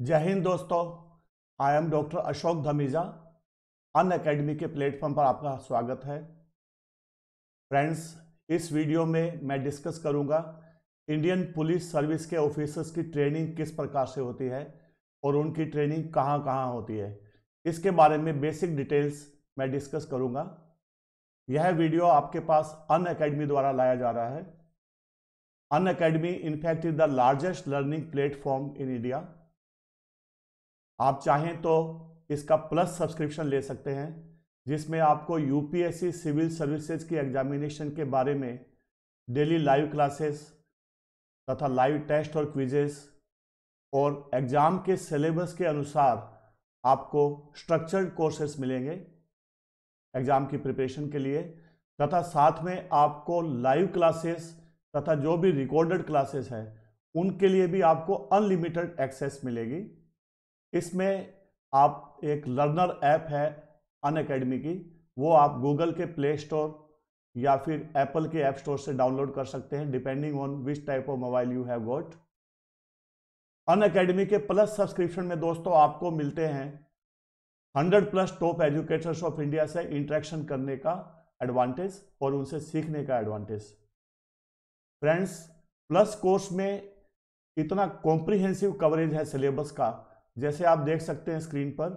जय हिंद दोस्तों I am doctor Ashok Dhamija Unacademy के प्लेटफॉर्म पर आपका स्वागत है फ्रेंड्स इस वीडियो में मैं डिस्कस करूंगा इंडियन पुलिस सर्विस के ऑफिसर्स की ट्रेनिंग किस प्रकार से होती है और उनकी ट्रेनिंग कहां कहां होती है इसके बारे में बेसिक डिटेल्स मैं डिस्कस करूंगा यह वीडियो आपके पास अन अकेडमी द्वारा लाया जा रहा है Unacademy in fact is the largest learning platform in India आप चाहें तो इसका प्लस सब्सक्रिप्शन ले सकते हैं जिसमें आपको यूपीएससी सिविल सर्विसेज की एग्जामिनेशन के बारे में डेली लाइव क्लासेस तथा लाइव टेस्ट और क्विजेस और एग्ज़ाम के सिलेबस के अनुसार आपको स्ट्रक्चर्ड कोर्सेस मिलेंगे एग्ज़ाम की प्रिपरेशन के लिए तथा साथ में आपको लाइव क्लासेस तथा जो भी रिकॉर्डेड क्लासेस हैं उनके लिए भी आपको अनलिमिटेड एक्सेस मिलेगी इसमें आप एक लर्नर ऐप है अन अकेडमी की वो आप गूगल के प्ले स्टोर या फिर एप्पल के ऐप स्टोर से डाउनलोड कर सकते हैं depending on which type of mobile you have got Unacademy के प्लस सब्सक्रिप्शन में दोस्तों आपको मिलते हैं 100 plus top educators of India से इंट्रैक्शन करने का एडवांटेज और उनसे सीखने का एडवांटेज फ्रेंड्स प्लस कोर्स में इतना कॉम्प्रिहेंसिव कवरेज है सिलेबस का जैसे आप देख सकते हैं स्क्रीन पर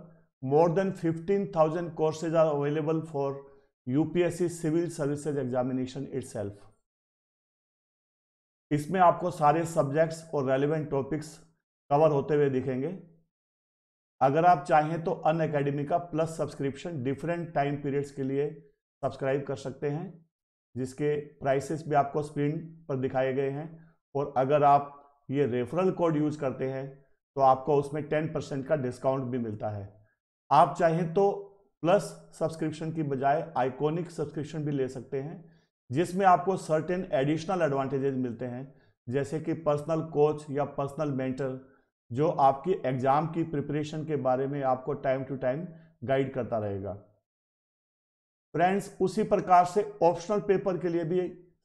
more than 15,000 courses are available for UPSC civil services examination it इसमें आपको सारे सब्जेक्ट्स और रेलिवेंट टॉपिक्स कवर होते हुए दिखेंगे अगर आप चाहें तो अन अकेडमी का plus subscription different time periods के लिए सब्सक्राइब कर सकते हैं जिसके प्राइसेस भी आपको स्क्रीन पर दिखाए गए हैं और अगर आप ये रेफरल कोड यूज करते हैं तो आपको उसमें टेन परसेंट का डिस्काउंट भी मिलता है आप चाहें तो प्लस सब्सक्रिप्शन की बजाय आइकॉनिक सब्सक्रिप्शन भी ले सकते हैं जिसमें आपको सर्टेन एडिशनल एडवांटेजेस मिलते हैं जैसे कि पर्सनल कोच या पर्सनल मेंटर जो आपकी एग्ज़ाम की प्रिपरेशन के बारे में आपको टाइम टू टाइम गाइड करता रहेगा फ्रेंड्स उसी प्रकार से ऑप्शनल पेपर के लिए भी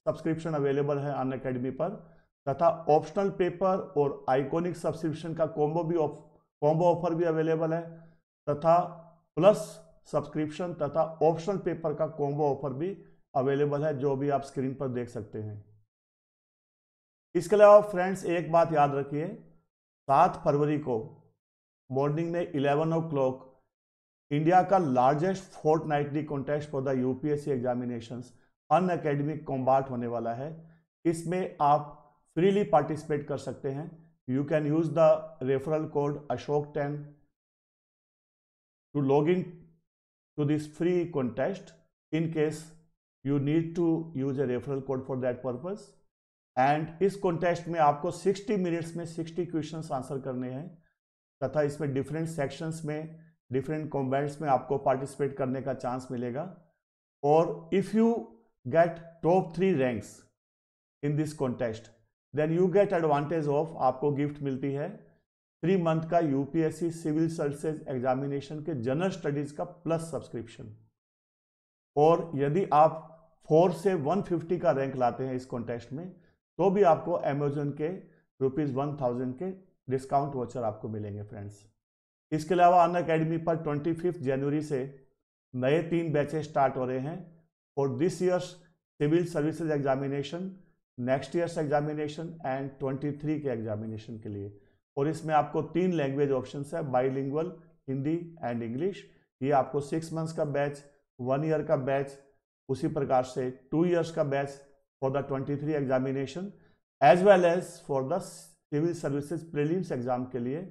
सब्सक्रिप्शन अवेलेबल है अन अकेडमी पर तथा ऑप्शनल पेपर और आइकॉनिक सब्सक्रिप्शन का कॉम्बो भी कॉम्बो ऑफर भी अवेलेबल है तथा प्लस सब्सक्रिप्शन तथा ऑप्शनल पेपर का कॉम्बो ऑफर भी अवेलेबल है जो भी आप स्क्रीन पर देख सकते हैं इसके अलावा फ्रेंड्स एक बात याद रखिए सात फरवरी को मॉर्निंग में इलेवन ओ क्लॉक इंडिया का largest fortnightly contest for the UPSC examinations Unacademy combat होने वाला है इसमें आप फ्रीली पार्टिसिपेट कर सकते हैं you can use the referral code Ashok ten to log in to this free contest in case you need to use a referral code for that purpose and इस contest में आपको 60 मिनट्स में 60 questions answer करने हैं तथा इसमें different sections में different combats में आपको पार्टिसिपेट करने का चांस मिलेगा और if you get top three ranks in this contest then you get advantage of आपको गिफ्ट मिलती है थ्री मंथ का यूपीएससी सिविल सर्विसेज एग्जामिनेशन के जनरल स्टडीज का प्लस सब्सक्रिप्शन और यदि आप फोर से 150 का रैंक लाते हैं इस कॉन्टेस्ट में तो भी आपको अमेजोन के रुपीज़ वन थाउजेंड के डिस्काउंट वॉचर आपको मिलेंगे फ्रेंड्स इसके अलावा अन अकेडमी पर ट्वेंटी फिफ्थ जनवरी से नए तीन बैचेस स्टार्ट हो रहे हैं और this years civil services examination next years examination and 23 के एग्जामिनेशन के लिए और इसमें आपको तीन लैंग्वेज ऑप्शन है बाईलिंगल हिंदी एंड इंग्लिश ये आपको सिक्स मंथ्स का बैच वन ईयर का बैच उसी प्रकार से टू ईयर्स का batch for the 23 examination as well as for the civil services prelims exam के लिए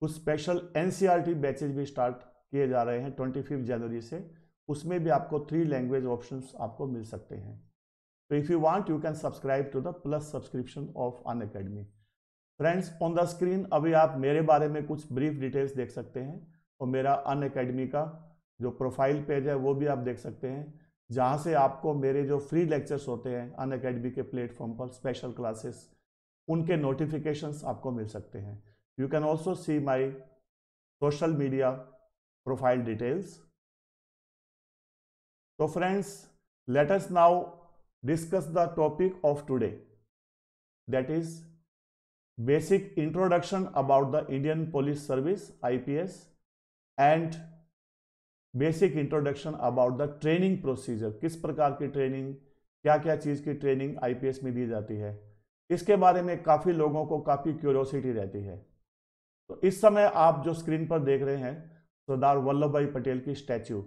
कुछ स्पेशल एन बैचेज भी स्टार्ट किए जा रहे हैं ट्वेंटी जनवरी से उसमें भी आपको थ्री लैंग्वेज ऑप्शन आपको मिल सकते हैं So if you want, you can subscribe to the plus subscription of An Academy. Friends on the screen अभी आप मेरे बारे में कुछ ब्रीफ डिटेल्स देख सकते हैं और मेरा अन अकेडमी का जो प्रोफाइल पेज है वो भी आप देख सकते हैं जहाँ से आपको मेरे जो फ्री लेक्चर्स होते हैं अन अकेडमी के प्लेटफॉर्म पर स्पेशल क्लासेस उनके नोटिफिकेशंस आपको मिल सकते हैं you can also see my social media profile details तो friends let's now discuss the topic of today that is basic introduction about the Indian Police Service IPS and basic introduction about the training procedure किस प्रकार की training क्या क्या चीज़ की training IPS में दी जाती है इसके बारे में काफ़ी लोगों को काफ़ी क्यूरोसिटी रहती है तो इस समय आप जो स्क्रीन पर देख रहे हैं सरदार वल्लभ भाई पटेल की स्टैचू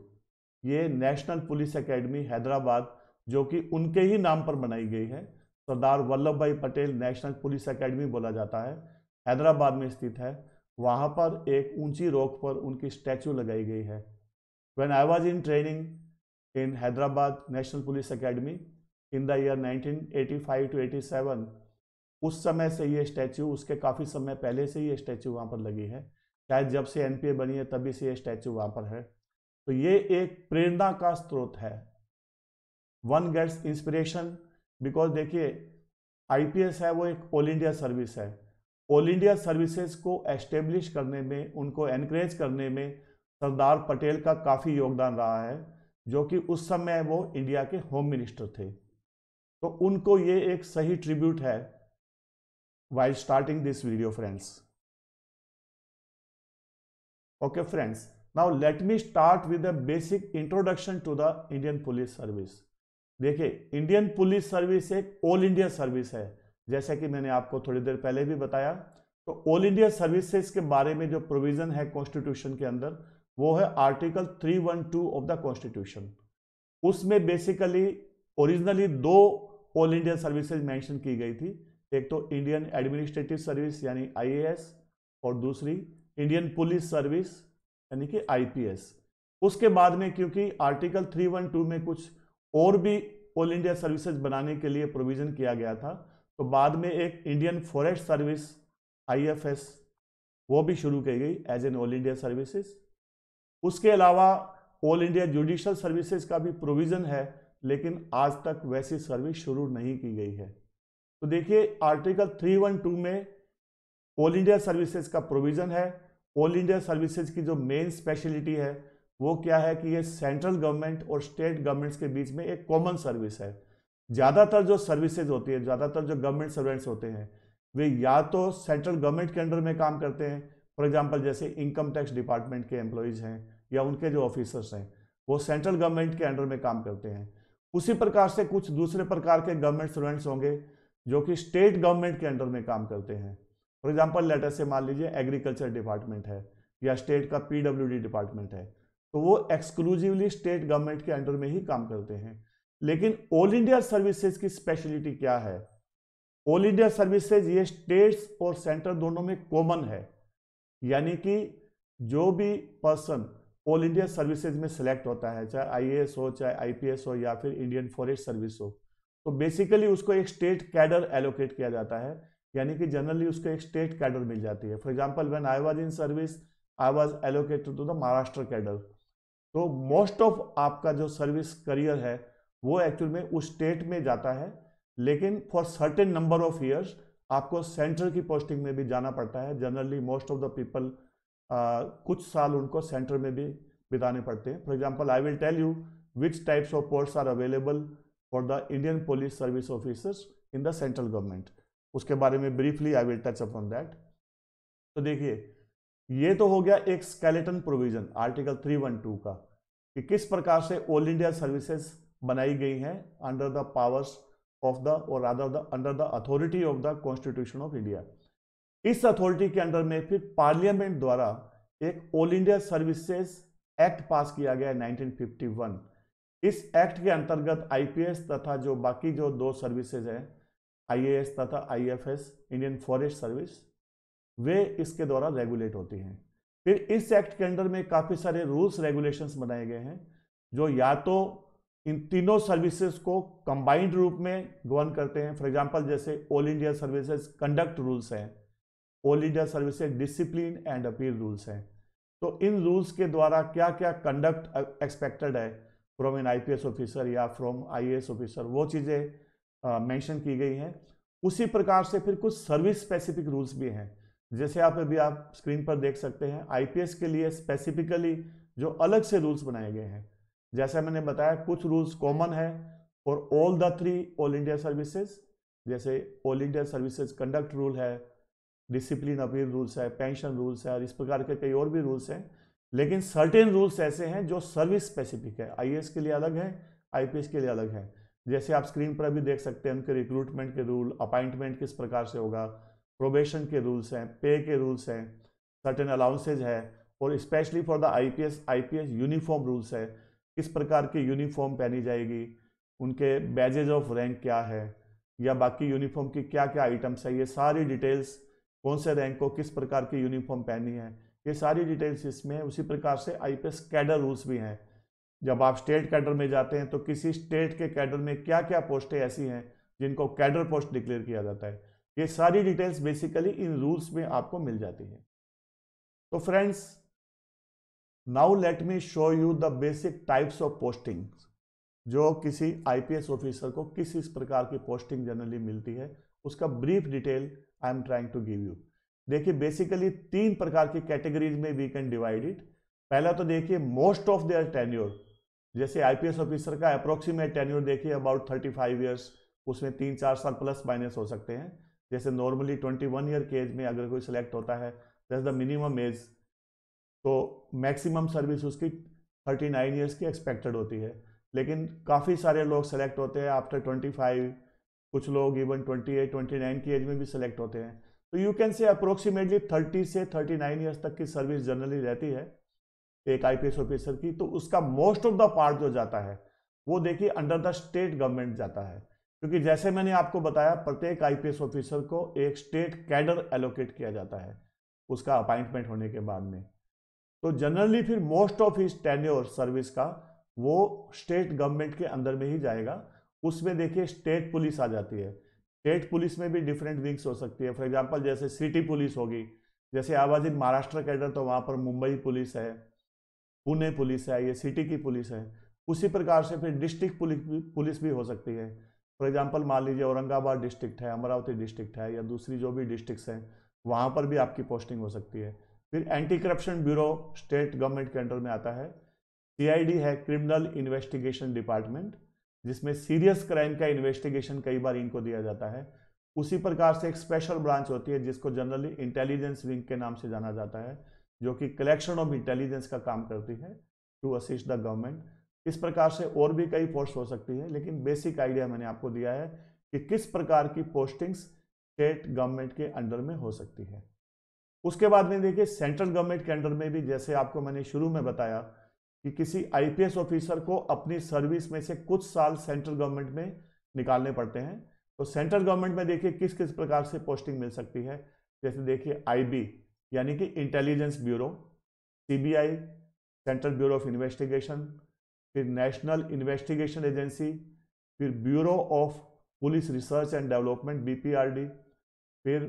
ये नेशनल पुलिस एकेडमी हैदराबाद जो कि उनके ही नाम पर बनाई गई है सरदार Vallabh Bhai Patel national police academy बोला जाता है हैदराबाद में स्थित है वहाँ पर एक ऊंची रोक पर उनकी स्टैचू लगाई गई है in training in Hyderabad national police academy in the year nineteen eighty five 1985 eighty 87 उस समय से ये स्टैचू उसके काफ़ी समय पहले से ये स्टैचू वहाँ पर लगी है शायद जब से ए बनी है तभी से ये स्टैचू वहाँ पर है तो ये एक प्रेरणा का स्रोत है वन गेट्स इंस्पिरेशन बिकॉज देखिए आईपीएस है वो एक ऑल इंडिया सर्विस है ऑल इंडिया सर्विसेज को एस्टेब्लिश करने में उनको एनकरेज करने में सरदार पटेल का काफ़ी योगदान रहा है जो कि उस समय वो इंडिया के होम मिनिस्टर थे तो उनको ये एक सही ट्रिब्यूट है why starting this video friends okay friends now let me start with a basic introduction to the Indian police service देखिए इंडियन पुलिस सर्विस एक ऑल इंडिया सर्विस है जैसा कि मैंने आपको थोड़ी देर पहले भी बताया तो ऑल इंडिया सर्विसेज के बारे में जो प्रोविज़न है कॉन्स्टिट्यूशन के अंदर वो है आर्टिकल 312 ऑफ द कॉन्स्टिट्यूशन उसमें बेसिकली ओरिजिनली दो ऑल इंडिया सर्विसेज मेंशन की गई थी एक तो इंडियन एडमिनिस्ट्रेटिव सर्विस यानी आईएएस और दूसरी इंडियन पुलिस सर्विस यानी कि आईपीएस उसके बाद में क्योंकि आर्टिकल 312 में कुछ और भी ऑल इंडिया सर्विसेज बनाने के लिए प्रोविजन किया गया था तो बाद में एक इंडियन फॉरेस्ट सर्विस आईएफएस वो भी शुरू की गई as an all India services उसके अलावा ऑल इंडिया जुडिशल सर्विसेज का भी प्रोविज़न है लेकिन आज तक वैसी सर्विस शुरू नहीं की गई है तो देखिए आर्टिकल 312 में ऑल इंडिया सर्विसेज का प्रोविज़न है ऑल इंडिया सर्विसेज की जो मेन स्पेशलिटी है वो क्या है कि ये सेंट्रल गवर्नमेंट और स्टेट गवर्नमेंट्स के बीच में एक कॉमन सर्विस है ज़्यादातर जो सर्विसेज होती है ज़्यादातर जो गवर्नमेंट सर्वेंट्स होते हैं वे या तो सेंट्रल गवर्नमेंट के अंडर में काम करते हैं फॉर एग्जाम्पल जैसे इनकम टैक्स डिपार्टमेंट के एम्प्लॉयज़ हैं या उनके जो ऑफिसर्स हैं वो सेंट्रल गवर्नमेंट के अंडर में काम करते हैं उसी प्रकार से कुछ दूसरे प्रकार के गवर्नमेंट सर्वेंट्स होंगे जो कि स्टेट गवर्नमेंट के अंडर में काम करते हैं फॉर एग्जाम्पल लेटर से मान लीजिए एग्रीकल्चर डिपार्टमेंट है या स्टेट का पीडब्ल्यूडी डिपार्टमेंट है तो वो एक्सक्लूसिवली स्टेट गवर्नमेंट के अंडर में ही काम करते हैं लेकिन ऑल इंडिया सर्विसेज की स्पेशलिटी क्या है ऑल इंडिया सर्विसेज ये स्टेट्स और सेंटर दोनों में कॉमन है यानी कि जो भी पर्सन ऑल इंडिया सर्विसेज में सेलेक्ट होता है चाहे आईएएस हो चाहे आईपीएस हो या फिर इंडियन फॉरेस्ट सर्विस हो तो बेसिकली उसको एक स्टेट कैडर एलोकेट किया जाता है यानी कि जनरली उसको एक स्टेट कैडर मिल जाती है for example when I was in service I was allocated to the Maharashtra cadre तो मोस्ट ऑफ आपका जो सर्विस करियर है वो एक्चुअल में उस स्टेट में जाता है लेकिन for certain number of years आपको सेंटर की पोस्टिंग में भी जाना पड़ता है generally most of the people कुछ साल उनको सेंटर में भी बिताने पड़ते हैं for example I will tell you which types of post are available for the Indian police service officers in the central government उसके बारे में briefly I will touch upon that तो देखिए ये तो हो गया एक स्केलेटन प्रोविजन आर्टिकल 312 का कि किस प्रकार से ऑल इंडिया सर्विसेज बनाई गई हैं under the powers of the और other the under the authority of the constitution of India इस अथॉरिटी के अंडर में फिर पार्लियामेंट द्वारा एक all India services act pass किया गया 1951 इस एक्ट के अंतर्गत आईपीएस तथा जो बाकी जो दो सर्विसेज हैं आईएएस तथा आईएफएस इंडियन फॉरेस्ट सर्विस वे इसके द्वारा रेगुलेट होती हैं फिर इस एक्ट के अंडर में काफ़ी सारे रूल्स रेगुलेशंस बनाए गए हैं जो या तो इन तीनों सर्विसेज को कंबाइंड रूप में गवर्न करते हैं फॉर एग्जांपल जैसे all India services conduct rules हैं all India services discipline and appeal rules हैं तो इन रूल्स के द्वारा क्या क्या कंडक्ट एक्सपेक्टेड है फ्रॉम एन आई ऑफिसर या फ्रॉम आई ऑफिसर वो चीज़ें मैंशन की गई हैं उसी प्रकार से फिर कुछ सर्विस स्पेसिफिक रूल्स भी हैं जैसे आप अभी आप स्क्रीन पर देख सकते हैं आईपीएस के लिए स्पेसिफिकली जो अलग से रूल्स बनाए गए हैं जैसा मैंने बताया कुछ रूल्स कॉमन है और all the three all India services जैसे all India services conduct rule है डिसिप्लिन अपील रूल्स है पेंशन रूल्स है और इस प्रकार के कई और भी रूल्स हैं लेकिन सर्टेन रूल्स ऐसे हैं जो सर्विस स्पेसिफिक है आई के लिए अलग है आई के लिए अलग है जैसे आप स्क्रीन पर अभी देख सकते हैं उनके रिक्रूटमेंट के रूल अपॉइंटमेंट किस प्रकार से होगा प्रोबेशन के रूल्स हैं पे के रूल्स हैं सर्टेन अलाउंसेज है और specially for the IPS IPS uniform rules है किस प्रकार की यूनिफॉर्म पहनी जाएगी उनके बैजेज ऑफ रैंक क्या है या बाकी यूनिफॉर्म की क्या क्या आइटम्स है ये सारी डिटेल्स कौन से रैंक को किस प्रकार की यूनिफॉर्म पहनी है ये सारी डिटेल्स इसमें उसी प्रकार से आई पी कैडर रूल्स भी हैं जब आप स्टेट कैडर में जाते हैं तो किसी स्टेट के कैडर में क्या क्या पोस्टें ऐसी हैं जिनको कैडर पोस्ट डिक्लेयर किया जाता है ये सारी डिटेल्स बेसिकली इन रूल्स में आपको मिल जाती है तो friends now let me show you the basic types of posting जो किसी आईपीएस ऑफिसर को किस इस प्रकार की पोस्टिंग जनरली मिलती है उसका brief detail I am trying to give you देखिए बेसिकली तीन प्रकार की कैटेगरीज में वी कैन डिवाइड इट पहला तो देखिए मोस्ट ऑफ देयर टेन्योर जैसे आईपीएस ऑफिसर का अप्रोक्सीमेट टेन्योर देखिए अबाउट थर्टी फाइव ईयर्स उसमें तीन चार साल प्लस माइनस हो सकते हैं जैसे नॉर्मली 21 ईयर के एज में अगर कोई सिलेक्ट होता है दैट द मिनिमम एज तो मैक्सिमम सर्विस उसकी 39 ईयर्स की एक्सपेक्टेड होती है लेकिन काफ़ी सारे लोग सेलेक्ट होते हैं आफ्टर 25 कुछ लोग इवन 28, नाइन की एज में भी सेलेक्ट होते हैं तो यू कैन से अप्रोक्सीमेटली 30 से 39 ईयर्स तक की सर्विस जनरली रहती है एक एस ऑफिसर की तो उसका मोस्ट ऑफ द पार्ट जो जाता है वो देखिए अंडर द स्टेट गवर्नमेंट जाता है क्योंकि जैसे मैंने आपको बताया प्रत्येक आईपीएस ऑफिसर को एक स्टेट कैडर एलोकेट किया जाता है उसका अपॉइंटमेंट होने के बाद में तो जनरली फिर most of his tenure service का वो स्टेट गवर्नमेंट के अंदर में ही जाएगा उसमें देखिए स्टेट पुलिस आ जाती है स्टेट पुलिस में भी डिफरेंट विंग्स हो सकती है फॉर एग्जाम्पल जैसे सिटी पुलिस होगी जैसे आबादी महाराष्ट्र कैडर तो वहाँ पर मुंबई पुलिस है पुणे पुलिस है ये सिटी की पुलिस है उसी प्रकार से फिर डिस्ट्रिक्ट पुलिस भी हो सकती है फॉर एग्जाम्पल मान लीजिए औरंगाबाद डिस्ट्रिक्ट है अमरावती डिस्ट्रिक्ट है या दूसरी जो भी डिस्ट्रिक्ट हैं वहाँ पर भी आपकी पोस्टिंग हो सकती है फिर anti corruption bureau state government के अंडर में आता है सी है क्रिमिनल इन्वेस्टिगेशन डिपार्टमेंट जिसमें सीरियस क्राइम का इन्वेस्टिगेशन कई बार इनको दिया जाता है उसी प्रकार से एक स्पेशल ब्रांच होती है जिसको जनरली इंटेलिजेंस विंग के नाम से जाना जाता है जो कि कलेक्शन ऑफ इंटेलिजेंस का काम करती है टू असिस्ट द गवर्नमेंट इस प्रकार से और भी कई पोस्ट हो सकती है लेकिन बेसिक आइडिया मैंने आपको दिया है कि किस प्रकार की पोस्टिंग्स स्टेट गवर्नमेंट के अंडर में हो सकती है उसके बाद में देखिए सेंट्रल गवर्नमेंट के अंडर में भी जैसे आपको मैंने शुरू में बताया कि किसी आईपीएस ऑफिसर को अपनी सर्विस में से कुछ साल सेंट्रल गवर्नमेंट में निकालने पड़ते हैं तो सेंट्रल गवर्नमेंट में देखिए किस किस प्रकार से पोस्टिंग मिल सकती है जैसे देखिए आईबी यानी कि intelligence bureau CBI central bureau of investigation फिर नेशनल इन्वेस्टिगेशन एजेंसी फिर bureau of police research and development BPRD फिर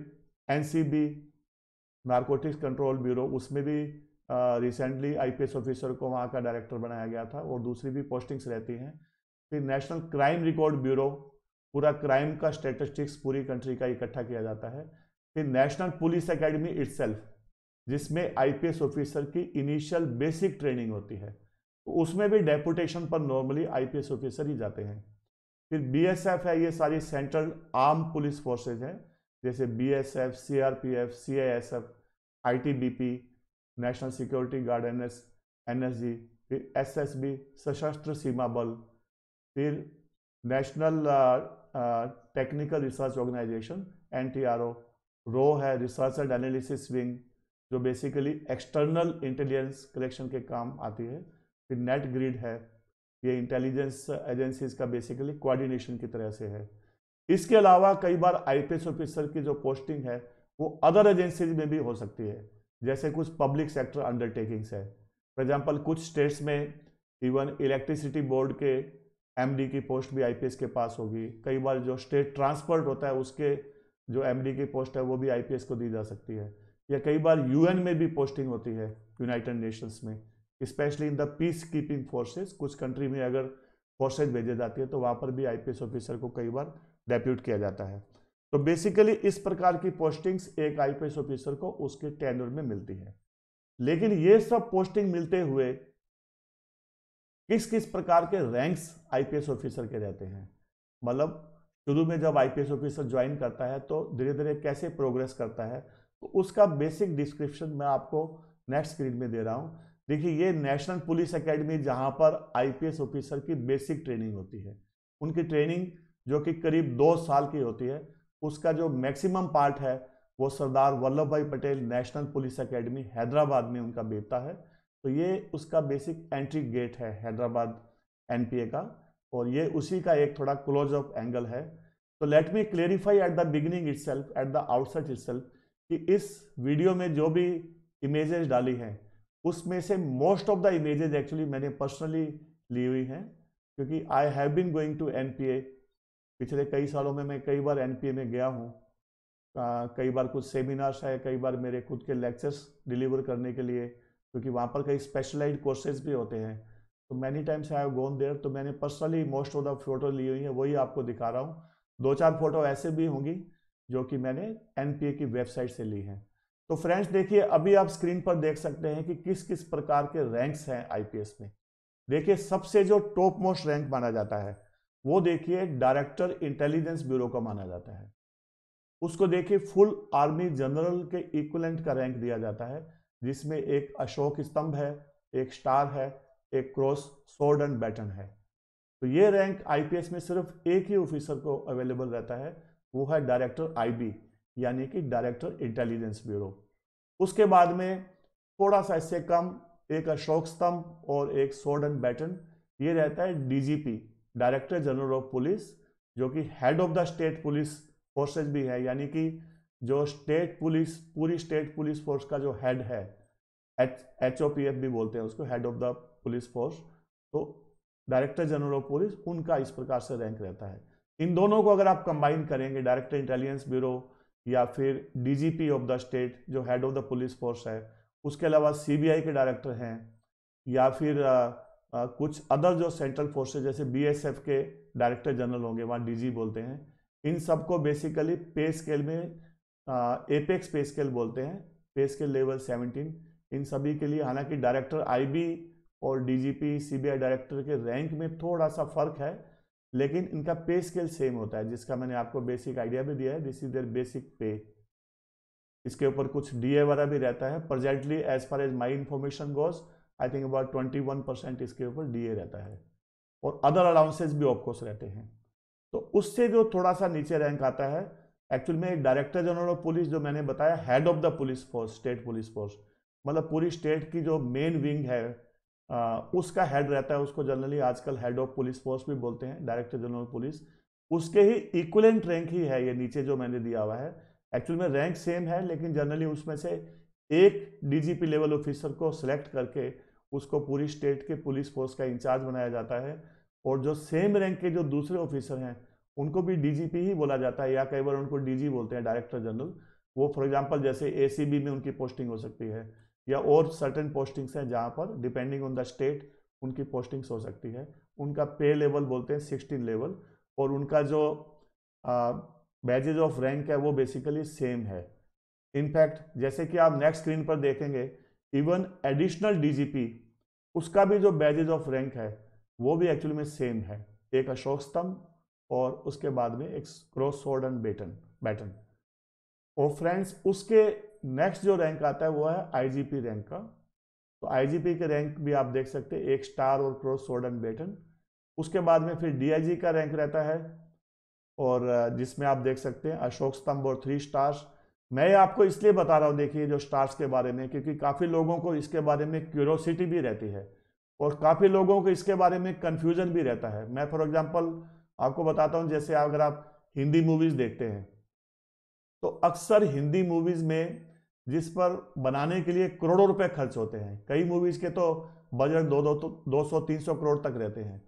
एनसीबी नारकोटिक्स कंट्रोल ब्यूरो उसमें भी रिसेंटली आईपीएस ऑफिसर को वहाँ का डायरेक्टर बनाया गया था और दूसरी भी पोस्टिंग्स रहती हैं फिर नेशनल क्राइम रिकॉर्ड ब्यूरो पूरा क्राइम का स्टेटिस्टिक्स पूरी कंट्री का इकट्ठा किया जाता है फिर नेशनल पुलिस एकेडमी इट्सल्फ जिसमें आईपीएस ऑफिसर की इनिशियल बेसिक ट्रेनिंग होती है तो उसमें भी डेपुटेशन पर नॉर्मली आईपीएस ऑफिसर ही जाते हैं फिर बीएसएफ है ये सारी सेंट्रल आर्म पुलिस फोर्सेज हैं जैसे BSF, CRPF, CISF, ITBP, national security guard N S N S G फिर S S B Sashastra Seema Bal फिर national technical research organisation N T R O रो है रिसर्च एंड एनालिसिस विंग जो basically external intelligence collection के काम आती है फिर नेट ग्रिड है ये इंटेलिजेंस एजेंसीज का बेसिकली कोऑर्डिनेशन की तरह से है इसके अलावा कई बार आईपीएस ऑफिसर की जो पोस्टिंग है वो अदर एजेंसीज में भी हो सकती है जैसे कुछ पब्लिक सेक्टर अंडरटेकिंग्स है फॉर एग्जांपल कुछ स्टेट्स में इवन इलेक्ट्रिसिटी बोर्ड के एमडी की पोस्ट भी आईपीएस के पास होगी कई बार जो स्टेट ट्रांसपोर्ट होता है उसके जो डी की पोस्ट है वो भी आई को दी जा सकती है या कई बार यूएन में भी पोस्टिंग होती है यूनाइटेड नेशंस में specially in the peace keeping forces कुछ कंट्री में अगर फोर्सेज भेजे जाती है तो वहाँ पर भी आईपीएस ऑफिसर को कई बार डेप्यूट किया जाता है तो बेसिकली इस प्रकार की पोस्टिंग्स एक आईपीएस ऑफिसर को उसके टेंडर में मिलती है लेकिन ये सब पोस्टिंग मिलते हुए किस किस प्रकार के रैंक्स आईपीएस ऑफिसर के रहते हैं मतलब शुरू में जब आईपीएस ऑफिसर ज्वाइन करता है तो धीरे धीरे कैसे प्रोग्रेस करता है तो उसका बेसिक डिस्क्रिप्शन मैं आपको नेक्स्ट स्क्रीन में दे रहा हूँ देखिए ये नेशनल पुलिस एकेडमी जहां पर आईपीएस ऑफिसर की बेसिक ट्रेनिंग होती है उनकी ट्रेनिंग जो कि करीब दो साल की होती है उसका जो मैक्सिमम पार्ट है वो Sardar Vallabh Bhai Patel national police academy Hyderabad में उनका बेचता है तो ये उसका बेसिक एंट्री गेट है हैदराबाद एनपीए का और ये उसी का एक थोड़ा क्लोज ऑफ एंगल है तो let me clarify at the beginning itself at the outside itself कि इस वीडियो में जो भी इमेजेस डाली हैं उसमें से most of the images actually मैंने पर्सनली ली हुई हैं क्योंकि I have been going to an पिछले कई सालों में मैं कई बार एन में गया हूँ कई बार कुछ सेमिनार्स है कई बार मेरे खुद के लेक्चर्स डिलीवर करने के लिए क्योंकि वहाँ पर कई स्पेशलाइज कोर्सेज भी होते हैं तो many times I have gone there तो मैंने personally most of the photo ली हुई है वही आपको दिखा रहा हूँ दो चार फोटो ऐसे भी होंगी जो कि मैंने एन की वेबसाइट से ली हैं तो फ्रेंड्स देखिए अभी आप स्क्रीन पर देख सकते हैं कि किस किस प्रकार के रैंक्स हैं आईपीएस में देखिए सबसे जो टॉप मोस्ट रैंक माना जाता है वो देखिए डायरेक्टर इंटेलिजेंस ब्यूरो का माना जाता है उसको देखिए फुल आर्मी जनरल के इक्वलेंट का रैंक दिया जाता है जिसमें एक अशोक स्तंभ है एक स्टार है एक क्रॉस सोर्ड एंड बैटन है तो ये रैंक आईपीएस में सिर्फ एक ही ऑफिसर को अवेलेबल रहता है वो है डायरेक्टर आईबी यानी कि डायरेक्टर इंटेलिजेंस ब्यूरो उसके बाद में थोड़ा सा इससे कम एक अशोक स्तंभ और एक सोड एंड बैटन ये रहता है DGP director general of police जो कि head of the state police forces भी है यानी कि जो स्टेट पुलिस पूरी स्टेट पुलिस फोर्स का जो हेड है एच ओ पी एफ भी बोलते हैं उसको head of the police force तो डायरेक्टर जनरल ऑफ पुलिस उनका इस प्रकार से रैंक रहता है इन दोनों को अगर आप कंबाइन करेंगे डायरेक्टर इंटेलिजेंस ब्यूरो या फिर डीजीपी ऑफ द स्टेट जो head of the police force है उसके अलावा सीबीआई के डायरेक्टर हैं या फिर आ, आ, कुछ अदर जो सेंट्रल फोर्सेज जैसे बीएसएफ के डायरेक्टर जनरल होंगे वहाँ डीजी बोलते हैं इन सबको बेसिकली पे स्केल में एपेक्स पे स्केल बोलते हैं पे स्केल लेवल 17 इन सभी के लिए हालांकि डायरेक्टर आईबी और डीजीपी सीबीआई डायरेक्टर के रैंक में थोड़ा सा फर्क है लेकिन इनका पे स्केल सेम होता है जिसका मैंने आपको बेसिक आइडिया भी दिया है दिस इज देयर बेसिक पे इसके ऊपर कुछ डी वगैरह भी रहता है presently as far as my information goes I think about twenty one percent इसके ऊपर डी रहता है और अदर अलाउंसेज भी ऑफकोर्स रहते हैं तो उससे जो थोड़ा सा नीचे रैंक आता है एक्चुअल में एक डायरेक्टर जनरल ऑफ पुलिस जो मैंने बताया head of the police force state police force मतलब पूरी स्टेट की जो मेन विंग है उसका हेड रहता है उसको जनरली आजकल हेड ऑफ पुलिस फोर्स भी बोलते हैं डायरेक्टर जनरल पुलिस उसके ही इक्वलेंट रैंक ही है ये नीचे जो मैंने दिया हुआ है एक्चुअल में रैंक सेम है लेकिन जनरली उसमें से एक डीजीपी लेवल ऑफिसर को सिलेक्ट करके उसको पूरी स्टेट के पुलिस फोर्स का इंचार्ज बनाया जाता है और जो सेम रैंक के जो दूसरे ऑफिसर हैं उनको भी डीजीपी ही बोला जाता है या कई बार उनको डीजी बोलते हैं डायरेक्टर जनरल वो फॉर एग्जांपल जैसे एसीबी में उनकी पोस्टिंग हो सकती है या और सर्टेन पोस्टिंग्स हैं जहाँ पर डिपेंडिंग ऑन द स्टेट उनकी पोस्टिंग्स हो सकती है उनका पे लेवल बोलते हैं सिक्सटीन लेवल और उनका जो बैजेज ऑफ रैंक है वो बेसिकली सेम है इनफैक्ट जैसे कि आप नेक्स्ट स्क्रीन पर देखेंगे इवन एडिशनल डीजीपी उसका भी जो बैजेज ऑफ रैंक है वो भी एक्चुअली में सेम है एक अशोक स्तंभ और उसके बाद में एक cross sword and baton baton और फ्रेंड्स उसके नेक्स्ट जो रैंक आता है वो है आईजीपी रैंक का तो आईजीपी के रैंक भी आप देख सकते हैं एक स्टार और क्रॉस सोड एंड बेटन उसके बाद में फिर डीआईजी का रैंक रहता है और जिसमें आप देख सकते हैं अशोक स्तंभ और थ्री स्टार्स मैं आपको इसलिए बता रहा हूँ देखिए जो स्टार्स के बारे में क्योंकि काफ़ी लोगों को इसके बारे में क्यूरोसिटी भी रहती है और काफ़ी लोगों को इसके बारे में कन्फ्यूजन भी रहता है मैं फॉर एग्जांपल आपको बताता हूँ जैसे अगर आप हिंदी मूवीज़ देखते हैं तो अक्सर हिंदी मूवीज़ में जिस पर बनाने के लिए करोड़ों रुपए खर्च होते हैं कई मूवीज़ के तो बजट दो दो तो दो सौ तीन सौ करोड़ तक रहते हैं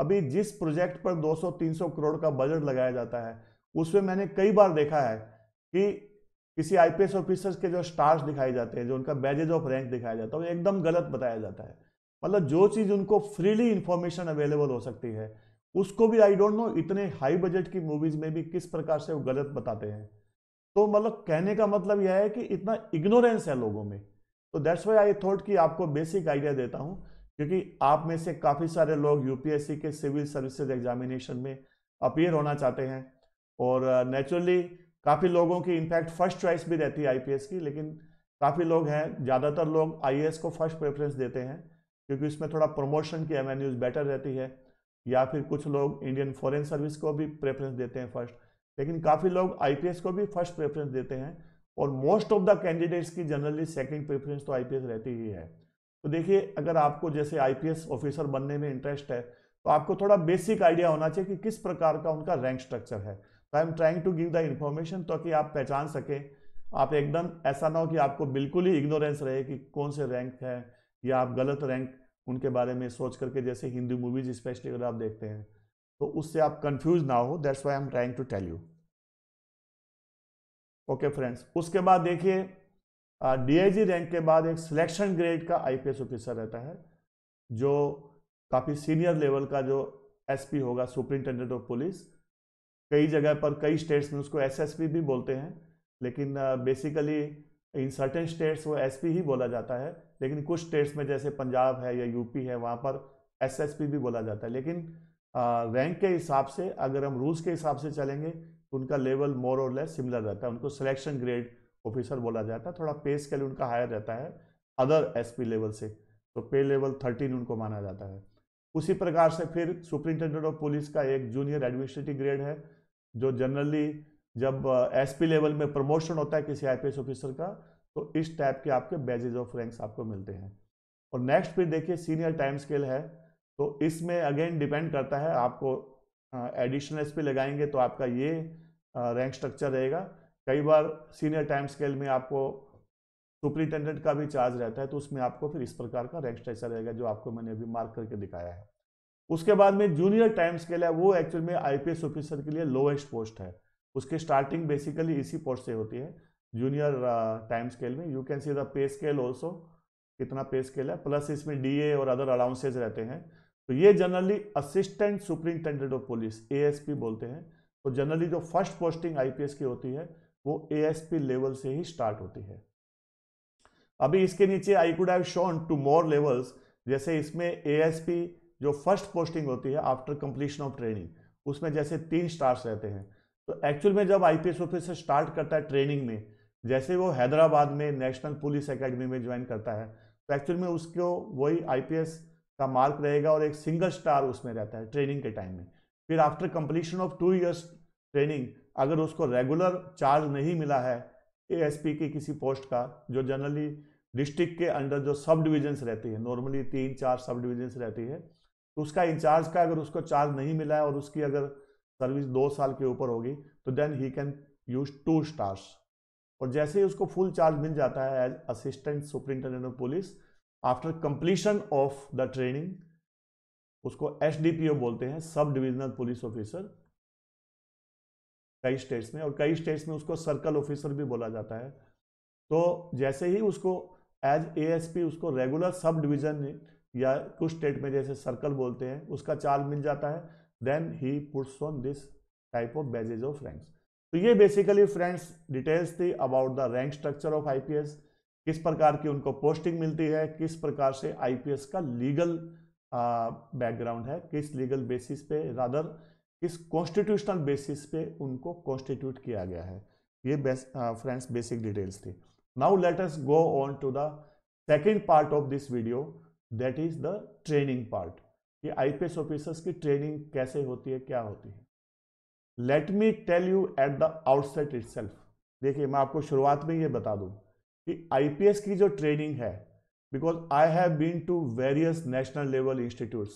अभी जिस प्रोजेक्ट पर दो सौ तीन सौ करोड़ का बजट लगाया जाता है उसमें मैंने कई बार देखा है कि किसी आईपीएस ऑफिसर्स के जो स्टार्स दिखाए जाते हैं जो उनका बैजेज ऑफ रैंक दिखाया जाता है वो एकदम गलत बताया जाता है मतलब जो चीज़ उनको फ्रीली इंफॉर्मेशन अवेलेबल हो सकती है उसको भी आई डोंट नो इतने हाई बजट की मूवीज़ में भी किस प्रकार से वो गलत बताते हैं तो मतलब कहने का मतलब यह है कि इतना इग्नोरेंस है लोगों में तो दैट्स वाई आई थॉट कि आपको बेसिक आइडिया देता हूँ क्योंकि आप में से काफ़ी सारे लोग यूपीएससी के सिविल सर्विसेज एग्जामिनेशन में अपियर होना चाहते हैं और नेचुरली uh, काफ़ी लोगों की इनफैक्ट फर्स्ट चॉइस भी रहती है आईपीएस की लेकिन काफ़ी लोग हैं ज़्यादातर लोग आईएएस को फर्स्ट प्रेफरेंस देते हैं क्योंकि उसमें थोड़ा प्रमोशन की एवेन्यूज़ बेटर रहती है या फिर कुछ लोग इंडियन फॉरेन सर्विस को भी प्रेफरेंस देते हैं फर्स्ट लेकिन काफ़ी लोग आईपीएस को भी फर्स्ट प्रेफरेंस देते हैं और मोस्ट ऑफ द कैंडिडेट्स की जनरली सेकंड प्रेफरेंस तो आईपीएस रहती ही है तो देखिए अगर आपको जैसे आईपीएस ऑफिसर बनने में इंटरेस्ट है तो आपको थोड़ा बेसिक आइडिया होना चाहिए कि किस प्रकार का उनका रैंक स्ट्रक्चर है तो I am trying to give the information ताकि आप पहचान सकें आप एकदम ऐसा ना हो कि आपको बिल्कुल ही इग्नोरेंस रहे कि कौन से रैंक है या आप गलत रैंक उनके बारे में सोच करके जैसे हिंदी मूवीज स्पेशली अगर आप देखते हैं तो उससे आप कंफ्यूज ना हो that's why am trying to tell you okay friends उसके बाद देखिए डीआईजी रैंक के बाद एक सिलेक्शन ग्रेड का आईपीएस ऑफिसर रहता है जो काफ़ी सीनियर लेवल का जो एसपी होगा सुपरिंटेंडेंट ऑफ पुलिस कई जगह पर कई स्टेट्स में उसको एसएसपी भी बोलते हैं लेकिन बेसिकली इन सर्टेन स्टेट्स वो एसपी ही बोला जाता है लेकिन कुछ स्टेट्स में जैसे पंजाब है या यूपी है वहाँ पर एसएसपी भी बोला जाता है लेकिन रैंक के हिसाब से अगर हम रूल्स के हिसाब से चलेंगे तो उनका लेवल मोर और लेस सिमिलर रहता है उनको सिलेक्शन ग्रेड ऑफिसर बोला जाता है थोड़ा पे स्केल उनका हायर रहता है अदर एसपी लेवल से तो पे लेवल थर्टीन उनको माना जाता है उसी प्रकार से फिर सुप्रिंटेंडेंट ऑफ पुलिस का एक जूनियर एडमिनिस्ट्रेटिव ग्रेड है जो जनरली जब एसपी लेवल में प्रमोशन होता है किसी आईपीएस ऑफिसर का तो इस टाइप के आपके बैजेज ऑफ रैंक्स आपको मिलते हैं और नेक्स्ट फिर देखिए सीनियर टाइम स्केल है तो इसमें अगेन डिपेंड करता है आपको एडिशनल एस लगाएंगे तो आपका ये रैंक स्ट्रक्चर रहेगा कई बार सीनियर टाइम स्केल में आपको सुपरिंटेंडेंट का भी चार्ज रहता है तो उसमें आपको फिर इस प्रकार का रैंक स्ट्रक्चर रहेगा जो आपको मैंने अभी मार्क करके दिखाया है उसके बाद में जूनियर टाइम स्केल है वो एक्चुअल में आई ऑफिसर के लिए लोएस्ट पोस्ट है उसकी स्टार्टिंग बेसिकली इसी पोस्ट से होती है जूनियर टाइम स्केल में you can see the pay scale also कितना पे स्केल है प्लस इसमें डी और अदर अलाउंसेज रहते हैं तो ये generally assistant superintendent of police ASP बोलते हैं तो जनरली जो फर्स्ट पोस्टिंग आईपीएस की होती है वो एएसपी लेवल से ही स्टार्ट होती है अभी इसके नीचे I could have shown two more levels जैसे इसमें एएसपी जो फर्स्ट पोस्टिंग होती है आफ्टर कंप्लीशन ऑफ ट्रेनिंग उसमें जैसे तीन स्टार्स रहते हैं तो एक्चुअल में जब आईपीएस ऑफिसर स्टार्ट करता है ट्रेनिंग में जैसे वो हैदराबाद में नेशनल पुलिस एकेडमी में ज्वाइन करता है तो एक्चुअल में उसको वही आईपीएस का मार्क रहेगा और एक सिंगल स्टार उसमें रहता है ट्रेनिंग के टाइम में फिर after completion of two years training अगर उसको रेगुलर चार्ज नहीं मिला है पी की किसी पोस्ट का जो जनरली डिस्ट्रिक्ट के अंडर जो सब डिविजन्स रहती है नॉर्मली तीन चार सब डिविजन्स रहती है तो उसका इंचार्ज का अगर उसको चार्ज नहीं मिला है और उसकी अगर सर्विस दो साल के ऊपर होगी तो then he can use two stars और जैसे ही उसको फुल चार्ज मिल जाता है as assistant superintendent of police after completion of the training उसको एस बोलते हैं सब डिविजनल पुलिस ऑफिसर कई स्टेट्स में और कई स्टेट्स में उसको सर्कल ऑफिसर भी बोला जाता है तो जैसे ही उसको एज ए उसको रेगुलर सब डिविजन या कुछ स्टेट में जैसे सर्कल बोलते हैं उसका चाल मिल जाता है then he puts on this type of badges of ranks तो ये बेसिकली फ्रेंड्स डिटेल्स थी about the rank structure of IPS किस प्रकार की उनको पोस्टिंग मिलती है किस प्रकार से आईपीएस का लीगल बैकग्राउंड है किस लीगल बेसिस पे रादर किस कॉन्स्टिट्यूशनल बेसिस पे उनको कॉन्स्टिट्यूट किया गया है ये फ्रेंड्स बेसिक डिटेल्स थी now let us go on to the second part of this video that is the training part कि आई ऑफिसर्स की ट्रेनिंग कैसे होती है क्या होती है let me tell you at the outset it देखिए मैं आपको शुरुआत में ये बता दूं कि आईपीएस की जो ट्रेनिंग है because I have been to various national level institutes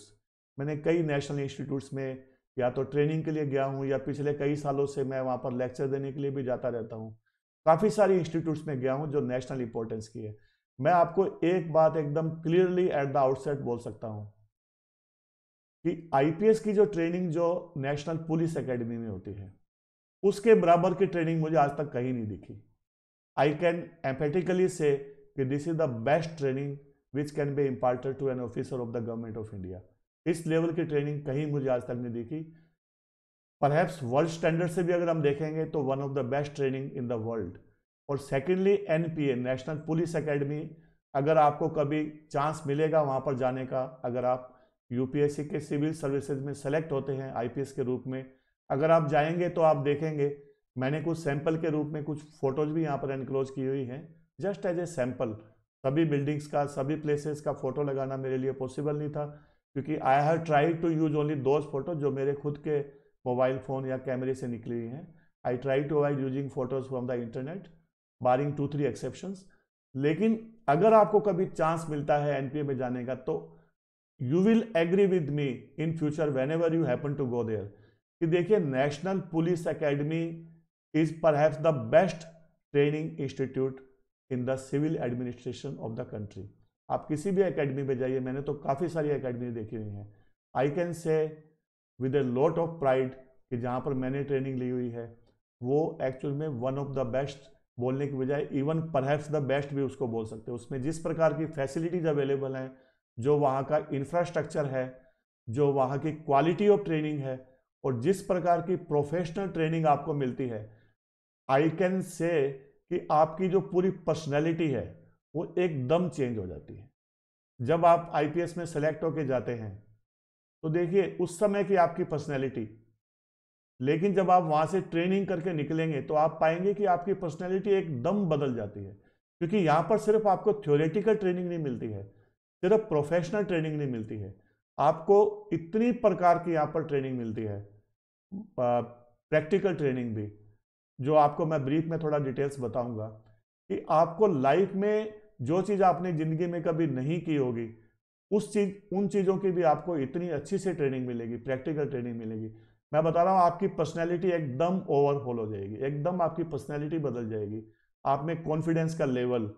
मैंने कई नेशनल इंस्टीट्यूट्स में या तो ट्रेनिंग के लिए गया हूँ या पिछले कई सालों से मैं वहाँ पर लेक्चर देने के लिए भी जाता रहता हूँ काफ़ी सारी इंस्टीट्यूट्स में गया हूँ जो नेशनल इंपॉर्टेंस की है मैं आपको एक बात एकदम क्लियरली एट द आउटसेट बोल सकता हूँ कि आईपीएस की जो ट्रेनिंग जो नेशनल पुलिस एकेडमी में होती है उसके बराबर की ट्रेनिंग मुझे आज तक कहीं नहीं दिखी आई कैन एम्पेटिकली से कि this is the best training which can be imparted to an officer of the government of India इस लेवल की ट्रेनिंग कहीं मुझे आज तक नहीं देखी परहैप्स वर्ल्ड स्टैंडर्ड से भी अगर हम देखेंगे तो one of the best training in the world और secondly N P A national police academy अगर आपको कभी चांस मिलेगा वहाँ पर जाने का अगर आप यू पी एस सी के सिविल सर्विसेज में सेलेक्ट होते हैं आई पी एस के रूप में अगर आप जाएंगे तो आप देखेंगे मैंने कुछ सैंपल के रूप में कुछ फ़ोटोज़ भी यहाँ पर इनक्लोज की हुई हैं जस्ट एज ए सैंपल सभी बिल्डिंग्स का सभी प्लेसेस का फ़ोटो लगाना मेरे लिए पॉसिबल नहीं था क्योंकि I have try to use only those photo जो मेरे खुद के मोबाइल फ़ोन या कैमरे से निकली हुई हैं I try to avoid using photos from the internet barring two three exception लेकिन अगर आपको कभी चांस मिलता है एनपीए में जाने का तो you will agree with me in future whenever you happen to go there कि देखिए national police academy is perhaps the best training institute in the civil administration of the country. आप किसी भी academy में जाइए मैंने तो काफ़ी सारी एकेडमी देखी हुई हैं I can say with a lot of pride कि जहाँ पर मैंने ट्रेनिंग ली हुई है वो एक्चुअल में वन ऑफ द बेस्ट बोलने की बजाय इवन परहैप्स द बेस्ट भी उसको बोल सकते हैं उसमें जिस प्रकार की फैसिलिटीज अवेलेबल हैं जो वहाँ का इंफ्रास्ट्रक्चर है जो वहाँ की क्वालिटी ऑफ ट्रेनिंग है और जिस प्रकार की प्रोफेशनल ट्रेनिंग आपको मिलती है आई कैन से कि आपकी जो पूरी पर्सनैलिटी है वो एकदम चेंज हो जाती है जब आप आईपीएस में सेलेक्ट होके जाते हैं तो देखिए उस समय की आपकी पर्सनैलिटी लेकिन जब आप वहां से ट्रेनिंग करके निकलेंगे तो आप पाएंगे कि आपकी पर्सनैलिटी एकदम बदल जाती है क्योंकि यहाँ पर सिर्फ आपको थ्योरेटिकल ट्रेनिंग नहीं मिलती है सिर्फ प्रोफेशनल ट्रेनिंग नहीं मिलती है आपको इतनी प्रकार की यहाँ पर ट्रेनिंग मिलती है प्रैक्टिकल ट्रेनिंग भी जो आपको मैं ब्रीफ में थोड़ा डिटेल्स बताऊंगा कि आपको लाइफ में जो चीज़ आपने ज़िंदगी में कभी नहीं की होगी उस चीज़ उन चीज़ों की भी आपको इतनी अच्छी से ट्रेनिंग मिलेगी प्रैक्टिकल ट्रेनिंग मिलेगी मैं बता रहा हूँ आपकी पर्सनैलिटी एकदम ओवरऑल हो जाएगी एकदम आपकी पर्सनैलिटी बदल जाएगी आप में कॉन्फिडेंस का लेवल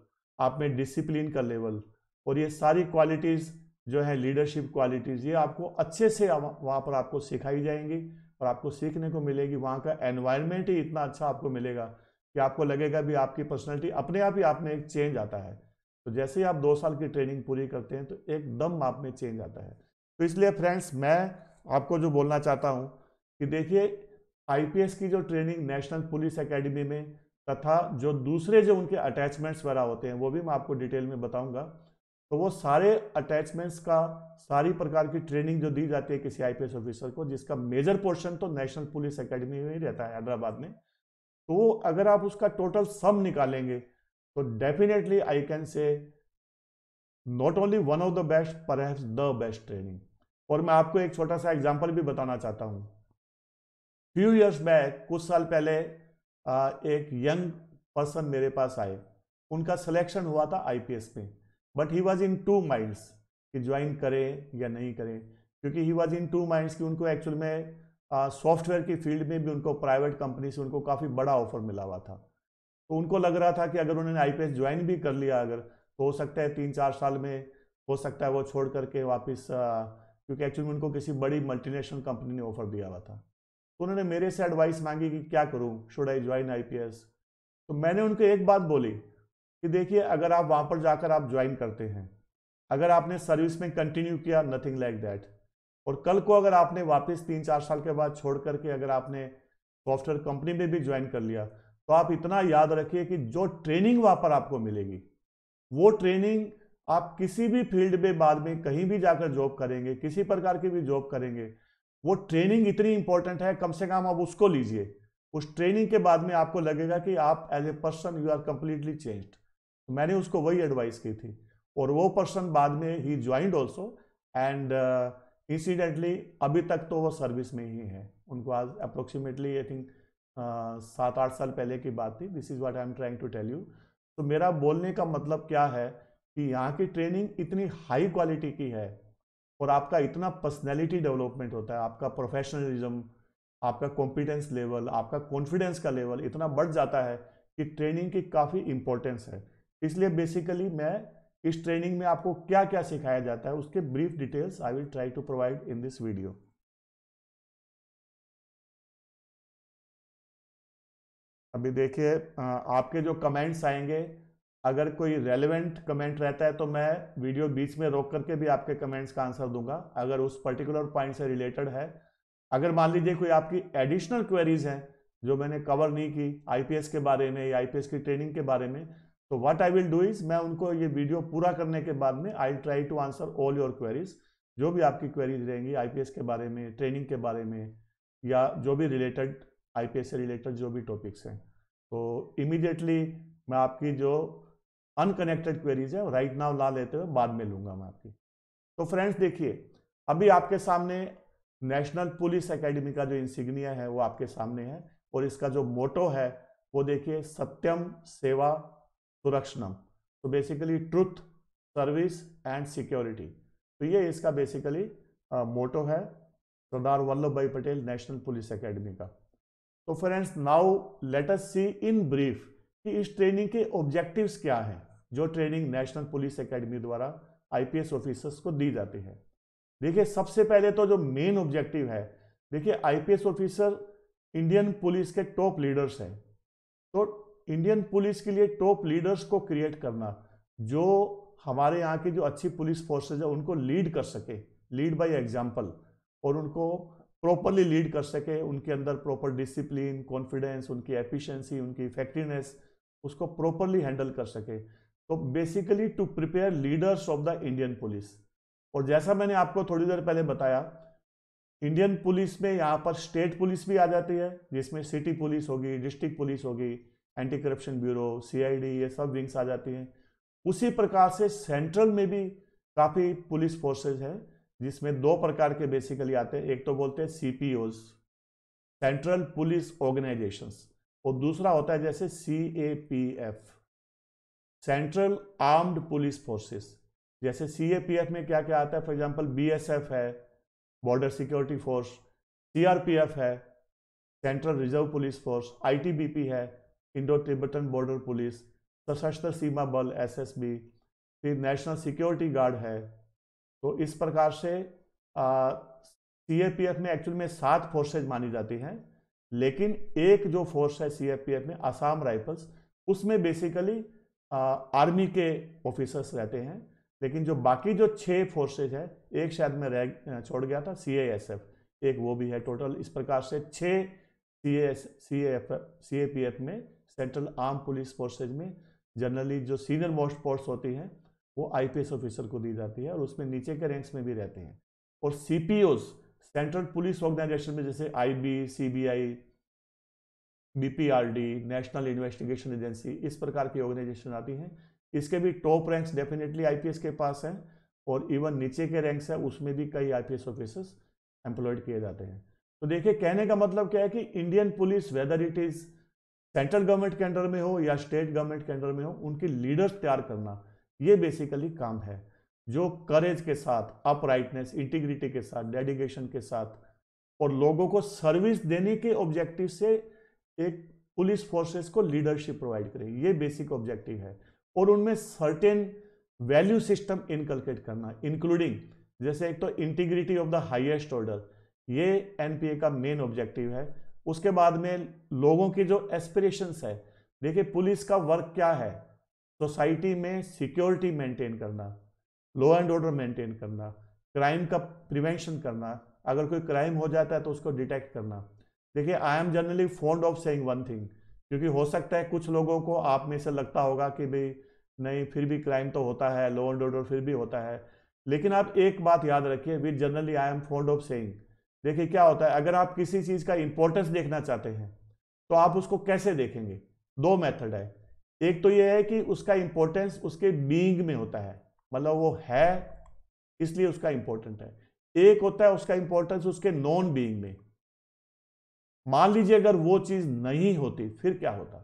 आप में डिसिप्लिन का लेवल और ये सारी क्वालिटीज़ जो है लीडरशिप क्वालिटीज़ ये आपको अच्छे से वहाँ पर आपको सिखाई जाएंगी और आपको सीखने को मिलेगी वहाँ का एनवायरनमेंट ही इतना अच्छा आपको मिलेगा कि आपको लगेगा भी आपकी पर्सनैलिटी अपने आप ही आप में एक चेंज आता है तो जैसे ही आप दो साल की ट्रेनिंग पूरी करते हैं तो एकदम आप में चेंज आता है तो इसलिए फ्रेंड्स मैं आपको जो बोलना चाहता हूँ कि देखिए आईपीएस की जो ट्रेनिंग नेशनल पुलिस एकेडमी में तथा जो दूसरे जो उनके अटैचमेंट्स वगैरह होते हैं वो भी मैं आपको डिटेल में बताऊंगा तो वो सारे अटैचमेंट्स का सारी प्रकार की ट्रेनिंग जो दी जाती है किसी आईपीएस ऑफिसर को जिसका मेजर पोर्शन तो नेशनल पुलिस एकेडमी में ही रहता है हैदराबाद में तो अगर आप उसका टोटल सम निकालेंगे तो definitely I can say not only one of the best पर द बेस्ट ट्रेनिंग और मैं आपको एक छोटा सा एग्जाम्पल भी बताना चाहता हूँ फ्यू ईयर्स बैक कुछ साल पहले एक यंग पर्सन मेरे पास आए उनका सिलेक्शन हुआ था आईपीएस में but he was in two minds कि ज्वाइन करें या नहीं करें क्योंकि he was in two minds कि उनको एक्चुअल में सॉफ्टवेयर की फील्ड में भी उनको प्राइवेट कंपनी से उनको काफ़ी बड़ा ऑफर मिला हुआ था तो उनको लग रहा था कि अगर उन्होंने आई ज्वाइन भी कर लिया अगर तो हो सकता है तीन चार साल में हो सकता है वो छोड़ करके वापस क्योंकि एक्चुअली में उनको किसी बड़ी मल्टीनेशनल कंपनी ने ऑफर दिया हुआ था तो उन्होंने मेरे से एडवाइस मांगी कि क्या करूँ शुड आई ज्वाइन एस तो मैंने उनको एक बात बोली कि देखिए अगर आप वहां पर जाकर आप ज्वाइन करते हैं अगर आपने सर्विस में कंटिन्यू किया नथिंग लाइक दैट और कल को अगर आपने वापस तीन चार साल के बाद छोड़ करके अगर आपने सॉफ्टवेयर कंपनी में भी ज्वाइन कर लिया तो आप इतना याद रखिए कि जो ट्रेनिंग वहां पर आपको मिलेगी वो ट्रेनिंग आप किसी भी फील्ड में बाद में कहीं भी जाकर जॉब करेंगे किसी प्रकार की भी जॉब करेंगे वो ट्रेनिंग इतनी इंपॉर्टेंट है कम से कम आप उसको लीजिए उस ट्रेनिंग के बाद में आपको लगेगा कि आप as a person you are completely changed तो मैंने उसको वही एडवाइस की थी और वो पर्सन बाद में he joined also and incidentally अभी तक तो वो सर्विस में ही है उनको आज अप्रोक्सीमेटली आई थिंक सात आठ साल पहले की बात थी this is what I am trying to tell you तो मेरा बोलने का मतलब क्या है कि यहाँ की ट्रेनिंग इतनी हाई क्वालिटी की है और आपका इतना पर्सनैलिटी डेवलपमेंट होता है आपका प्रोफेशनलिज्म आपका कॉम्पिटेंस लेवल आपका कॉन्फिडेंस का लेवल इतना बढ़ जाता है कि ट्रेनिंग की काफ़ी इंपॉर्टेंस है इसलिए बेसिकली मैं इस ट्रेनिंग में आपको क्या क्या सिखाया जाता है उसके brief details I will try to provide in this video अभी देखिए आपके जो कमेंट्स आएंगे अगर कोई रेलेवेंट कमेंट रहता है तो मैं वीडियो बीच में रोक करके भी आपके कमेंट्स का आंसर दूंगा अगर उस पर्टिकुलर पॉइंट से रिलेटेड है अगर मान लीजिए कोई आपकी एडिशनल क्वेरीज हैं जो मैंने कवर नहीं की आईपीएस के बारे में या आईपीएस की ट्रेनिंग के बारे में तो what I will do is मैं उनको ये वीडियो पूरा करने के बाद में I try to answer all your queries जो भी आपकी क्वेरीज रहेंगी आईपीएस के बारे में ट्रेनिंग के बारे में या जो भी रिलेटेड आईपीएस से रिलेटेड जो भी टॉपिक्स हैं तो इमीडिएटली मैं आपकी जो अनकनेक्टेड क्वेरीज है राइट नाउ ला लेते हुए बाद में लूँगा मैं आपकी तो फ्रेंड्स देखिए अभी आपके सामने नेशनल पुलिस अकेडमी का जो इंसिग्निया है वो आपके सामने है और इसका जो मोटो है वो देखिए सत्यम सेवा सुरक्षणम तो basically truth service and security तो ये इसका बेसिकली मोटो है सरदार Vallabh Bhai Patel national police academy का तो friends now let us see in brief कि इस ट्रेनिंग के ऑब्जेक्टिव्स क्या हैं जो ट्रेनिंग नेशनल पुलिस एकेडमी द्वारा आईपीएस ऑफिसर्स को दी जाती है देखिए सबसे पहले तो जो मेन ऑब्जेक्टिव है देखिए आईपीएस ऑफिसर इंडियन पुलिस के टॉप लीडर्स हैं तो इंडियन पुलिस के लिए टॉप लीडर्स को क्रिएट करना जो हमारे यहाँ की जो अच्छी पुलिस फोर्सेज है उनको लीड कर सके लीड बाय एग्जाम्पल और उनको प्रॉपरली लीड कर सके उनके अंदर प्रॉपर डिसिप्लिन कॉन्फिडेंस उनकी एफिशिएंसी उनकी इफेक्टिवनेस उसको प्रॉपरली हैंडल कर सके तो basically to prepare leaders of the Indian police और जैसा मैंने आपको थोड़ी देर पहले बताया इंडियन पुलिस में यहाँ पर स्टेट पुलिस भी आ जाती है जिसमें सिटी पुलिस होगी डिस्ट्रिक्ट पुलिस होगी एंटी करप्शन ब्यूरो सीआईडी ये सब विंग्स आ जाती हैं उसी प्रकार से सेंट्रल में भी काफ़ी पुलिस फोर्सेज हैं जिसमें दो प्रकार के बेसिकली आते हैं एक तो बोलते हैं सी सेंट्रल पुलिस ऑर्गेनाइजेशंस और दूसरा होता है जैसे C central armed police forces जैसे सी में क्या क्या आता है फॉर एग्जांपल एफ है बॉर्डर सिक्योरिटी फोर्स सीआरपीएफ है central reserve police force I P है Indo Tibetan border police Sashastra Seema बल एसएसबी फिर नेशनल सिक्योरिटी गार्ड है तो इस प्रकार से सी में एक्चुअल में सात फोर्सेज मानी जाती हैं लेकिन एक जो फोर्स है सी में आसाम राइफल्स उसमें बेसिकली आ, आर्मी के ऑफिसर्स रहते हैं लेकिन जो बाकी जो छः फोर्सेज है एक शायद में रह छोड़ गया था सी एक वो भी है टोटल इस प्रकार से छः C S C F C A P F में सेंट्रल आर्म पुलिस फोर्सेज में जनरली जो सीनियर मोस्ट पोस्ट होती हैं वो आईपीएस ऑफिसर को दी जाती है और उसमें नीचे के रैंक्स में भी रहते हैं और सी सेंट्रल पुलिस ऑर्गेनाइजेशन में जैसे IB CBI BPRD national investigation agency इस प्रकार की ऑर्गेनाइजेशन आती हैं इसके भी टॉप रैंक्स डेफिनेटली आईपीएस के पास हैं और इवन नीचे के रैंक्स हैं उसमें भी कई आईपीएस ऑफिसर्स एम्प्लॉयड किए जाते हैं तो देखिए कहने का मतलब क्या है कि Indian police whether it is central government के अंडर में हो या स्टेट गवर्नमेंट के अंडर में हो उनके लीडर्स तैयार करना ये बेसिकली काम है जो करेज के साथ अपराइटनेस इंटीग्रिटी के साथ डेडिकेशन के साथ और लोगों को सर्विस देने के ऑब्जेक्टिव से एक पुलिस फोर्सेस को लीडरशिप प्रोवाइड करें ये बेसिक ऑब्जेक्टिव है और उनमें सर्टेन वैल्यू सिस्टम इनकलकेट करना इंक्लूडिंग जैसे एक तो integrity of the highest order ये एनपीए का मेन ऑब्जेक्टिव है उसके बाद में लोगों की जो एस्पिरेशंस है देखिए पुलिस का वर्क क्या है सोसाइटी में सिक्योरिटी मेंटेन करना लॉ एंड ऑर्डर मेंटेन करना क्राइम का प्रिवेंशन करना अगर कोई क्राइम हो जाता है तो उसको डिटेक्ट करना देखिए I am generally fond of saying one thing क्योंकि हो सकता है कुछ लोगों को आप में से लगता होगा कि भाई नहीं फिर भी क्राइम तो होता है लॉ एंड ऑर्डर फिर भी होता है लेकिन आप एक बात याद रखिए with generally I am fond of saying देखिए क्या होता है अगर आप किसी चीज़ का इंपॉर्टेंस देखना चाहते हैं तो आप उसको कैसे देखेंगे दो मेथड है एक तो यह है कि उसका इंपॉर्टेंस उसके बीइंग में होता है मतलब वो है इसलिए उसका इंपॉर्टेंट है एक होता है उसका इंपॉर्टेंस उसके नॉन बीइंग में मान लीजिए अगर वो चीज़ नहीं होती फिर क्या होता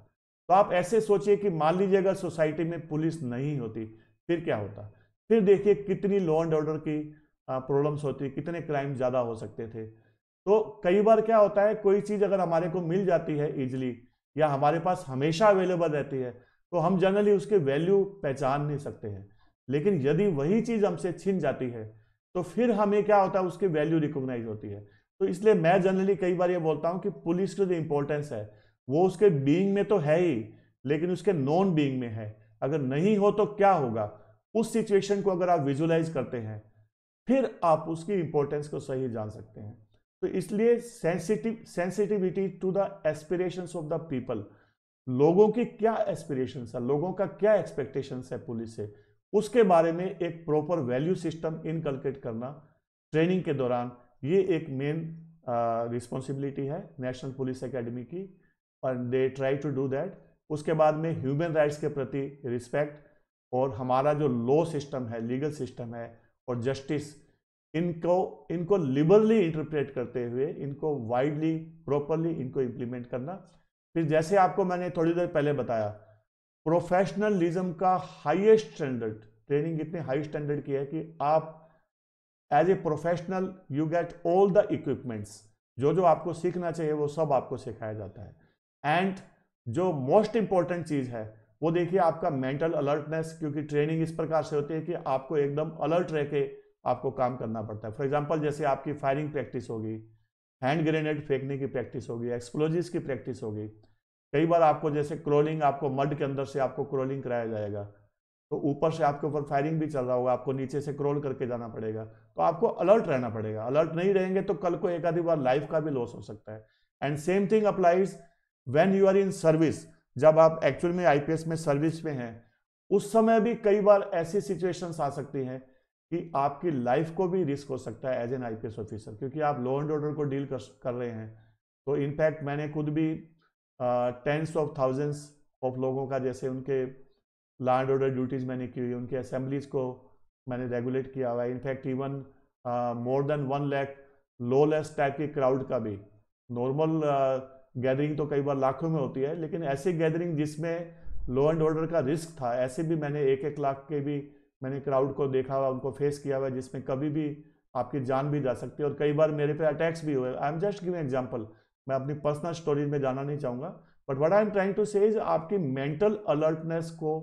तो आप ऐसे सोचिए कि मान लीजिए अगर सोसाइटी में पुलिस नहीं होती फिर क्या होता फिर देखिए कितनी लॉ एंड ऑर्डर की प्रॉब्लम्स होती कितने क्राइम ज़्यादा हो सकते थे तो कई बार क्या होता है कोई चीज़ अगर हमारे को मिल जाती है ईजिली या हमारे पास हमेशा अवेलेबल रहती है तो हम जनरली उसके वैल्यू पहचान नहीं सकते हैं लेकिन यदि वही चीज़ हमसे छिन जाती है तो फिर हमें क्या होता है उसकी वैल्यू रिकोगनाइज होती है तो इसलिए मैं जनरली कई बार ये बोलता हूँ कि पुलिस की जो इम्पोर्टेंस है वो उसके बीइंग में तो है ही लेकिन उसके नॉन बीइंग में है अगर नहीं हो तो क्या होगा उस सिचुएशन को अगर आप विजुलाइज करते हैं फिर आप उसकी इंपॉर्टेंस को सही जान सकते हैं तो इसलिए sensitive sensitivity to the aspirations of the people लोगों की क्या एस्पिरेशंस है लोगों का क्या एक्सपेक्टेशंस है पुलिस से उसके बारे में एक प्रॉपर वैल्यू सिस्टम इनकलकेट करना ट्रेनिंग के दौरान ये एक मेन रिस्पॉन्सिबिलिटी है नेशनल पुलिस एकेडमी की और they try to do that उसके बाद में ह्यूमन राइट्स के प्रति रिस्पेक्ट और हमारा जो लॉ सिस्टम है लीगल सिस्टम है और जस्टिस इनको इनको लिबरली इंटरप्रेट करते हुए इनको वाइडली प्रॉपरली इनको इंप्लीमेंट करना फिर जैसे आपको मैंने थोड़ी देर पहले बताया प्रोफेशनलिज्म का हाईएस्ट स्टैंडर्ड ट्रेनिंग इतने हाई स्टैंडर्ड की है कि आप as a professional you get all the equipments जो जो आपको सीखना चाहिए वो सब आपको सिखाया जाता है एंड जो मोस्ट इंपॉर्टेंट चीज़ है वो देखिए आपका मेंटल अलर्टनेस क्योंकि ट्रेनिंग इस प्रकार से होती है कि आपको एकदम अलर्ट रह के आपको काम करना पड़ता है फॉर एग्जाम्पल जैसे आपकी फायरिंग प्रैक्टिस होगी हैंड ग्रेनेड फेंकने की प्रैक्टिस होगी एक्सप्लोजिस की प्रैक्टिस होगी कई बार आपको जैसे क्रोलिंग आपको मड के अंदर से आपको क्रोलिंग कराया जाएगा तो ऊपर से आपके ऊपर फायरिंग भी चल रहा होगा आपको नीचे से क्रोल करके जाना पड़ेगा तो आपको अलर्ट रहना पड़ेगा अलर्ट नहीं रहेंगे तो कल को एक आधी बार लाइफ का भी लॉस हो सकता है and same thing applies when you are in service जब आप एक्चुअल में आईपीएस में सर्विस में हैं उस समय भी कई बार ऐसी सिचुएशंस आ सकती हैं कि आपकी लाइफ को भी रिस्क हो सकता है एज एन आईपीएस ऑफिसर क्योंकि आप लॉ एंड ऑर्डर को डील कर, कर रहे हैं तो इनफैक्ट मैंने खुद भी टेंस ऑफ थाउजेंड्स ऑफ लोगों का जैसे उनके लॉ एंड ऑर्डर ड्यूटीज़ मैंने की हुई उनके असेंबलीज को मैंने रेगुलेट किया हुआ है in fact even more than one lakh lawless type के क्राउड का भी नॉर्मल uh, गैदरिंग तो कई बार लाखों में होती है लेकिन ऐसी गैदरिंग जिसमें लो एंड ऑर्डर का रिस्क था ऐसे भी मैंने एक एक लाख के भी मैंने क्राउड को देखा हुआ उनको फेस किया हुआ जिसमें कभी भी आपकी जान भी जा सकती है और कई बार मेरे पे अटैक्स भी हुए I am just giving example मैं अपनी पर्सनल स्टोरीज में जाना नहीं चाहूँगा but what I am trying to say आपकी मेंटल अलर्टनेस को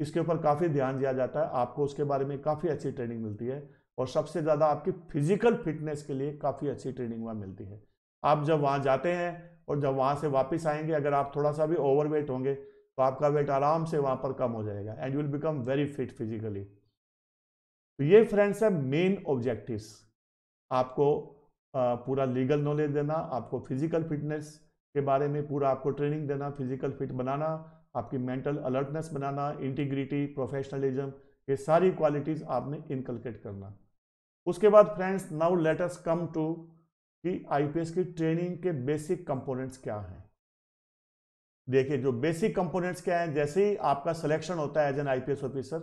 इसके ऊपर काफ़ी ध्यान दिया जाता है आपको उसके बारे में काफ़ी अच्छी ट्रेनिंग मिलती है और सबसे ज़्यादा आपकी फिजिकल फिटनेस के लिए काफ़ी अच्छी ट्रेनिंग वहाँ मिलती है आप जब वहाँ जाते हैं और जब वहाँ से वापस आएंगे अगर आप थोड़ा सा भी ओवरवेट होंगे तो आपका वेट आराम से वहाँ पर कम हो जाएगा and you will become very fit physically तो ये फ्रेंड्स है मेन ऑब्जेक्टिव्स आपको पूरा लीगल नॉलेज देना आपको फिजिकल फिटनेस के बारे में पूरा आपको ट्रेनिंग देना फिजिकल फिट बनाना आपकी मेंटल अलर्टनेस बनाना इंटीग्रिटी प्रोफेशनलिज्म ये सारी क्वालिटीज़ आपने इनकलकेट करना उसके बाद friends now let us come to कि आईपीएस की ट्रेनिंग के बेसिक कंपोनेंट्स क्या हैं देखिए जो बेसिक कंपोनेंट्स क्या हैं जैसे ही आपका सिलेक्शन होता है एज एन आईपीएस ऑफिसर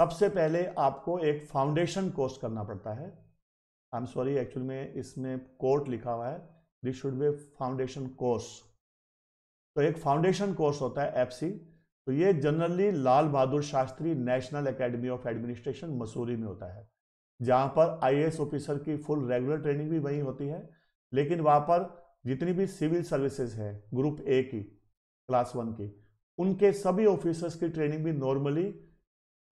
सबसे पहले आपको एक फाउंडेशन कोर्स करना पड़ता है आई एम सॉरी एक्चुअल में इसमें कोर्ट लिखा हुआ है this should be foundation course तो एक फाउंडेशन कोर्स होता है एफ तो ये जनरली Lal Bahadur Shastri national academy of administration Mussoorie में होता है जहाँ पर आईएएस ऑफिसर की फुल रेगुलर ट्रेनिंग भी वहीं होती है लेकिन वहाँ पर जितनी भी सिविल सर्विसेज है ग्रुप ए की क्लास वन की उनके सभी ऑफिसर्स की ट्रेनिंग भी नॉर्मली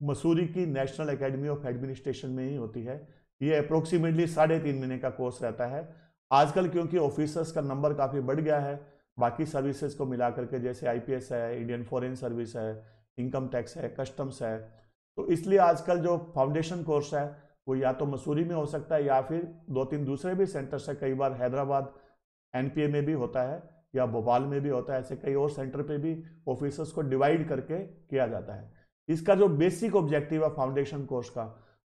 मसूरी की नेशनल एकेडमी ऑफ एडमिनिस्ट्रेशन में ही होती है ये अप्रोक्सीमेटली साढ़े तीन महीने का कोर्स रहता है आजकल क्योंकि ऑफिसर्स का नंबर काफ़ी बढ़ गया है बाकी सर्विसेज को मिला करके जैसे आईपीएस है इंडियन फॉरेन सर्विस है इनकम टैक्स है कस्टम्स है तो इसलिए आजकल जो फाउंडेशन कोर्स है वो या तो मसूरी में हो सकता है या फिर दो तीन दूसरे भी सेंटर से कई बार हैदराबाद एनपीए में भी होता है या भोपाल में भी होता है ऐसे कई और सेंटर पे भी ऑफिसर्स को डिवाइड करके किया जाता है इसका जो बेसिक ऑब्जेक्टिव है फाउंडेशन कोर्स का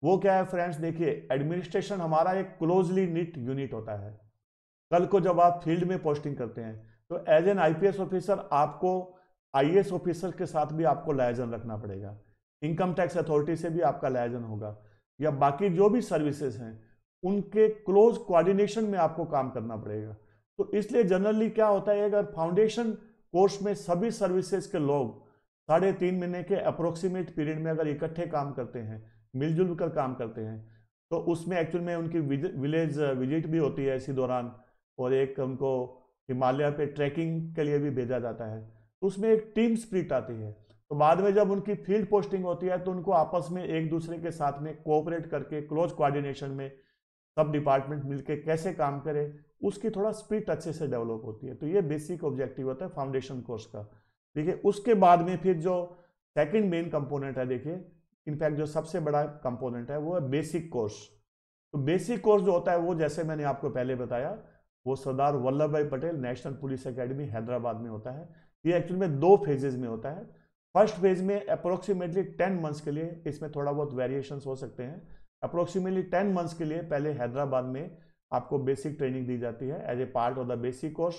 वो क्या है फ्रेंड्स देखिए एडमिनिस्ट्रेशन हमारा एक क्लोजली निट यूनिट होता है कल को जब आप फील्ड में पोस्टिंग करते हैं तो एज एन आईपीएस ऑफिसर आपको आई ऑफिसर के साथ भी आपको लायजन रखना पड़ेगा इनकम टैक्स अथॉरिटी से भी आपका लायजन होगा या बाकी जो भी सर्विसेज हैं उनके क्लोज कोऑर्डिनेशन में आपको काम करना पड़ेगा तो इसलिए जनरली क्या होता है अगर फाउंडेशन कोर्स में सभी सर्विसेज के लोग साढ़े तीन महीने के अप्रोक्सीमेट पीरियड में अगर इकट्ठे काम करते हैं मिलजुल कर काम करते हैं तो उसमें एक्चुअल में उनकी विलेज विजिट भी होती है इसी दौरान और एक उनको हिमालय पे ट्रैकिंग के लिए भी भेजा जाता है उसमें एक टीम स्प्रिट आती है तो बाद में जब उनकी फील्ड पोस्टिंग होती है तो उनको आपस में एक दूसरे के साथ में कोऑपरेट करके क्लोज कोऑर्डिनेशन में सब डिपार्टमेंट मिलके कैसे काम करें उसकी थोड़ा स्पीड अच्छे से डेवलप होती है तो ये बेसिक ऑब्जेक्टिव होता है फाउंडेशन कोर्स का देखिए उसके बाद में फिर जो सेकेंड मेन कंपोनेंट है देखिए इनफैक्ट जो सबसे बड़ा कंपोनेंट है वो है बेसिक कोर्स तो बेसिक कोर्स जो होता है वो जैसे मैंने आपको पहले बताया वो Sardar Vallabh Bhai Patel national police academy Hyderabad में होता है ये एक्चुअली में दो फेजेज में होता है फर्स्ट फेज में अप्रोक्सीमेटली टेन मंथ्स के लिए इसमें थोड़ा बहुत वेरिएशन हो सकते हैं अप्रोक्सीमेटली टेन मंथ्स के लिए पहले हैदराबाद में आपको बेसिक ट्रेनिंग दी जाती है as a part of the basic course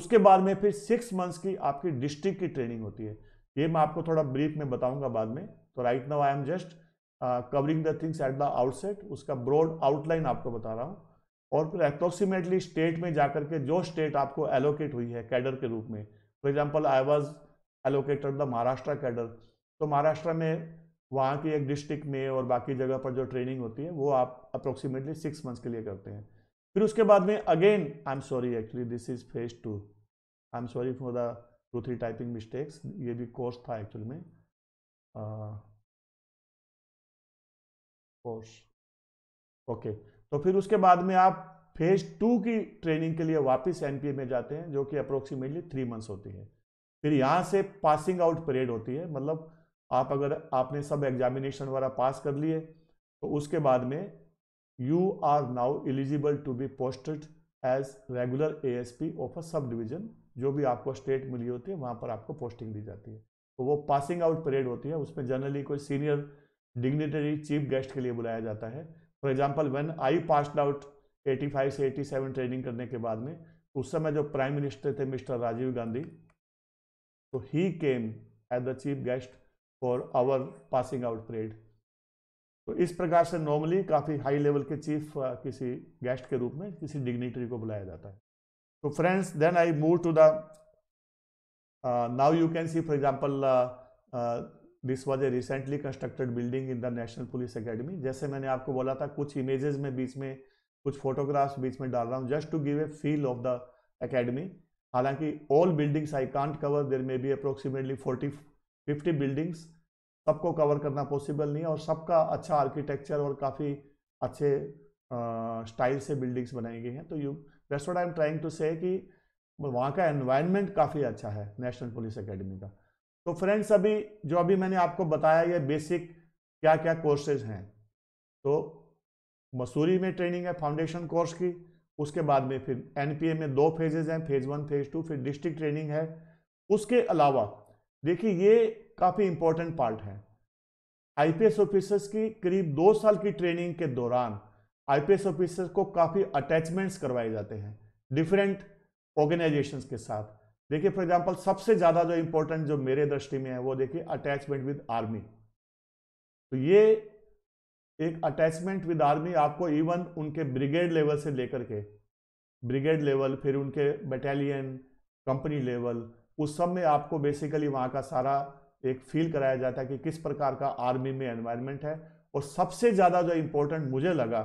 उसके बाद में फिर सिक्स मंथ्स की आपकी डिस्ट्रिक्ट की ट्रेनिंग होती है ये मैं आपको थोड़ा ब्रीफ में बताऊंगा बाद में तो right now I am just covering the things at the outset उसका ब्रॉड आउटलाइन आपको बता रहा हूँ और फिर अप्रोक्सीमेटली स्टेट में जाकर के जो स्टेट आपको एलोकेट हुई है कैडर के रूप में for example I was allocated the Maharashtra cadre तो महाराष्ट्र में वहाँ की एक डिस्ट्रिक्ट में और बाकी जगह पर जो ट्रेनिंग होती है वो आप अप्रोक्सीमेटली सिक्स मंथ्स के लिए करते हैं फिर उसके बाद में again I am sorry actually this is phase two I am sorry for the two three typing mistakes ये भी कोर्स था एक्चुअल में कोर्स uh, ओके okay. तो फिर उसके बाद में आप फेज टू की ट्रेनिंग के लिए वापस एनपीए में जाते हैं जो कि अप्रोक्सीमेटली थ्री मंथ्स होती है फिर यहाँ से पासिंग आउट परेड होती है मतलब आप अगर आपने सब एग्जामिनेशन वगैरह पास कर लिए तो उसके बाद में you are now eligible to be posted as regular A S P of a sub division जो भी आपको स्टेट मिली होती है वहाँ पर आपको पोस्टिंग दी जाती है तो वो पासिंग आउट परेड होती है उसमें जनरली कोई सीनियर डिग्नेटरी चीफ गेस्ट के लिए बुलाया जाता है for example when I pass out 85 से 87 ट्रेनिंग करने के बाद में उस समय जो प्राइम मिनिस्टर थे mister Rajiv Gandhi So he came as the chief guest for our passing out parade. तो इस प्रकार से नॉर्मली काफ़ी हाई लेवल के चीफ uh, किसी गेस्ट के रूप में किसी डिग्निटरी को बुलाया जाता है तो friends then I move to the now you can see for example this was a recently constructed building in the national police academy जैसे मैंने आपको बोला था कुछ इमेजेस में बीच में कुछ फोटोग्राफ्स बीच में डाल रहा हूँ just to give a feel of the academy हालांकि all buildings I can't cover there may be approximately forty fifty buildings सबको कवर करना पॉसिबल नहीं है और सबका अच्छा आर्किटेक्चर और काफ़ी अच्छे स्टाइल से बिल्डिंग्स बनाई गई हैं तो you that's what I am trying to say कि वहाँ का एनवायरनमेंट काफ़ी अच्छा है नेशनल पुलिस एकेडमी का तो फ्रेंड्स अभी जो अभी मैंने आपको बताया ये बेसिक क्या क्या कोर्सेज हैं तो मसूरी में ट्रेनिंग है फाउंडेशन कोर्स की उसके बाद में फिर एनपीए में दो फेजेज हैं फेज वन फेज टू फिर डिस्ट्रिक्ट ट्रेनिंग है उसके अलावा देखिए ये काफ़ी इंपॉर्टेंट पार्ट है आईपीएस ऑफिसर्स की करीब दो साल की ट्रेनिंग के दौरान आईपीएस ऑफिसर्स को काफ़ी अटैचमेंट्स करवाए जाते हैं डिफरेंट ऑर्गेनाइजेशन के साथ देखिए फॉर एग्जांपल सबसे ज़्यादा जो इंपॉर्टेंट जो मेरे दृष्टि में है वो देखिए अटैचमेंट विद आर्मी तो ये एक अटैचमेंट विद आर्मी आपको इवन उनके ब्रिगेड लेवल से लेकर के ब्रिगेड लेवल फिर उनके बटालियन कंपनी लेवल उस सब में आपको बेसिकली वहाँ का सारा एक फील कराया जाता है कि किस प्रकार का आर्मी में एनवायरनमेंट है और सबसे ज़्यादा जो इम्पोर्टेंट मुझे लगा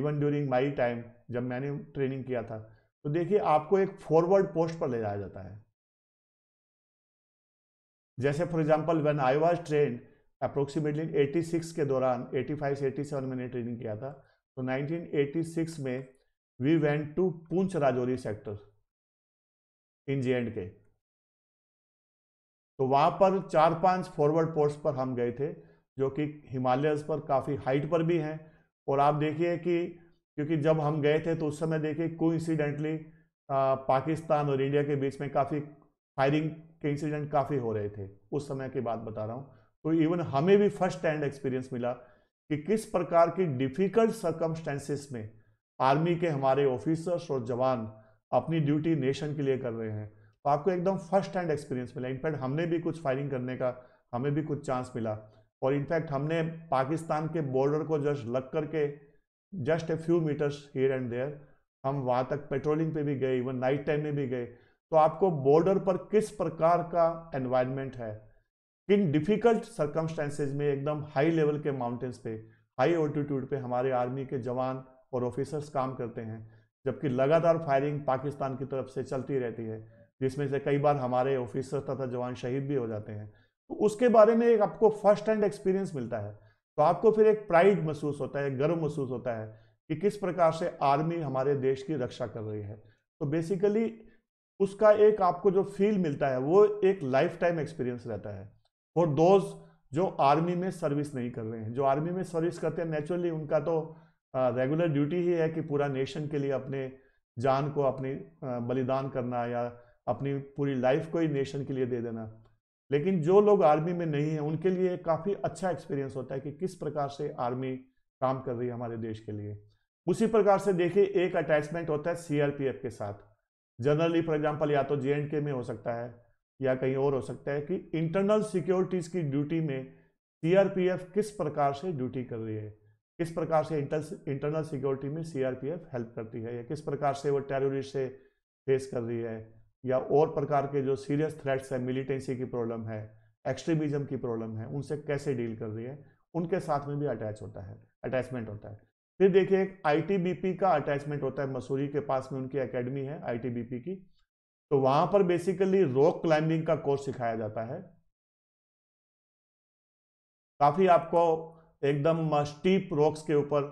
इवन ड्यूरिंग माई टाइम जब मैंने ट्रेनिंग किया था तो देखिए आपको एक फॉरवर्ड पोस्ट पर ले जाया जाता है जैसे for example when I was train approximately 86 के दौरान 85 से 87 मैंने ट्रेनिंग किया था तो 1986 में we went to Poonch Rajouri sector in J and K तो वहां पर चार पांच फॉरवर्ड पोस्ट पर हम गए थे जो कि हिमालयस पर काफ़ी हाइट पर भी हैं और आप देखिए कि क्योंकि जब हम गए थे तो उस समय देखिए को पाकिस्तान और इंडिया के बीच में काफ़ी फायरिंग के इंसिडेंट काफ़ी हो रहे थे उस समय की बात बता रहा हूँ तो इवन हमें भी फर्स्ट हैंड एक्सपीरियंस मिला कि किस प्रकार की डिफिकल्ट सर्कमस्टेंसेस में आर्मी के हमारे ऑफिसर्स और जवान अपनी ड्यूटी नेशन के लिए कर रहे हैं तो आपको एकदम फर्स्ट हैंड एक्सपीरियंस मिला इनफैक्ट हमने भी कुछ फायरिंग करने का हमें भी कुछ चांस मिला और इनफैक्ट हमने पाकिस्तान के बॉर्डर को जस्ट लग करके just a few meters here and there हम वहाँ तक पेट्रोलिंग पे भी गए इवन नाइट टाइम में भी गए तो आपको बॉर्डर पर किस प्रकार का एनवायरनमेंट है किन डिफिकल्ट सर्कमस्टेंसेज में एकदम हाई लेवल के माउंटेन्स पे हाई ऑल्टीट्यूड पे हमारे आर्मी के जवान और ऑफिसर्स काम करते हैं जबकि लगातार फायरिंग पाकिस्तान की तरफ से चलती रहती है जिसमें से कई बार हमारे ऑफिसर तथा जवान शहीद भी हो जाते हैं तो उसके बारे में एक आपको फर्स्ट हैंड एक्सपीरियंस मिलता है तो आपको फिर एक प्राइड महसूस होता है गर्व महसूस होता है कि किस प्रकार से आर्मी हमारे देश की रक्षा कर रही है तो बेसिकली उसका एक आपको जो फील मिलता है वो एक लाइफ टाइम एक्सपीरियंस रहता है और दोज जो आर्मी में सर्विस नहीं कर रहे हैं जो आर्मी में सर्विस करते हैं नेचुरली उनका तो रेगुलर ड्यूटी ही है कि पूरा नेशन के लिए अपने जान को अपनी बलिदान करना या अपनी पूरी लाइफ को ही नेशन के लिए दे देना लेकिन जो लोग आर्मी में नहीं है उनके लिए काफ़ी अच्छा एक्सपीरियंस होता है कि किस प्रकार से आर्मी काम कर रही है हमारे देश के लिए उसी प्रकार से देखिए एक अटैचमेंट होता है सीआरपीएफ के साथ जनरली फॉर एग्जांपल या तो जे में हो सकता है या कहीं और हो सकता है कि इंटरनल सिक्योरिटीज़ की ड्यूटी में सीआरपीएफ किस प्रकार से ड्यूटी कर रही है किस प्रकार से इंटरनल सिक्योरिटी में सीआरपीएफ हेल्प करती है या किस प्रकार से वो टेररिस्ट से फेस कर रही है या और प्रकार के जो सीरियस थ्रेट्स हैं मिलिटेंसी की प्रॉब्लम है एक्सट्रीमिज्म की प्रॉब्लम है उनसे कैसे डील कर रही है उनके साथ में भी अटैच होता है अटैचमेंट होता है फिर देखिए एक आई का अटैचमेंट होता है मसूरी के पास में उनकी एकेडमी है आई की तो वहां पर बेसिकली रॉक क्लाइंबिंग का कोर्स सिखाया जाता है काफी आपको एकदम स्टीप रॉक्स के ऊपर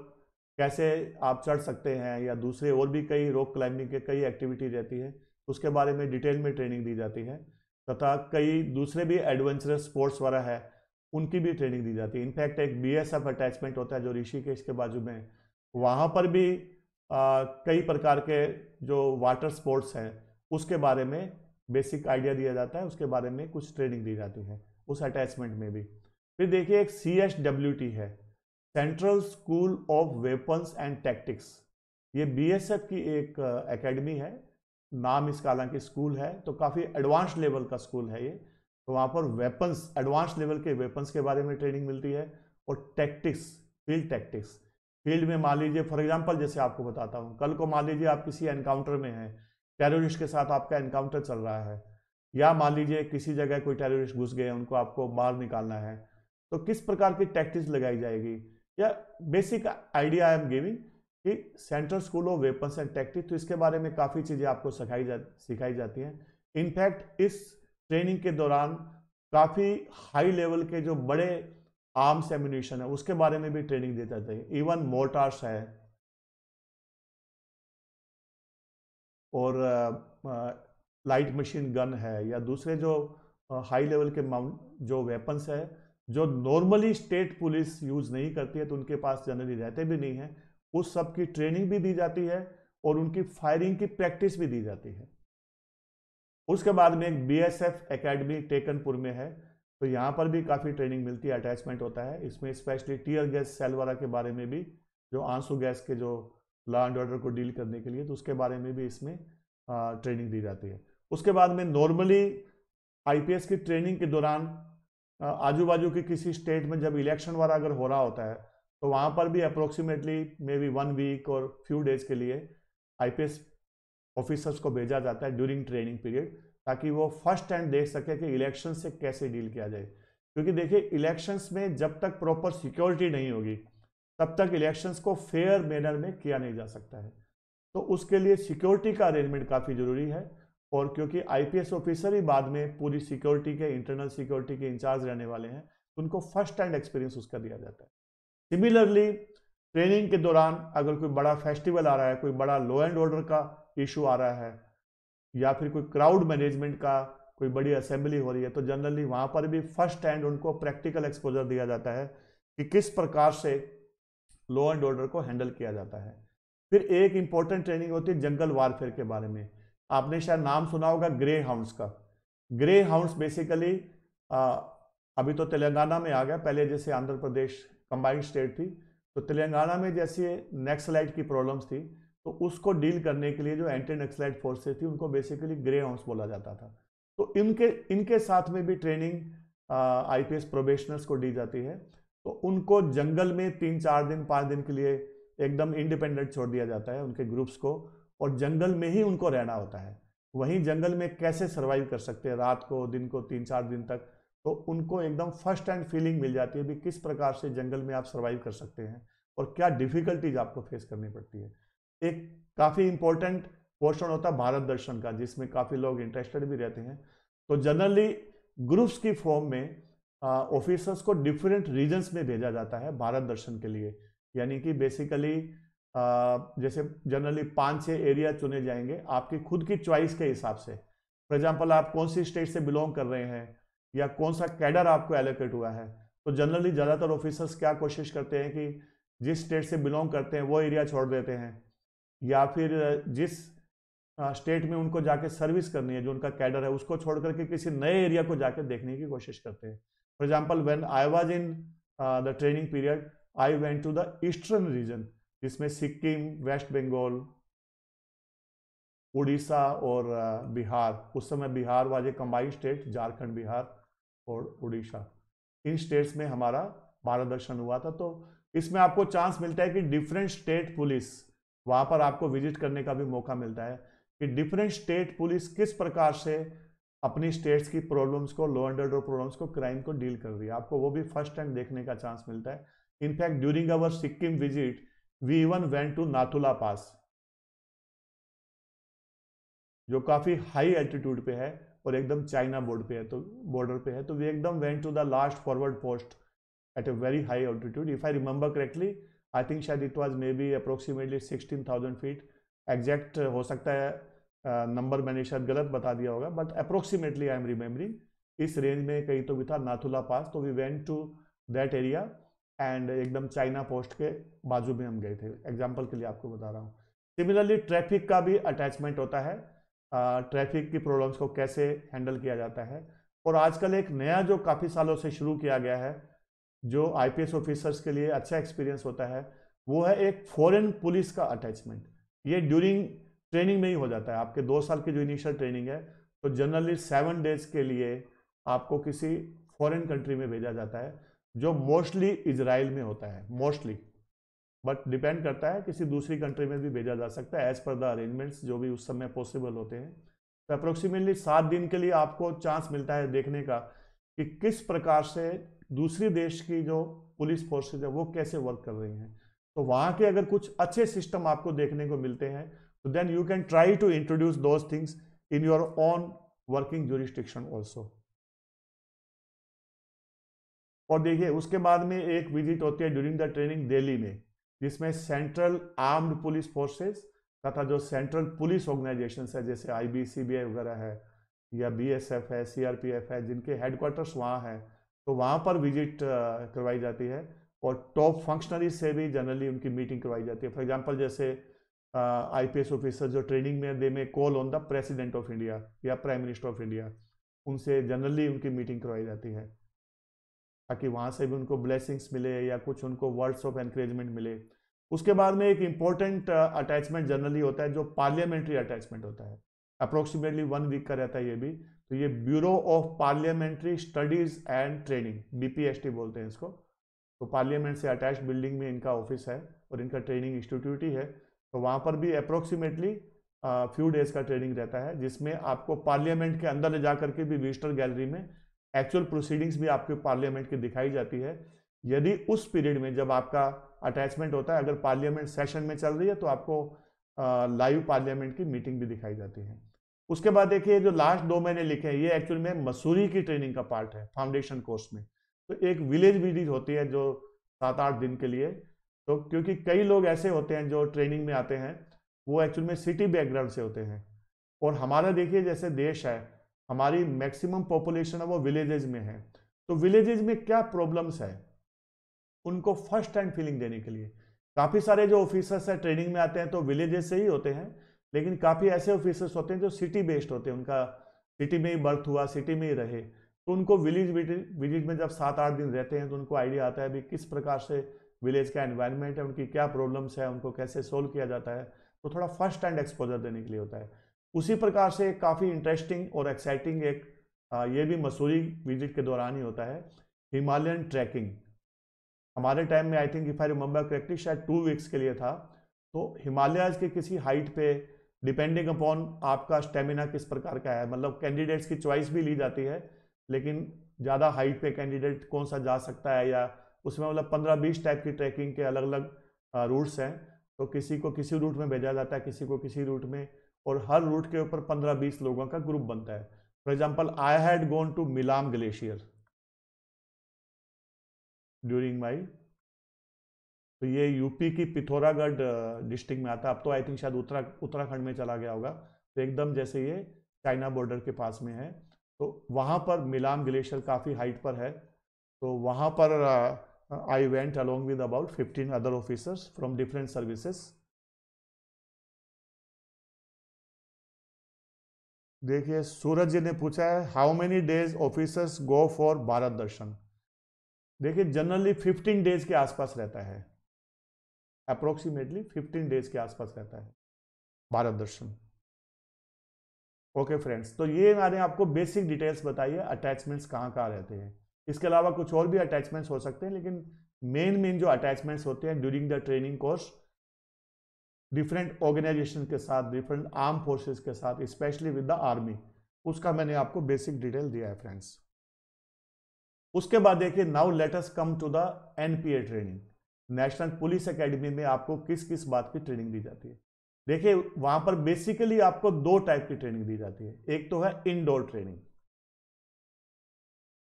कैसे आप चढ़ सकते हैं या दूसरे और भी कई रॉक क्लाइंबिंग के कई एक्टिविटी रहती है उसके बारे में डिटेल में ट्रेनिंग दी जाती है तथा कई दूसरे भी एडवेंचरस स्पोर्ट्स वगैरह है उनकी भी ट्रेनिंग दी जाती है इनफैक्ट एक बी एस एफ अटैचमेंट होता है जो ऋषिकेश के बाजू में वहाँ पर भी आ, कई प्रकार के जो वाटर स्पोर्ट्स हैं उसके बारे में बेसिक आइडिया दिया जाता है उसके बारे में कुछ ट्रेनिंग दी जाती है उस अटैचमेंट में भी फिर देखिए एक सी एस डब्ल्यू टी है central school of weapons and tactics ये बी एस एफ की एक एकेडमी uh, है नाम इसका हालांकि स्कूल है तो काफ़ी एडवांस लेवल का स्कूल है ये तो वहाँ पर वेपन्स एडवांस लेवल के वेपन्स के बारे में ट्रेनिंग मिलती है और टैक्टिक्स फील्ड टैक्टिक्स फील्ड में मान लीजिए फॉर एग्जाम्पल जैसे आपको बताता हूँ कल को मान लीजिए आप किसी एनकाउंटर में हैं टेररिस्ट के साथ आपका एनकाउंटर चल रहा है या मान लीजिए किसी जगह कोई टेररिस्ट घुस गए उनको आपको बाहर निकालना है तो किस प्रकार की टैक्टिक्स लगाई जाएगी या basic idea I am giving कि central school of weapons and tactics तो इसके बारे में काफ़ी चीज़ें आपको सिखाई जा सिखाई जाती हैं इनफैक्ट इस ट्रेनिंग के दौरान काफ़ी हाई लेवल के जो बड़े आर्म्स एम्यूनिशन है उसके बारे में भी ट्रेनिंग दी जाती है इवन मोर्टार्स है और लाइट मशीन गन है या दूसरे जो हाई लेवल के माउंट जो वेपन्स है जो नॉर्मली स्टेट पुलिस यूज़ नहीं करती है तो उनके पास जनरली रहते भी नहीं हैं उस सब की ट्रेनिंग भी दी जाती है और उनकी फायरिंग की प्रैक्टिस भी दी जाती है उसके बाद में एक B S F academy Tekanpur में है तो यहाँ पर भी काफ़ी ट्रेनिंग मिलती है अटैचमेंट होता है इसमें स्पेशली टीयर गैस वाला के बारे में भी जो आंसू गैस के जो लॉ एंड ऑर्डर को डील करने के लिए तो उसके बारे में भी इसमें ट्रेनिंग दी जाती है उसके बाद में नॉर्मली आईपीएस की ट्रेनिंग के दौरान आजू बाजू के किसी स्टेट में जब इलेक्शन वाला अगर हो रहा होता है तो वहाँ पर भी approximately maybe one week और फ्यू डेज के लिए आईपीएस ऑफिसर्स को भेजा जाता है ड्यूरिंग ट्रेनिंग पीरियड ताकि वो फर्स्ट हैंड देख सके कि इलेक्शन से कैसे डील किया जाए क्योंकि देखिए इलेक्शंस में जब तक प्रॉपर सिक्योरिटी नहीं होगी तब तक इलेक्शंस को फेयर मैनर में किया नहीं जा सकता है तो उसके लिए सिक्योरिटी का अरेंजमेंट काफ़ी ज़रूरी है और क्योंकि आईपीएस ऑफिसर ही बाद में पूरी सिक्योरिटी के इंटरनल सिक्योरिटी के इंचार्ज रहने वाले हैं उनको फर्स्ट हैंड एक्सपीरियंस उसका दिया जाता है सिमिलरली ट्रेनिंग के दौरान अगर कोई बड़ा फेस्टिवल आ रहा है कोई बड़ा लॉ एंड ऑर्डर का इशू आ रहा है या फिर कोई क्राउड मैनेजमेंट का कोई बड़ी असेंबली हो रही है तो जनरली वहाँ पर भी फर्स्ट हैंड उनको प्रैक्टिकल एक्सपोजर दिया जाता है कि किस प्रकार से लॉ एंड ऑर्डर को हैंडल किया जाता है फिर एक इंपॉर्टेंट ट्रेनिंग होती है जंगल वारफेयर के बारे में आपने शायद नाम सुना होगा ग्रे हाउंड्स का ग्रे हाउंड्स बेसिकली अभी तो तेलंगाना में आ गया पहले जैसे आंध्र प्रदेश कंबाइंड स्टेट थी तो तेलंगाना में जैसे नेक्सलाइट की प्रॉब्लम्स थी तो उसको डील करने के लिए जो एंटी नेक्सलाइट फोर्सेज थी उनको बेसिकली ग्रे हाउंस बोला जाता था तो इनके इनके साथ में भी ट्रेनिंग आई पी प्रोबेशनर्स को दी जाती है तो उनको जंगल में तीन चार दिन पाँच दिन के लिए एकदम इंडिपेंडेंट छोड़ दिया जाता है उनके ग्रुप्स को और जंगल में ही उनको रहना होता है वहीं जंगल में कैसे सर्वाइव कर सकते हैं रात को दिन को तीन चार दिन तक तो उनको एकदम फर्स्ट हैंड फीलिंग मिल जाती है भी किस प्रकार से जंगल में आप सर्वाइव कर सकते हैं और क्या डिफ़िकल्टीज आपको फेस करनी पड़ती है एक काफ़ी इंपॉर्टेंट पोर्शन होता है भारत दर्शन का जिसमें काफ़ी लोग इंटरेस्टेड भी रहते हैं तो जनरली ग्रुप्स की फॉर्म में ऑफिसर्स को डिफरेंट रीजन्स में भेजा जाता है भारत दर्शन के लिए यानी कि बेसिकली जैसे जनरली पांच छह एरिया चुने जाएंगे आपकी खुद की चॉइस के हिसाब से फॉर एग्जाम्पल आप कौन सी स्टेट से बिलोंग कर रहे हैं या कौन सा कैडर आपको एलोकेट हुआ है तो जनरली ज़्यादातर ऑफिसर्स क्या कोशिश करते हैं कि जिस स्टेट से बिलोंग करते हैं वो एरिया छोड़ देते हैं या फिर जिस स्टेट में उनको जाके सर्विस करनी है जो उनका कैडर है उसको छोड़ करके किसी नए एरिया को जाके देखने की कोशिश करते हैं For example, when I was in uh, the training period, I went to the eastern region, जिसमें सिक्किम वेस्ट बंगाल उड़ीसा और uh, बिहार उस समय Bihar was a combined state Jharkhand Bihar और उड़ीसा इन स्टेट्स में हमारा भारत दर्शन हुआ था तो इसमें आपको चांस मिलता है कि डिफरेंट स्टेट पुलिस वहाँ पर आपको विजिट करने का भी मौका मिलता है कि डिफरेंट स्टेट पुलिस किस प्रकार से अपनी स्टेट्स की प्रॉब्लम्स को लो एंड ऑर्डर प्रॉब्लम्स को क्राइम को डील कर रही है आपको वो भी फर्स्ट टाइम देखने का चांस मिलता है in fact during our Sikkim visit we even went to Nathula pass जो काफ़ी हाई एल्टीट्यूड पे है और एकदम चाइना बोर्ड पे है तो बॉर्डर पे है तो वी एकदम went to the last forward post at a very high altitude if I remember correctly I think शायद it was may be approximately sixteen thousand feet exact हो सकता है नंबर मैंने शायद गलत बता दिया होगा but approximately I am remembering इस रेंज में कहीं तो भी था नाथुला पास तो we went to that area and एकदम चाइना पोस्ट के बाजू में हम गए थे एग्जाम्पल के लिए आपको बता रहा हूँ सिमिलरली ट्रैफिक का भी अटैचमेंट होता है ट्रैफिक की प्रॉब्लम्स को कैसे हैंडल किया जाता है और आजकल एक नया जो काफ़ी सालों से शुरू किया गया है जो आईपीएस ऑफिसर्स के लिए अच्छा एक्सपीरियंस होता है वो है एक फॉरेन पुलिस का अटैचमेंट ये ड्यूरिंग ट्रेनिंग में ही हो जाता है आपके दो साल की जो इनिशियल ट्रेनिंग है तो जनरली सेवन डेज के लिए आपको किसी फॉरेन कंट्री में भेजा जाता है जो मोस्टली इसराइल में होता है मोस्टली बट डिपेंड करता है किसी दूसरी कंट्री में भी भेजा जा सकता है एज पर द अरेंजमेंट्स जो भी उस समय पॉसिबल होते हैं तो अप्रोक्सीमेटली सात दिन के लिए आपको चांस मिलता है देखने का कि किस प्रकार से दूसरी देश की जो पुलिस फोर्सेज है वो कैसे वर्क कर रही हैं तो वहाँ के अगर कुछ अच्छे सिस्टम आपको देखने को मिलते हैं So then you can try to introduce those things in your own working jurisdiction also और देखिए उसके बाद में एक विजिट होती है ड्यूरिंग द ट्रेनिंग दिल्ली में जिसमें सेंट्रल आर्म्ड पुलिस फोर्सेस तथा जो सेंट्रल पुलिस ऑर्गेनाइजेशन है जैसे आई बी सी बी आई वगैरह है या बी एस एफ है सी आर पी एफ है जिनके हेडक्वार्टर्स वहाँ हैं तो वहाँ पर विजिट करवाई जाती है और टॉप फंक्शनरी से भी जनरली उनकी मीटिंग करवाई जाती है फॉर एग्जाम्पल जैसे आईपीएस uh, ऑफिसर जो ट्रेनिंग में they may call on the president of India या प्राइम मिनिस्टर ऑफ इंडिया उनसे जनरली उनकी मीटिंग करवाई जाती है ताकि वहाँ से भी उनको ब्लेसिंग्स मिले या कुछ उनको वर्ड्स ऑफ एनकरेजमेंट मिले उसके बाद में एक इम्पॉर्टेंट अटैचमेंट जनरली होता है जो पार्लियामेंट्री अटैचमेंट होता है अप्रोक्सीमेटली वन वीक का रहता है ये भी तो ये bureau of parliamentary studies and training BPST बोलते हैं इसको तो पार्लियामेंट से अटैच बिल्डिंग में इनका ऑफिस है और इनका ट्रेनिंग इंस्टीट्यूट ही है तो वहाँ पर भी अप्रोक्सीमेटली फ्यू डेज का ट्रेनिंग रहता है जिसमें आपको पार्लियामेंट के अंदर ले जा करके भी विजिटर गैलरी में एक्चुअल प्रोसीडिंग्स भी आपके पार्लियामेंट की दिखाई जाती है यदि उस पीरियड में जब आपका अटैचमेंट होता है अगर पार्लियामेंट सेशन में चल रही है तो आपको लाइव पार्लियामेंट की मीटिंग भी दिखाई जाती है उसके बाद देखिए जो लास्ट दो महीने लिखे हैं ये एक्चुअल में मसूरी की ट्रेनिंग का पार्ट है फाउंडेशन कोर्स में तो एक विलेज विजिट होती है जो सात आठ दिन के लिए तो क्योंकि कई लोग ऐसे होते हैं जो ट्रेनिंग में आते हैं वो एक्चुअल में सिटी बैकग्राउंड से होते हैं और हमारा देखिए जैसे देश है हमारी मैक्सिमम पॉपुलेशन है वो विलेजेस में है तो विलेजेस में क्या प्रॉब्लम्स है उनको फर्स्ट टाइम फीलिंग देने के लिए काफ़ी सारे जो ऑफिसर्स हैं ट्रेनिंग में आते हैं तो विलेजेस से ही होते हैं लेकिन काफ़ी ऐसे ऑफिसर्स होते हैं जो सिटी बेस्ड होते हैं उनका सिटी में ही बर्थ हुआ सिटी में ही रहे तो उनको विलेज विजिट में जब सात आठ दिन रहते हैं तो उनको आइडिया आता है भी किस प्रकार से विलेज का एनवायरनमेंट है उनकी क्या प्रॉब्लम्स है उनको कैसे सोल्व किया जाता है तो थोड़ा फर्स्ट हैंड एक्सपोजर देने के लिए होता है उसी प्रकार से काफ़ी इंटरेस्टिंग और एक्साइटिंग एक आ, ये भी मसूरी विजिट के दौरान ही होता है हिमालयन ट्रैकिंग हमारे टाइम में I think if I remember correctly शायद टू वीक्स के लिए था तो हिमालयाज के किसी हाइट पे डिपेंडिंग अपॉन आपका स्टेमिना किस प्रकार का है मतलब कैंडिडेट्स की चॉइस भी ली जाती है लेकिन ज़्यादा हाइट पे कैंडिडेट कौन सा जा सकता है या उसमें मतलब पंद्रह बीस टाइप की ट्रैकिंग के अलग अलग रूट्स हैं तो किसी को किसी रूट में भेजा जाता है किसी को किसी रूट में और हर रूट के ऊपर पंद्रह बीस लोगों का ग्रुप बनता है for example I had gone to Milam glacier during my तो ये यूपी की पिथौरागढ़ डिस्ट्रिक्ट में आता है अब तो आई थिंक शायद उत्तरा उत्तराखंड में चला गया होगा तो एकदम जैसे ये चाइना बॉर्डर के पास में है तो वहाँ पर मिलाम ग्लेशियर काफ़ी हाइट पर है तो वहाँ पर Uh, I went along with about 15 other officers from different services. देखिए सूरज जी ने पूछा है how many days officers go for Bharat Darshan देखिए जनरली 15 डेज के आसपास रहता है अप्रोक्सीमेटली 15 डेज के आसपास रहता है भारत दर्शन ओके फ्रेंड्स तो ये मैंने आपको बेसिक डिटेल्स बताई है अटैचमेंट्स कहाँ कहाँ रहते हैं इसके अलावा कुछ और भी अटैचमेंट्स हो सकते हैं लेकिन मेन मेन जो अटैचमेंट्स होते हैं during the training course different organization के साथ डिफरेंट आर्म फोर्सेस के साथ स्पेशली विद द आर्मी उसका मैंने आपको बेसिक डिटेल दिया है फ्रेंड्स उसके बाद देखिए now let's come to the NPA training national police academy में आपको किस किस बात की ट्रेनिंग दी जाती है देखिए वहां पर बेसिकली आपको दो टाइप की ट्रेनिंग दी जाती है एक तो है इनडोर ट्रेनिंग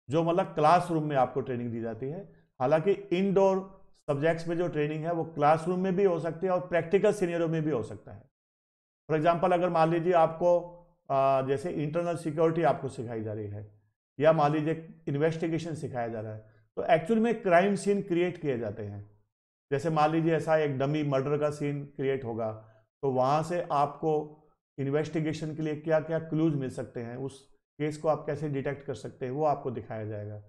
जो मतलब क्लासरूम में आपको ट्रेनिंग दी जाती है हालांकि इनडोर सब्जेक्ट्स में जो ट्रेनिंग है वो क्लासरूम में भी हो सकती है और प्रैक्टिकल सीनियरों में भी हो सकता है फॉर एग्जाम्पल अगर मान लीजिए आपको जैसे इंटरनल सिक्योरिटी आपको सिखाई जा रही है या मान लीजिए इन्वेस्टिगेशन सिखाया जा रहा है तो एक्चुअल में क्राइम सीन क्रिएट किए जाते हैं जैसे मान लीजिए ऐसा एक डमी मर्डर का सीन क्रिएट होगा तो वहाँ से आपको इन्वेस्टिगेशन के लिए क्या क्या क्लूज मिल सकते हैं उस केस को आप कैसे डिटेक्ट कर सकते हैं वो आपको दिखाया जाएगा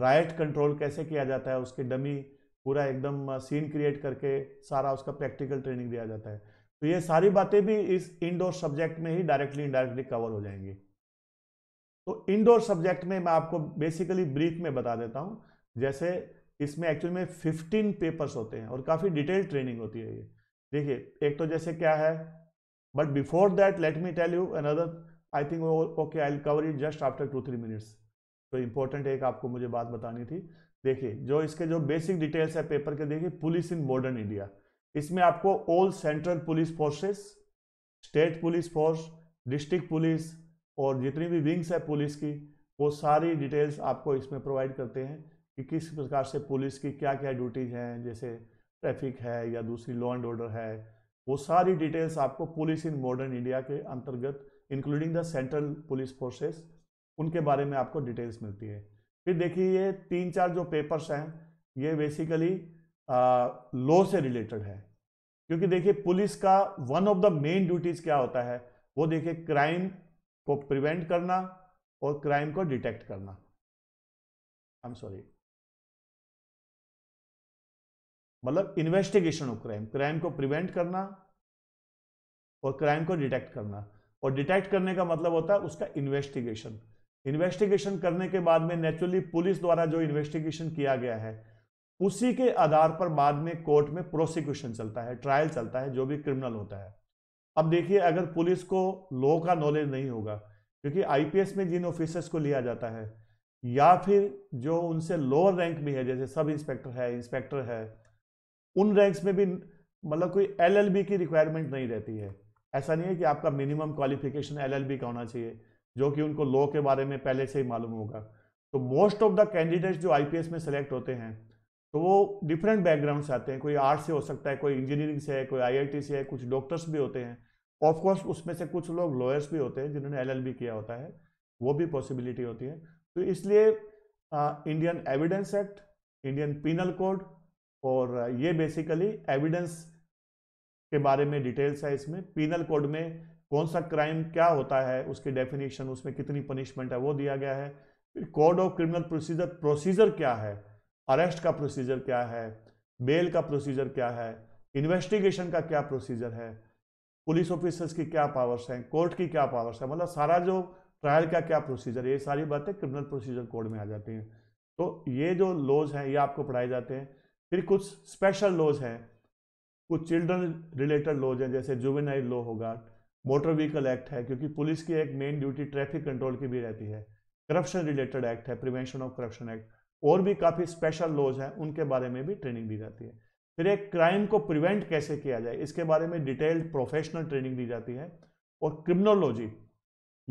राइट कंट्रोल कैसे किया जाता है उसके डमी पूरा एकदम सीन क्रिएट करके सारा उसका प्रैक्टिकल ट्रेनिंग दिया जाता है तो ये सारी बातें भी इस इनडोर सब्जेक्ट में ही डायरेक्टली इनडायरेक्टली कवर हो जाएंगी तो इनडोर सब्जेक्ट में मैं आपको बेसिकली ब्रीफ में बता देता हूँ जैसे इसमें एक्चुअली में फिफ्टीन पेपर्स होते हैं और काफ़ी डिटेल ट्रेनिंग होती है ये देखिए एक तो जैसे क्या है but before that let me tell you another I think okay I cover it just after two three minutes तो इम्पोर्टेंट एक आपको मुझे बात बतानी थी देखिए जो इसके जो बेसिक डिटेल्स है पेपर के देखिए पुलिस इन मॉडर्न इंडिया इसमें आपको all central police forces state police force district police और जितनी भी विंग्स है पुलिस की वो सारी डिटेल्स आपको इसमें प्रोवाइड करते हैं कि किस प्रकार से पुलिस की क्या क्या ड्यूटीज हैं जैसे ट्रैफिक है या दूसरी लॉ एंड ऑर्डर है वो सारी डिटेल्स आपको पुलिस इन मॉडर्न इंडिया के अंतर्गत including the central police forces उनके बारे में आपको डिटेल्स मिलती है फिर देखिए ये तीन चार जो पेपर्स हैं ये बेसिकली लॉ से रिलेटेड है क्योंकि देखिए पुलिस का one of the main duties क्या होता है वो देखिए क्राइम को प्रिवेंट करना और क्राइम को डिटेक्ट करना आई एम सॉरी मतलब इन्वेस्टिगेशन ऑफ क्राइम क्राइम को प्रिवेंट करना और क्राइम को डिटेक्ट करना और डिटेक्ट करने का मतलब होता है उसका इन्वेस्टिगेशन इन्वेस्टिगेशन करने के बाद में नेचुरली पुलिस द्वारा जो इन्वेस्टिगेशन किया गया है उसी के आधार पर बाद में कोर्ट में प्रोसिक्यूशन चलता है ट्रायल चलता है जो भी क्रिमिनल होता है अब देखिए अगर पुलिस को लॉ का नॉलेज नहीं होगा क्योंकि आईपीएस में जिन ऑफिसर्स को लिया जाता है या फिर जो उनसे लोअर रैंक भी है जैसे सब इंस्पेक्टर है इंस्पेक्टर है उन रैंक्स में भी मतलब कोई एलएलबी की रिक्वायरमेंट नहीं रहती है ऐसा नहीं है कि आपका मिनिमम क्वालिफिकेशन एलएलबी का होना चाहिए जो कि उनको लॉ के बारे में पहले से ही मालूम होगा तो मोस्ट ऑफ द कैंडिडेट्स जो आईपीएस में सेलेक्ट होते हैं तो वो डिफरेंट बैकग्राउंड से आते हैं कोई आर्ट से हो सकता है कोई इंजीनियरिंग से है कोई टी से है कुछ डॉक्टर्स भी होते हैं ऑफकोर्स उसमें से कुछ लोग लॉयर्स भी होते हैं जिन्होंने बी किया होता है वो भी पॉसिबिलिटी होती है तो इसलिए Indian evidence act Indian penal code और ये बेसिकली एविडेंस के बारे में डिटेल्स है इसमें पीनल कोड में कौन सा क्राइम क्या होता है उसकी डेफिनेशन उसमें कितनी पनिशमेंट है वो दिया गया है फिर code of criminal procedure procedure क्या है अरेस्ट का प्रोसीजर क्या है बेल का प्रोसीजर क्या है इन्वेस्टिगेशन का क्या प्रोसीजर है पुलिस ऑफिसर्स की क्या पावर्स हैं कोर्ट की क्या पावर्स है मतलब सारा जो ट्रायल का क्या प्रोसीजर ये सारी बातें क्रिमिनल प्रोसीजर कोड में आ जाती हैं तो ये जो लॉज हैं ये आपको पढ़ाए जाते हैं फिर कुछ स्पेशल लॉज हैं कुछ चिल्ड्रन रिलेटेड लॉज हैं जैसे जुवेनाइल लॉ होगा मोटर व्हीकल एक्ट है क्योंकि पुलिस की एक मेन ड्यूटी ट्रैफिक कंट्रोल की भी रहती है करप्शन रिलेटेड एक्ट है प्रिवेंशन ऑफ करप्शन एक्ट और भी काफ़ी स्पेशल लॉज हैं उनके बारे में भी ट्रेनिंग दी जाती है फिर एक क्राइम को प्रिवेंट कैसे किया जाए इसके बारे में डिटेल्ड प्रोफेशनल ट्रेनिंग दी जाती है और क्रिमिनोलॉजी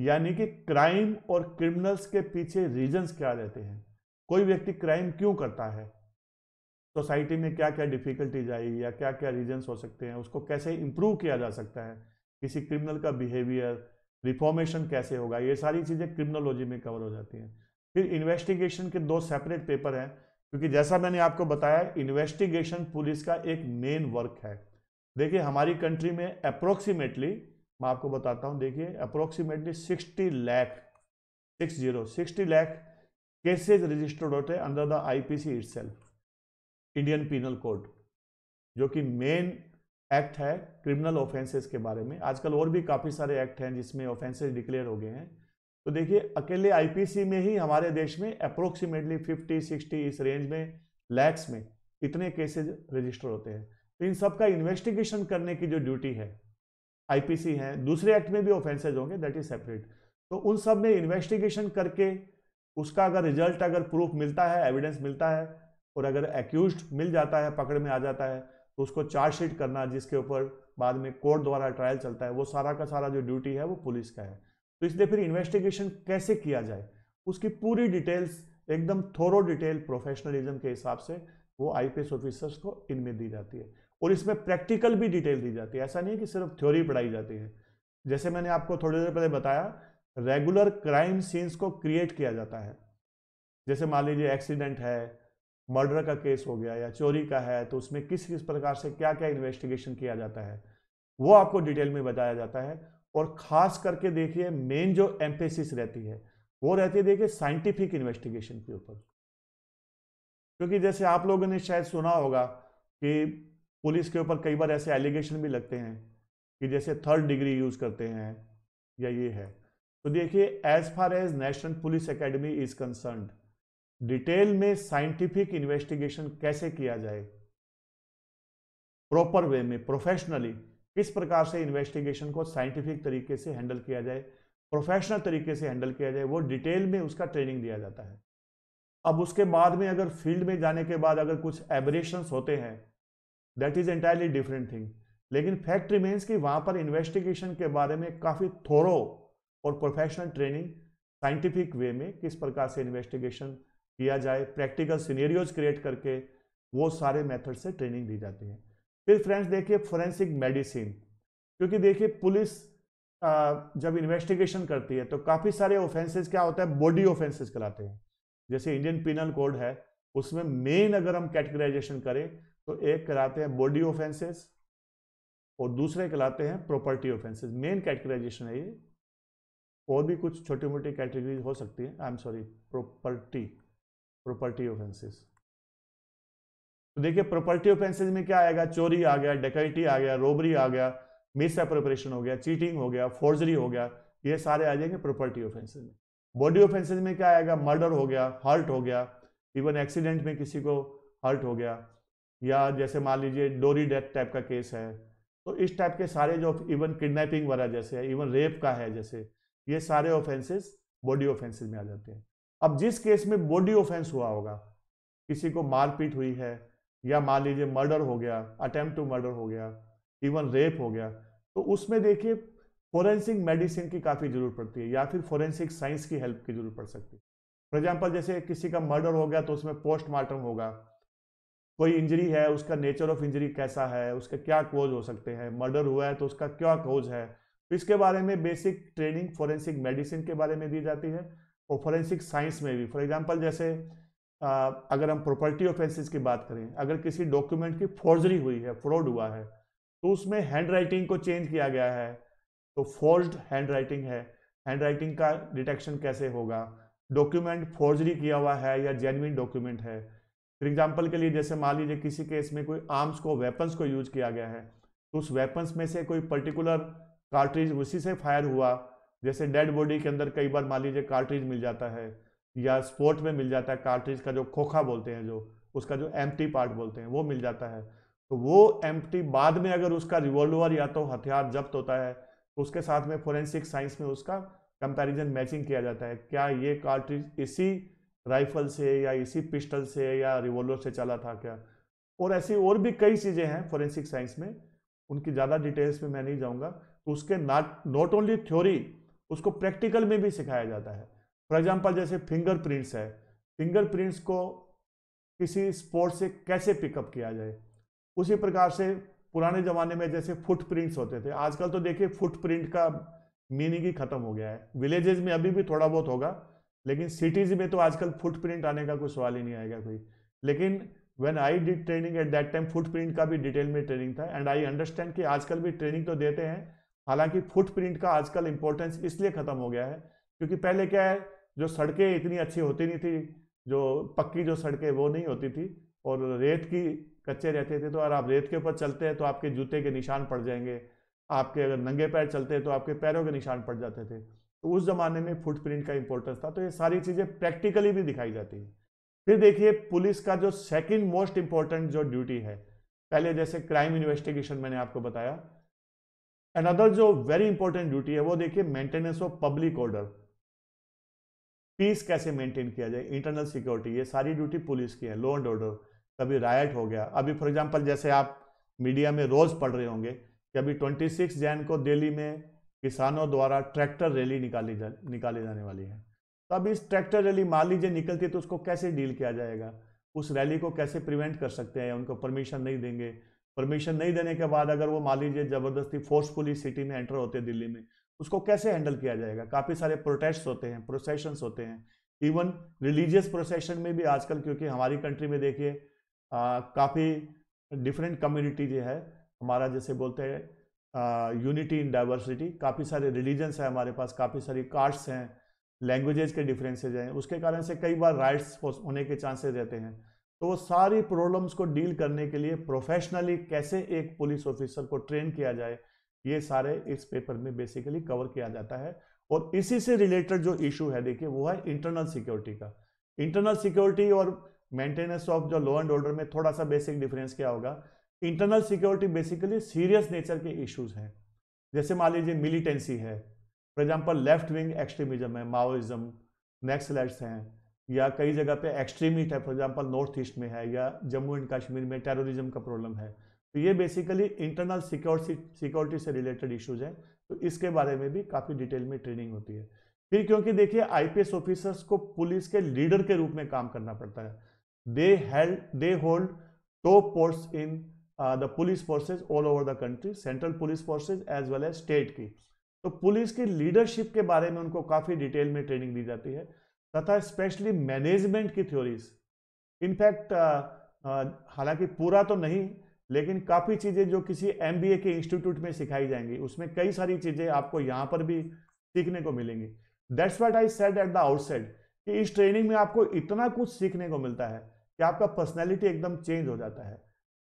यानी कि क्राइम और क्रिमिनल्स के पीछे रीजन्स क्या रहते हैं कोई व्यक्ति क्राइम क्यों करता है सोसाइटी में क्या क्या डिफ़िकल्टीज आई या क्या क्या रीजन्स हो सकते हैं उसको कैसे इम्प्रूव किया जा सकता है किसी क्रिमिनल का बिहेवियर रिफॉर्मेशन कैसे होगा ये सारी चीज़ें क्रिमिनोलॉजी में कवर हो जाती हैं फिर इन्वेस्टिगेशन के दो सेपरेट पेपर हैं क्योंकि जैसा मैंने आपको बताया इन्वेस्टिगेशन पुलिस का एक मेन वर्क है देखिए हमारी कंट्री में अप्रोक्सीमेटली मैं आपको बताता हूँ देखिए approximately sixty lakh six zero sixty lakh cases registered होते हैं under the I P C itself Indian penal code जो कि मेन एक्ट है क्रिमिनल ऑफेंसेस के बारे में आजकल और भी काफ़ी सारे एक्ट हैं जिसमें ऑफेंसेस डिक्लेयर हो गए हैं तो देखिए अकेले आईपीसी में ही हमारे देश में अप्रोक्सीमेटली 50 60 इस रेंज में लैक्स में इतने केसेज रजिस्टर होते हैं तो इन सब का इन्वेस्टिगेशन करने की जो ड्यूटी है आईपीसी है दूसरे एक्ट में भी ऑफेंसेज होंगे दैट इज सेपरेट तो उन सब में इन्वेस्टिगेशन करके उसका अगर रिजल्ट अगर प्रूफ मिलता है एविडेंस मिलता है और अगर एक्यूज मिल जाता है पकड़ में आ जाता है तो उसको चार्जशीट करना जिसके ऊपर बाद में कोर्ट द्वारा ट्रायल चलता है वो सारा का सारा जो ड्यूटी है वो पुलिस का है तो इसलिए फिर इन्वेस्टिगेशन कैसे किया जाए उसकी पूरी डिटेल्स एकदम थोरो डिटेल प्रोफेशनलिज्म के हिसाब से वो आईपीएस ऑफिसर्स को इनमें दी जाती है और इसमें प्रैक्टिकल भी डिटेल दी जाती है ऐसा नहीं कि सिर्फ थ्योरी पढ़ाई जाती है जैसे मैंने आपको थोड़ी देर पहले बताया रेगुलर क्राइम सीन्स को क्रिएट किया जाता है जैसे मान लीजिए एक्सीडेंट है मर्डर का केस हो गया या चोरी का है तो उसमें किस किस प्रकार से क्या क्या इन्वेस्टिगेशन किया जाता है वो आपको डिटेल में बताया जाता है और ख़ास करके देखिए मेन जो एम्पेसिस रहती है वो रहती है देखिए साइंटिफिक इन्वेस्टिगेशन के ऊपर क्योंकि जैसे आप लोगों ने शायद सुना होगा कि पुलिस के ऊपर कई बार ऐसे एलिगेशन भी लगते हैं कि जैसे थर्ड डिग्री यूज़ करते हैं या ये है तो देखिए as far as national police academy is concerned detail में साइंटिफिक इन्वेस्टिगेशन कैसे किया जाए प्रॉपर वे में प्रोफेशनली किस प्रकार से इन्वेस्टिगेशन को साइंटिफिक तरीके से हैंडल किया जाए प्रोफेशनल तरीके से हैंडल किया जाए वो डिटेल में उसका ट्रेनिंग दिया जाता है अब उसके बाद में अगर फील्ड में जाने के बाद अगर कुछ एबरेशंस होते हैं that is entirely different thing लेकिन फैक्ट रिमेन्स कि वहाँ पर इन्वेस्टिगेशन के बारे में काफ़ी थोरो और प्रोफेशनल ट्रेनिंग साइंटिफिक वे में किस प्रकार से इन्वेस्टिगेशन किया जाए प्रैक्टिकल सीनेरियोज क्रिएट करके वो सारे मेथड से ट्रेनिंग दी जाती है फिर फ्रेंड्स देखिए फोरेंसिक मेडिसिन क्योंकि देखिए पुलिस जब इन्वेस्टिगेशन करती है तो काफ़ी सारे ऑफेंसेस क्या होता है बॉडी ऑफेंसेस कराते हैं जैसे इंडियन पिनल कोड है उसमें मेन अगर हम कैटेगराइजेशन करें तो एक कराते हैं बॉडी ऑफेंसेस और दूसरे कराते हैं प्रॉपर्टी ऑफेंसेस मेन कैटेगराइजेशन है ये और भी कुछ छोटी मोटी कैटेगरीज हो सकती है I am sorry property property offences तो देखिए प्रॉपर्टी ऑफेंसेस में क्या आएगा चोरी आ गया डकैती आ गया रोबरी आ गया मिस अप्रोप्रिएशन हो गया चीटिंग हो गया फोर्जरी हो गया ये सारे आ जाएंगे प्रॉपर्टी ऑफेंसेज में बॉडी ऑफेंसेज में क्या आएगा मर्डर हो गया हर्ट हो गया इवन एक्सीडेंट में किसी को हर्ट हो गया या जैसे मान लीजिए डोरी डेथ टाइप का केस है तो इस टाइप के सारे जो इवन किडनैपिंग वाला जैसे है इवन रेप का है जैसे ये सारे ऑफेंसेस बॉडी ऑफेंसेस में आ जाते हैं अब जिस केस में बॉडी ऑफेंस हुआ होगा किसी को मारपीट हुई है या मान लीजिए मर्डर हो गया अटेम्प्ट टू मर्डर हो गया इवन रेप हो गया तो उसमें देखिए फोरेंसिक मेडिसिन की काफ़ी ज़रूरत पड़ती है या फिर फोरेंसिक साइंस की हेल्प की ज़रूरत पड़ सकती है फॉर एग्जाम्पल जैसे किसी का मर्डर हो गया तो उसमें पोस्टमार्टम होगा कोई इंजरी है उसका नेचर ऑफ इंजरी कैसा है उसके क्या कोज हो सकते हैं मर्डर हुआ है तो उसका क्या कोज है तो इसके बारे में बेसिक ट्रेनिंग फोरेंसिक मेडिसिन के बारे में दी जाती है और फॉरेंसिक साइंस में भी फॉर एग्जांपल जैसे आ, अगर हम प्रॉपर्टी ऑफेंसेस की बात करें अगर किसी डॉक्यूमेंट की फॉर्जरी हुई है फ्रॉड हुआ है तो उसमें हैंड राइटिंग को चेंज किया गया है तो फोर्ज हैंड राइटिंग है हैंड राइटिंग का डिटेक्शन कैसे होगा डॉक्यूमेंट फॉर्जरी किया हुआ है या जेनविन डॉक्यूमेंट है फॉर एग्जाम्पल के लिए जैसे मान लीजिए किसी केस में कोई आर्म्स को वेपन्स को यूज किया गया है तो उस वेपन्स में से कोई पर्टिकुलर कार्ट्रिज उसी से फायर हुआ जैसे डेड बॉडी के अंदर कई बार मान लीजिए कार्ट्रिज मिल जाता है या स्पोर्ट में मिल जाता है कार्ट्रिज का जो खोखा बोलते हैं जो उसका जो एम पार्ट बोलते हैं वो मिल जाता है तो वो एम बाद में अगर उसका रिवॉल्वर या तो हथियार जब्त होता है तो उसके साथ में फोरेंसिक साइंस में उसका कंपैरिजन मैचिंग किया जाता है क्या ये कार्ट्रिज इसी राइफल से या इसी पिस्टल से या रिवॉल्वर से चला था क्या और ऐसी और भी कई चीज़ें हैं फोरेंसिक साइंस में उनकी ज़्यादा डिटेल्स में मैं नहीं जाऊँगा तो उसके नॉट नॉट ओनली थ्योरी उसको प्रैक्टिकल में भी सिखाया जाता है फॉर एग्जाम्पल जैसे फिंगरप्रिंट्स है फिंगरप्रिंट्स को किसी स्पोर्ट से कैसे पिकअप किया जाए उसी प्रकार से पुराने ज़माने में जैसे फुटप्रिंट्स होते थे आजकल तो देखिए फुटप्रिंट का मीनिंग ही ख़त्म हो गया है विलेजेस में अभी भी थोड़ा बहुत होगा लेकिन सिटीज़ में तो आजकल फुटप्रिंट आने का कोई सवाल ही नहीं आएगा कोई लेकिन when I did training at that time footprint का भी डिटेल में ट्रेनिंग था एंड आई अंडरस्टैंड कि आजकल भी ट्रेनिंग तो देते हैं हालांकि फुटप्रिंट का आजकल इंपॉर्टेंस इसलिए खत्म हो गया है क्योंकि पहले क्या है जो सड़कें इतनी अच्छी होती नहीं थी जो पक्की जो सड़कें वो नहीं होती थी और रेत की कच्चे रहते थे तो अगर आप रेत के ऊपर चलते हैं तो आपके जूते के निशान पड़ जाएंगे आपके अगर नंगे पैर चलते हैं तो आपके पैरों के निशान पड़ जाते थे तो उस ज़माने में फुटप्रिंट का इंपॉर्टेंस था तो ये सारी चीज़ें प्रैक्टिकली भी दिखाई जाती है फिर देखिए पुलिस का जो सेकंड मोस्ट इम्पॉर्टेंट जो ड्यूटी है पहले जैसे क्राइम इन्वेस्टिगेशन मैंने आपको बताया अनदर जो वेरी इंपॉर्टेंट ड्यूटी है वो देखिए maintenance of public order peace कैसे मेंटेन किया जाए इंटरनल सिक्योरिटी ये सारी ड्यूटी पुलिस की है लॉ एंड ऑर्डर कभी रायट हो गया अभी फॉर एग्जांपल जैसे आप मीडिया में रोज पढ़ रहे होंगे कि अभी 26 जैन को दिल्ली में किसानों द्वारा ट्रैक्टर रैली निकाली जा निकाली जाने वाली है तो अब इस ट्रैक्टर रैली मान लीजिए निकलती है तो उसको कैसे डील किया जाएगा उस रैली को कैसे प्रिवेंट कर सकते हैं उनको परमिशन नहीं देंगे परमिशन नहीं देने के बाद अगर वो मान लीजिए जबरदस्ती फोर्सफुली सिटी में एंटर होते दिल्ली में उसको कैसे हैंडल किया जाएगा काफ़ी सारे प्रोटेस्ट होते हैं प्रोसेशन होते हैं इवन रिलीजियस प्रोसेशन में भी आजकल क्योंकि हमारी कंट्री में देखिए काफ़ी डिफरेंट कम्युनिटी जो है हमारा जैसे बोलते हैं यूनिटी इन डाइवर्सिटी काफ़ी सारे रिलीजन्स हैं हमारे पास काफ़ी सारी कास्ट्स हैं लैंग्वेजेस के डिफरेंसेज हैं उसके कारण से कई बार राइट्स होने के चांसेस रहते हैं तो वो सारी प्रॉब्लम्स को डील करने के लिए प्रोफेशनली कैसे एक पुलिस ऑफिसर को ट्रेन किया जाए ये सारे इस पेपर में बेसिकली कवर किया जाता है और इसी से रिलेटेड जो इशू है देखिए वो है इंटरनल सिक्योरिटी का इंटरनल सिक्योरिटी और मेंटेनेंस ऑफ जो लॉ एंड ऑर्डर में थोड़ा सा बेसिक डिफरेंस क्या होगा internal security basically serious nature के इश्यूज हैं जैसे मान लीजिए मिलिटेंसी है for example left wing extremism है माओइज्म नेक्सलेट्स हैं या कई जगह पे एक्सट्रीमिस्ट है फॉर एग्जांपल नॉर्थ ईस्ट में है या जम्मू एंड कश्मीर में टेररिज्म का प्रॉब्लम है तो ये बेसिकली इंटरनल सिक्योरिटी सिक्योरिटी से रिलेटेड इश्यूज हैं तो इसके बारे में भी काफ़ी डिटेल में ट्रेनिंग होती है फिर क्योंकि देखिए आईपीएस ऑफिसर्स को पुलिस के लीडर के रूप में काम करना पड़ता है they held they hold top post in the police forces all over the country central police forces as well as state की तो पुलिस की लीडरशिप के बारे में उनको काफ़ी डिटेल में ट्रेनिंग दी जाती है तथा स्पेशली मैनेजमेंट की थ्योरीज इनफैक्ट हालांकि पूरा तो नहीं लेकिन काफ़ी चीज़ें जो किसी एम के इंस्टीट्यूट में सिखाई जाएंगी उसमें कई सारी चीज़ें आपको यहाँ पर भी सीखने को मिलेंगी that's what I said at the outside कि इस ट्रेनिंग में आपको इतना कुछ सीखने को मिलता है कि आपका पर्सनैलिटी एकदम चेंज हो जाता है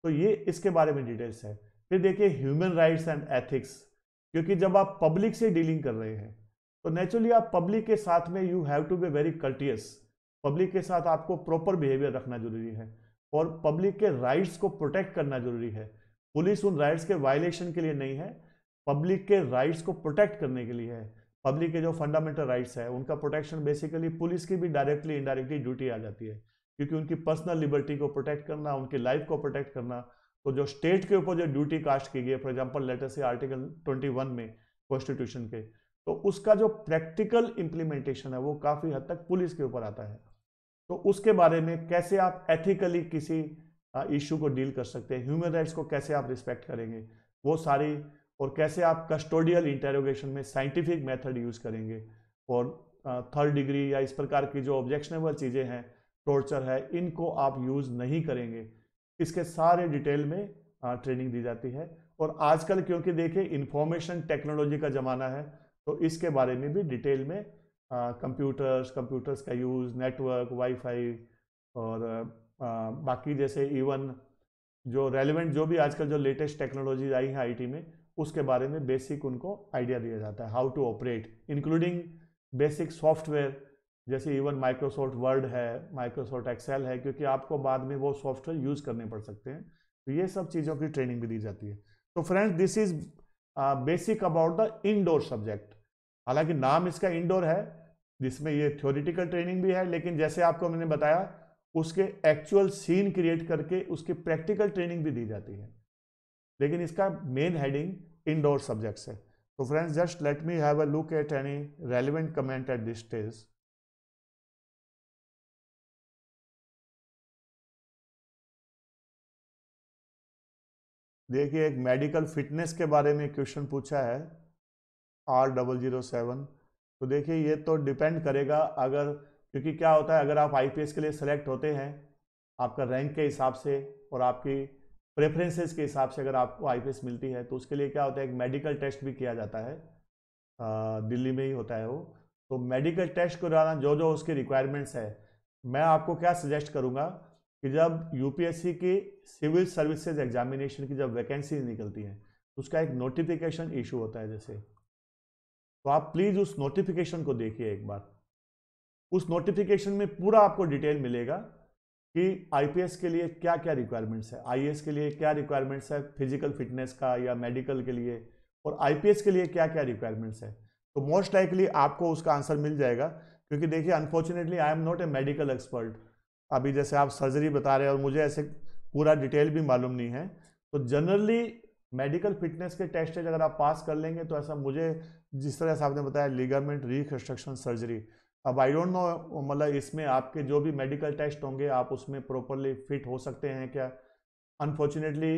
तो ये इसके बारे में डिटेल्स है फिर देखिए ह्यूमन राइट्स एंड एथिक्स क्योंकि जब आप पब्लिक से डीलिंग कर रहे हैं तो नेचुरली आप पब्लिक के साथ में you have to be very courteous public के साथ आपको प्रॉपर बिहेवियर रखना जरूरी है और पब्लिक के राइट्स को प्रोटेक्ट करना जरूरी है पुलिस उन राइट्स के वायलेशन के लिए नहीं है पब्लिक के राइट्स को प्रोटेक्ट करने के लिए है पब्लिक के जो फंडामेंटल राइट्स है उनका प्रोटेक्शन बेसिकली पुलिस की भी डायरेक्टली इनडायरेक्टली ड्यूटी आ जाती है क्योंकि उनकी पर्सनल लिबर्टी को प्रोटेक्ट करना उनकी लाइफ को प्रोटेक्ट करना तो जो स्टेट के ऊपर जो ड्यूटी कास्ट की गई है फॉर एग्जाम्पल लेटर से आर्टिकल ट्वेंटी में कॉन्स्टिट्यूशन के तो उसका जो प्रैक्टिकल इंप्लीमेंटेशन है वो काफ़ी हद तक पुलिस के ऊपर आता है तो उसके बारे में कैसे आप एथिकली किसी इशू को डील कर सकते हैं ह्यूमन राइट्स को कैसे आप रिस्पेक्ट करेंगे वो सारी और कैसे आप कस्टोडियल इंटेरोगेशन में साइंटिफिक मेथड यूज़ करेंगे और थर्ड डिग्री या इस प्रकार की जो ऑब्जेक्शनेबल चीज़ें हैं टॉर्चर है इनको आप यूज़ नहीं करेंगे इसके सारे डिटेल में ट्रेनिंग दी जाती है और आजकल क्योंकि देखिए इंफॉर्मेशन टेक्नोलॉजी का ज़माना है तो इसके बारे में भी डिटेल में कंप्यूटर्स कंप्यूटर्स का यूज़ नेटवर्क वाईफाई और आ, बाकी जैसे इवन जो रेलिवेंट जो भी आजकल जो लेटेस्ट टेक्नोलॉजीज आई हैं आईटी में उसके बारे में बेसिक उनको आइडिया दिया जाता है how to operate including basic software जैसे इवन माइक्रोसॉफ्ट वर्ड है माइक्रोसॉफ्ट एक्सेल है क्योंकि आपको बाद में वो सॉफ्टवेयर यूज़ करने पड़ सकते हैं तो ये सब चीज़ों की ट्रेनिंग भी दी जाती है तो friends this is basic about the indoor subject हालांकि नाम इसका इनडोर है जिसमें ये थ्योरिटिकल ट्रेनिंग भी है लेकिन जैसे आपको मैंने बताया उसके एक्चुअल सीन क्रिएट करके उसकी प्रैक्टिकल ट्रेनिंग भी दी जाती है लेकिन इसका मेन हेडिंग इनडोर सब्जेक्ट्स है तो friends just let me have a look at any relevant comment at this stage देखिए एक मेडिकल फिटनेस के बारे में क्वेश्चन पूछा है आर डबल जीरो सेवन तो देखिए ये तो डिपेंड करेगा अगर क्योंकि क्या होता है अगर आप आईपीएस के लिए सेलेक्ट होते हैं आपका रैंक के हिसाब से और आपकी प्रेफरेंसेस के हिसाब से अगर आपको आईपीएस मिलती है तो उसके लिए क्या होता है एक मेडिकल टेस्ट भी किया जाता है आ, दिल्ली में ही होता है वो तो मेडिकल टेस्ट के जो जो उसके रिक्वायरमेंट्स है मैं आपको क्या सजेस्ट करूँगा कि जब यूपीएससी की सिविल सर्विसेज एग्जामिनेशन की जब वैकेंसी निकलती है तो उसका एक नोटिफिकेशन इशू होता है जैसे तो आप प्लीज उस नोटिफिकेशन को देखिए एक बार उस नोटिफिकेशन में पूरा आपको डिटेल मिलेगा कि आईपीएस के लिए क्या क्या रिक्वायरमेंट्स है आईएएस के लिए क्या रिक्वायरमेंट्स है फिजिकल फिटनेस का या मेडिकल के लिए और आईपीएस के लिए क्या क्या रिक्वायरमेंट्स है तो मोस्ट लाइकली आपको उसका आंसर मिल जाएगा क्योंकि देखिए unfortunately I am not a medical expert अभी जैसे आप सर्जरी बता रहे हैं और मुझे ऐसे पूरा डिटेल भी मालूम नहीं है तो जनरली मेडिकल फिटनेस के टेस्ट अगर आप पास कर लेंगे तो ऐसा मुझे जिस तरह से आपने बताया लिगामेंट रिकन्स्ट्रक्शन सर्जरी अब आई डोंट नो मतलब इसमें आपके जो भी मेडिकल टेस्ट होंगे आप उसमें प्रॉपरली फिट हो सकते हैं क्या अनफॉर्चुनेटली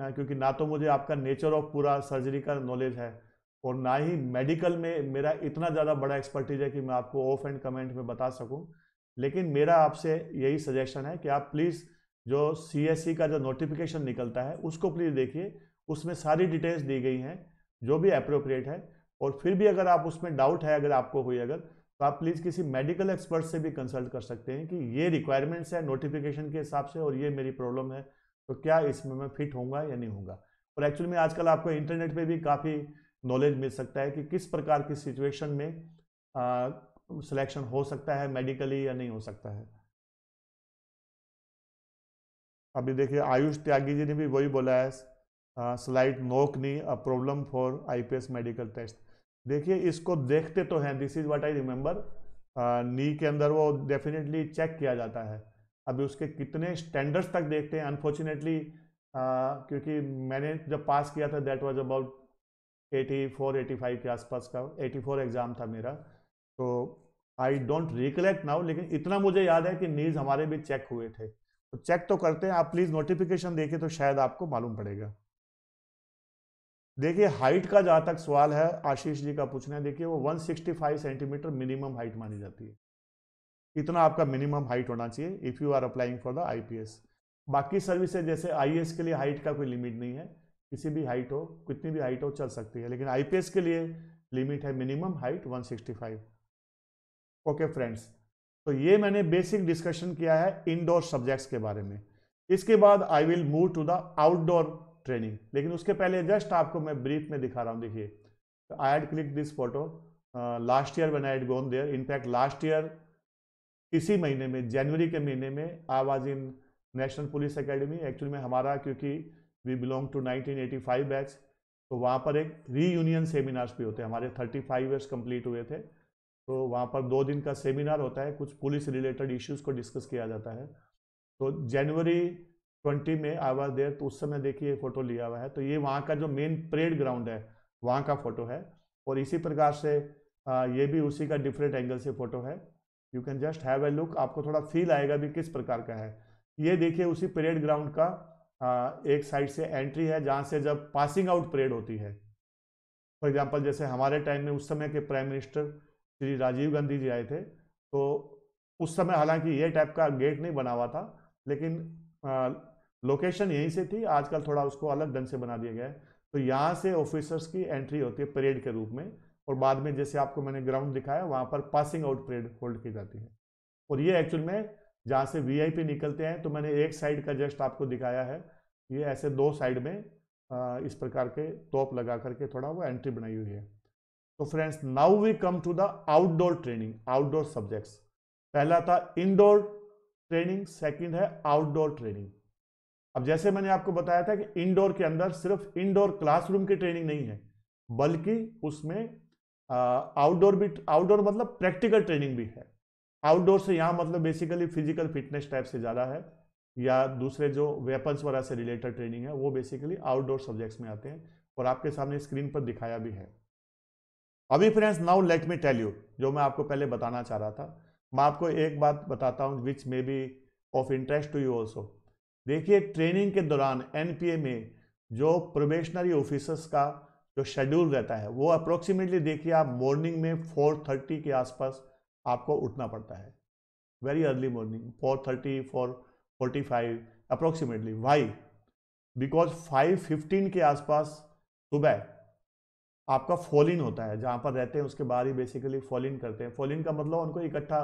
क्योंकि ना तो मुझे आपका नेचर ऑफ पूरा सर्जरी का नॉलेज है और ना ही मेडिकल में मेरा इतना ज़्यादा बड़ा एक्सपर्टीज है कि मैं आपको ऑफ एंड कमेंट में बता सकूँ लेकिन मेरा आपसे यही सजेशन है कि आप प्लीज़ जो सी e का जो नोटिफिकेशन निकलता है उसको प्लीज़ देखिए उसमें सारी डिटेल्स दी गई हैं जो भी अप्रोप्रिएट है और फिर भी अगर आप उसमें डाउट है अगर आपको हुई अगर तो आप प्लीज़ किसी मेडिकल एक्सपर्ट से भी कंसल्ट कर सकते हैं कि ये रिक्वायरमेंट्स है नोटिफिकेशन के हिसाब से और ये मेरी प्रॉब्लम है तो क्या इसमें मैं फिट होऊंगा या नहीं होऊंगा और एक्चुअली में आजकल आपको इंटरनेट पे भी काफ़ी नॉलेज मिल सकता है कि किस प्रकार की सिचुएशन में आ, सिलेक्शन हो सकता है मेडिकली या नहीं हो सकता है अभी देखिए आयुष त्यागी जी ने भी वही बोला है slide knock knee a problem for IPS medical test देखिए इसको देखते तो हैं this is what I remember knee के अंदर वो डेफिनेटली चेक किया जाता है अभी उसके कितने स्टैंडर्ड्स तक देखते हैं अनफॉर्चुनेटली uh, क्योंकि मैंने जब पास किया था that was about eighty four के आसपास का एटी एग्ज़ाम था मेरा तो आई डोंट रिकलेक्ट नाउ लेकिन इतना मुझे याद है कि नीज हमारे भी चेक हुए थे तो चेक तो करते हैं आप प्लीज़ नोटिफिकेशन देखिए तो शायद आपको मालूम पड़ेगा देखिए हाइट का जहां तक सवाल है आशीष जी का पूछना है देखिए वो 165 सेंटीमीटर मिनिमम हाइट मानी जाती है इतना आपका मिनिमम हाइट होना चाहिए if you are applying for the IPS बाकी सर्विसेज जैसे आईएएस के लिए हाइट का कोई लिमिट नहीं है किसी भी हाइट हो कितनी भी हाइट हो चल सकती है लेकिन आईपीएस के लिए लिमिट है मिनिमम हाइट 165 ओके फ्रेंड्स तो ये मैंने बेसिक डिस्कशन किया है इनडोर सब्जेक्ट्स के बारे में इसके बाद I will move to the outdoor training लेकिन उसके पहले जस्ट आपको मैं ब्रीफ में दिखा रहा हूँ देखिए I had click this photo last year one I had gone there in fact last year इसी महीने में जनवरी के महीने में I was in National police Academy actually में हमारा क्योंकि वी बिलोंग टू 1985 बैच तो वहाँ पर एक रीयूनियन सेमिनार्स भी होते हैं हमारे 35 फाइव ईयर्स कंप्लीट हुए थे तो वहाँ पर दो दिन का सेमिनार होता है कुछ पुलिस रिलेटेड इश्यूज़ को डिस्कस किया जाता है तो जनवरी ट्वेंटी में आई वॉज देर तो उस समय देखिए फोटो लिया हुआ है तो ये वहाँ का जो मेन परेड ग्राउंड है वहाँ का फोटो है और इसी प्रकार से ये भी उसी का डिफरेंट एंगल से फोटो है you can just have a look आपको थोड़ा फील आएगा भी किस प्रकार का है ये देखिए उसी परेड ग्राउंड का एक साइड से एंट्री है जहाँ से जब पासिंग आउट परेड होती है फॉर एग्जाम्पल जैसे हमारे टाइम में उस समय के प्राइम मिनिस्टर श्री राजीव गांधी जी आए थे तो उस समय हालांकि ये टाइप का गेट नहीं बना हुआ था लेकिन आ, लोकेशन यहीं से थी आजकल थोड़ा उसको अलग ढंग से बना दिया गया है तो यहाँ से ऑफिसर्स की एंट्री होती है परेड के रूप में और बाद में जैसे आपको मैंने ग्राउंड दिखाया वहाँ पर पासिंग आउट परेड होल्ड की जाती है और ये एक्चुअल में जहाँ से वी निकलते हैं तो मैंने एक साइड का जस्ट आपको दिखाया है ये ऐसे दो साइड में इस प्रकार के तोप लगा करके थोड़ा वो एंट्री बनाई हुई है तो friends now we come to the outdoor training outdoor subjects पहला था इंडोर ट्रेनिंग सेकंड है आउटडोर ट्रेनिंग अब जैसे मैंने आपको बताया था कि इंडोर के अंदर सिर्फ इंडोर क्लासरूम की ट्रेनिंग नहीं है बल्कि उसमें आउटडोर भी आउटडोर मतलब प्रैक्टिकल ट्रेनिंग भी है आउटडोर से यहाँ मतलब बेसिकली फिजिकल फिटनेस टाइप से ज़्यादा है या दूसरे जो वेपन्स वगैरह से रिलेटेड ट्रेनिंग है वो बेसिकली आउटडोर सब्जेक्ट्स में आते हैं और आपके सामने स्क्रीन पर दिखाया भी है अभी friends now let me tell you जो मैं आपको पहले बताना चाह रहा था मैं आपको एक बात बताता हूँ which may be of interest to you also देखिए ट्रेनिंग के दौरान एन में जो प्रोबेशनरी ऑफिसर्स का जो शेड्यूल रहता है वो अप्रोक्सीमेटली देखिए आप मॉर्निंग में फोर थर्टी के आसपास आपको उठना पड़ता है very early morning four thirty four forty five approximately why because five fifteen के आसपास सुबह आपका फॉलिन होता है जहाँ पर रहते हैं उसके बाहर ही बेसिकली फॉलिन करते हैं फॉलिन का मतलब उनको इकट्ठा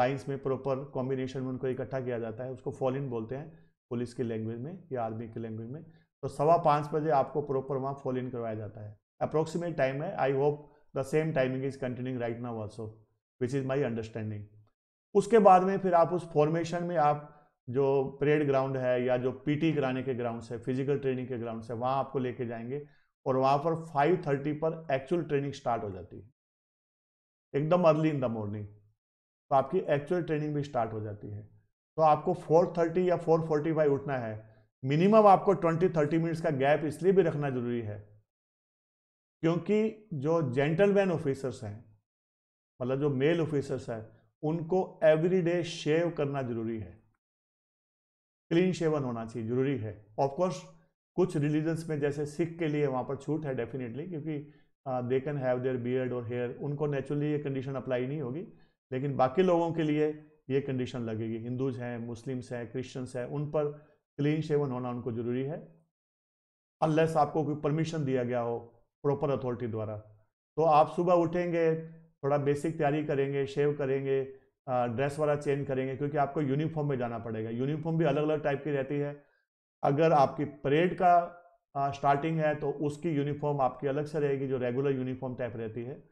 लाइंस में प्रॉपर कॉम्बिनेशन में उनको इकट्ठा किया जाता है उसको फॉलिन बोलते हैं पुलिस की लैंग्वेज में या आर्मी की लैंग्वेज में तो सवा पाँच बजे आपको प्रॉपर वहाँ फॉलिन करवाया जाता है अप्रोक्सीमेट टाइम है I hope the same timing is continuing right now also which is my understanding उसके बाद में फिर आप उस फॉर्मेशन में आप जो परेड ग्राउंड है या जो पीटी कराने के ग्राउंड्स है फिजिकल ट्रेनिंग के ग्राउंड्स है वहाँ आपको लेके जाएंगे और वहां पर 5:30 पर एक्चुअल ट्रेनिंग स्टार्ट हो जाती है एकदम अर्ली इन द मॉर्निंग तो आपकी एक्चुअल ट्रेनिंग भी स्टार्ट हो जाती है तो आपको 4:30 या 4:45 उठना है मिनिमम आपको 20-30 मिनट्स का गैप इसलिए भी रखना ज़रूरी है क्योंकि जो जेंटलमैन ऑफिसर्स हैं मतलब जो मेल ऑफिसर्स हैं उनको एवरी शेव करना ज़रूरी है क्लीन शेवन होना चाहिए ज़रूरी है ऑफकोर्स कुछ रिलीजन्स में जैसे सिख के लिए वहाँ पर छूट है डेफिनेटली क्योंकि they can have their beard और हेयर उनको नेचुरली ये कंडीशन अप्लाई नहीं होगी लेकिन बाकी लोगों के लिए ये कंडीशन लगेगी हिंदूज हैं मुस्लिम्स हैं क्रिश्चियंस हैं उन पर क्लीन शेवन होना उनको ज़रूरी है अनलेस आपको कोई परमिशन दिया गया हो प्रॉपर अथॉरिटी द्वारा तो आप सुबह उठेंगे थोड़ा बेसिक तैयारी करेंगे शेव करेंगे ड्रेस वाला चेंज करेंगे क्योंकि आपको यूनिफॉर्म में जाना पड़ेगा यूनिफॉर्म भी अलग अलग टाइप की रहती है अगर आपकी परेड का आ, स्टार्टिंग है तो उसकी यूनिफॉर्म आपकी अलग से रहेगी जो रेगुलर यूनिफॉर्म टाइप रहती है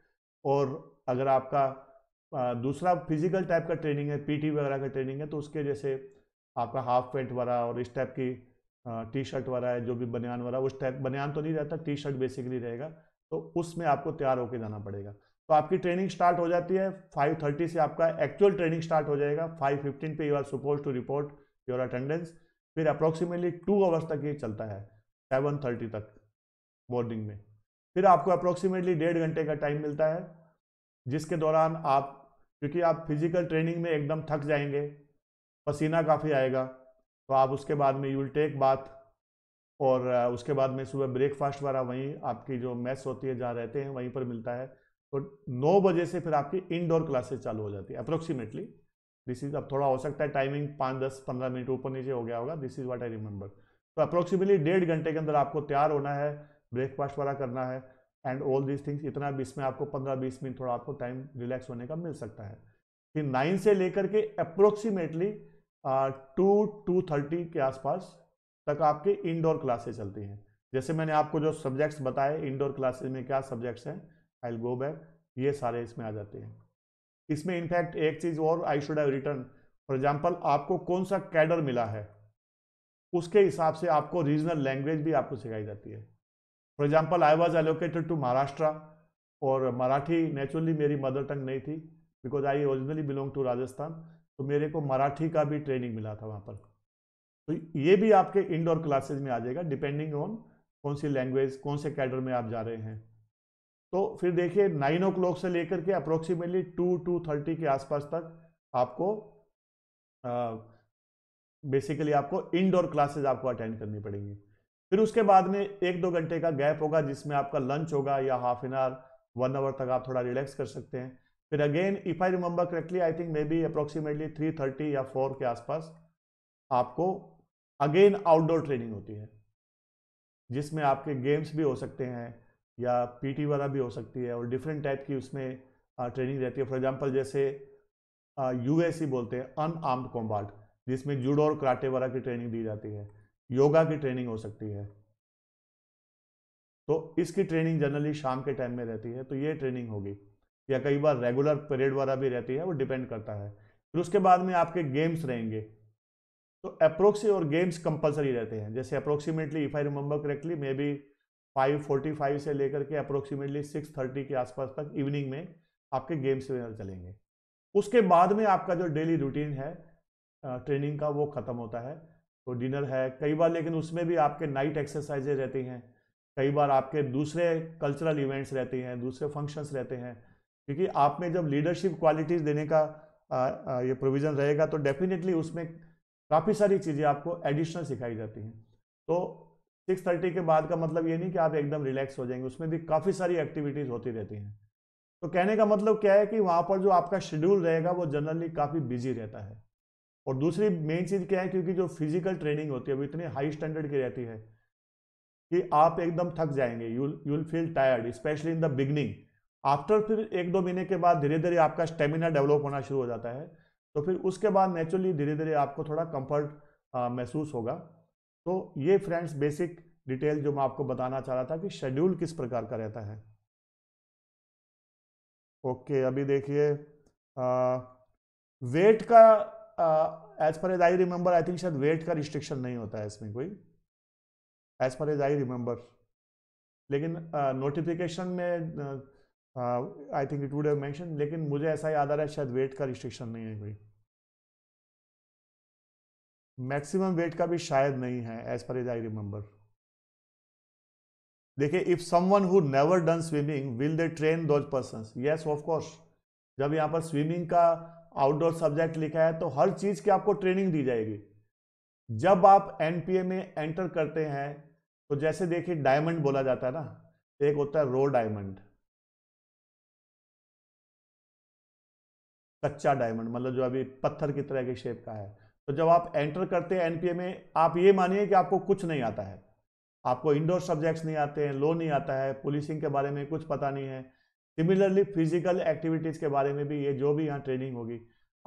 और अगर आपका आ, दूसरा फिजिकल टाइप का ट्रेनिंग है पीटी वगैरह का ट्रेनिंग है तो उसके जैसे आपका हाफ पेंट वाला और इस टाइप की टी शर्ट वाला है जो भी बनियान वाला उस टाइप बनियान तो नहीं रहता टी शर्ट बेसिकली रहेगा तो उसमें आपको तैयार होकर जाना पड़ेगा तो आपकी ट्रेनिंग स्टार्ट हो जाती है फाइव से आपका एक्चुअल ट्रेनिंग स्टार्ट हो जाएगा फाइव पे you are suppose to report your attendance फिर अप्रोक्सीमेटली टू आवर्स तक ये चलता है सेवन थर्टी तक मॉर्निंग में फिर आपको अप्रोक्सीमेटली डेढ़ घंटे का टाइम मिलता है जिसके दौरान आप क्योंकि आप फिजिकल ट्रेनिंग में एकदम थक जाएंगे पसीना काफ़ी आएगा तो आप उसके बाद में यू विल टेक बाथ और उसके बाद में सुबह ब्रेकफास्ट वाला वहीं आपकी जो मैथ्स होती है जहाँ रहते हैं वहीं पर मिलता है तो नौ बजे से फिर आपकी इनडोर क्लासेस चालू हो जाती है अप्रोक्सीमेटली दिस इज अब थोड़ा हो सकता है टाइमिंग पाँच दस पंद्रह मिनट ऊपर नीचे हो गया होगा this is what I remember तो अप्रोक्सीमेटली डेढ़ घंटे के अंदर आपको तैयार होना है ब्रेकफास्ट वाला करना है एंड ऑल दीज थिंग्स इतना भी इसमें आपको पंद्रह बीस मिनट थोड़ा आपको टाइम रिलैक्स होने का मिल सकता है फिर नाइन से लेकर के अप्रोक्सीमेटली टू टू थर्टी के आसपास तक आपके इनडोर क्लासेस चलती हैं जैसे मैंने आपको जो सब्जेक्ट्स बताए इंडोर क्लासेज में क्या सब्जेक्ट्स हैं आई गो बैक ये सारे इसमें आ जाते हैं इसमें इनफैक्ट एक चीज़ और I should have written for example आपको कौन सा कैडर मिला है उसके हिसाब से आपको रीजनल लैंग्वेज भी आपको सिखाई जाती है for example I was allocated to Maharashtra और मराठी नेचुरली मेरी मदर टंग नहीं थी because I originally belong to Rajasthan तो मेरे को मराठी का भी ट्रेनिंग मिला था वहाँ पर तो ये भी आपके इंडोर क्लासेज में आ जाएगा डिपेंडिंग ऑन कौन सी लैंग्वेज कौन से कैडर में आप जा रहे हैं तो फिर देखिए नाइन ओ क्लॉक से लेकर के अप्रोक्सीमेटली टू टू थर्टी के आसपास तक आपको बेसिकली आपको इनडोर क्लासेज आपको अटेंड करनी पड़ेंगी फिर उसके बाद में एक दो घंटे का गैप होगा जिसमें आपका लंच होगा या half an hour one hour तक आप थोड़ा रिलैक्स कर सकते हैं फिर again if I remember correctly I think may be approximately three thirty या फोर के आसपास आपको अगेन आउटडोर ट्रेनिंग होती है जिसमें आपके गेम्स भी हो सकते हैं या पीटी वाला भी हो सकती है और डिफरेंट टाइप की उसमें ट्रेनिंग रहती है फॉर एग्जांपल जैसे यूएससी e बोलते हैं अनआर्म्ड कॉम्बाट जिसमें जुड़ो और कराटे वाला की ट्रेनिंग दी जाती है योगा की ट्रेनिंग हो सकती है तो इसकी ट्रेनिंग जनरली शाम के टाइम में रहती है तो ये ट्रेनिंग होगी या कई बार रेगुलर पीरियड वाला भी रहती है वो डिपेंड करता है फिर उसके बाद में आपके गेम्स रहेंगे तो अप्रोक्सी और गेम्स कंपलसरी रहते हैं जैसे approximately if I remember correctly may be 545 से लेकर के अप्रोक्सीमेटली 630 के आसपास तक इवनिंग में आपके गेम्स वगैरह चलेंगे उसके बाद में आपका जो डेली रूटीन है ट्रेनिंग का वो ख़त्म होता है तो डिनर है कई बार लेकिन उसमें भी आपके नाइट एक्सरसाइजेज रहती हैं कई बार आपके दूसरे कल्चरल इवेंट्स रहते हैं दूसरे फंक्शंस रहते हैं क्योंकि आप में जब लीडरशिप क्वालिटीज़ देने का आ, आ, ये प्रोविज़न रहेगा तो डेफिनेटली उसमें काफ़ी सारी चीज़ें आपको एडिशनल सिखाई जाती हैं तो सिक्स थर्टी के बाद का मतलब ये नहीं कि आप एकदम रिलैक्स हो जाएंगे उसमें भी काफ़ी सारी एक्टिविटीज़ होती रहती हैं तो कहने का मतलब क्या है कि वहाँ पर जो आपका शेड्यूल रहेगा वो जनरली काफ़ी बिजी रहता है और दूसरी मेन चीज़ क्या है क्योंकि जो फिजिकल ट्रेनिंग होती है वो इतनी हाई स्टैंडर्ड की रहती है कि आप एकदम थक जाएंगे you will feel tired specially in the beginning after फिर एक दो महीने के बाद धीरे धीरे आपका स्टेमिना डेवलप होना शुरू हो जाता है तो फिर उसके बाद नेचुरली धीरे धीरे आपको थोड़ा कंफर्ट महसूस होगा तो ये फ्रेंड्स बेसिक डिटेल जो मैं आपको बताना चाह रहा था कि शेड्यूल किस प्रकार का रहता है ओके अभी देखिए वेट का as per as I remember I think शायद वेट का रिस्ट्रिक्शन नहीं होता है इसमें कोई as per as I remember लेकिन नोटिफिकेशन uh, में I think it would have mention लेकिन मुझे ऐसा याद आ रहा है शायद वेट का रिस्ट्रिक्शन नहीं है कोई मैक्सिमम वेट का भी शायद नहीं है as per as I remember देखिए if someone who never done swimming will they train those person yes of course जब यहां पर स्विमिंग का आउटडोर सब्जेक्ट लिखा है तो हर चीज़ की आपको ट्रेनिंग दी जाएगी जब आप एनपीए में एंटर करते हैं तो जैसे देखिए डायमंड बोला जाता है ना तो एक होता है रो डायमंड कच्चा डायमंड मतलब जो अभी पत्थर की तरह के शेप का है तो जब आप एंटर करते हैं एनपीए में आप ये मानिए कि आपको कुछ नहीं आता है आपको इंडोर सब्जेक्ट्स नहीं आते हैं लो नहीं आता है पुलिसिंग के बारे में कुछ पता नहीं है सिमिलरली फिजिकल एक्टिविटीज़ के बारे में भी ये जो भी यहाँ ट्रेनिंग होगी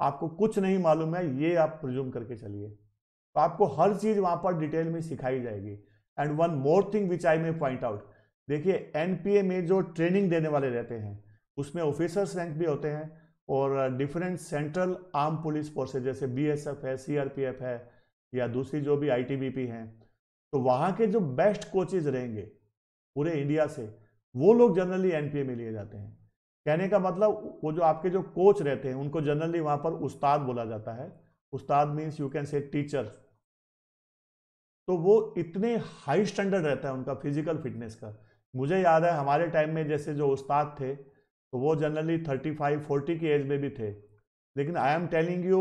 आपको कुछ नहीं मालूम है ये आप प्रज्यूम करके चलिए तो आपको हर चीज़ वहाँ पर डिटेल में सिखाई जाएगी and one more thing which I may point out देखिए एनपीए में जो ट्रेनिंग देने वाले रहते हैं उसमें ऑफिसर्स रैंक भी होते हैं और different central arm police forces जैसे बीएसएफ है सीआरपीएफ है या दूसरी जो भी आईटीबीपी हैं तो वहाँ के जो बेस्ट कोचेज रहेंगे पूरे इंडिया से वो लोग जनरली एनपीए में लिए जाते हैं कहने का मतलब वो जो आपके जो कोच रहते हैं उनको जनरली वहाँ पर उस्ताद बोला जाता है उस्ताद means you can say teacher तो वो इतने हाई स्टैंडर्ड रहता है उनका फिजिकल फिटनेस का मुझे याद है हमारे टाइम में जैसे जो उस्ताद थे तो वो जनरली 35 40 की एज में भी थे लेकिन आई एम टेलिंग यू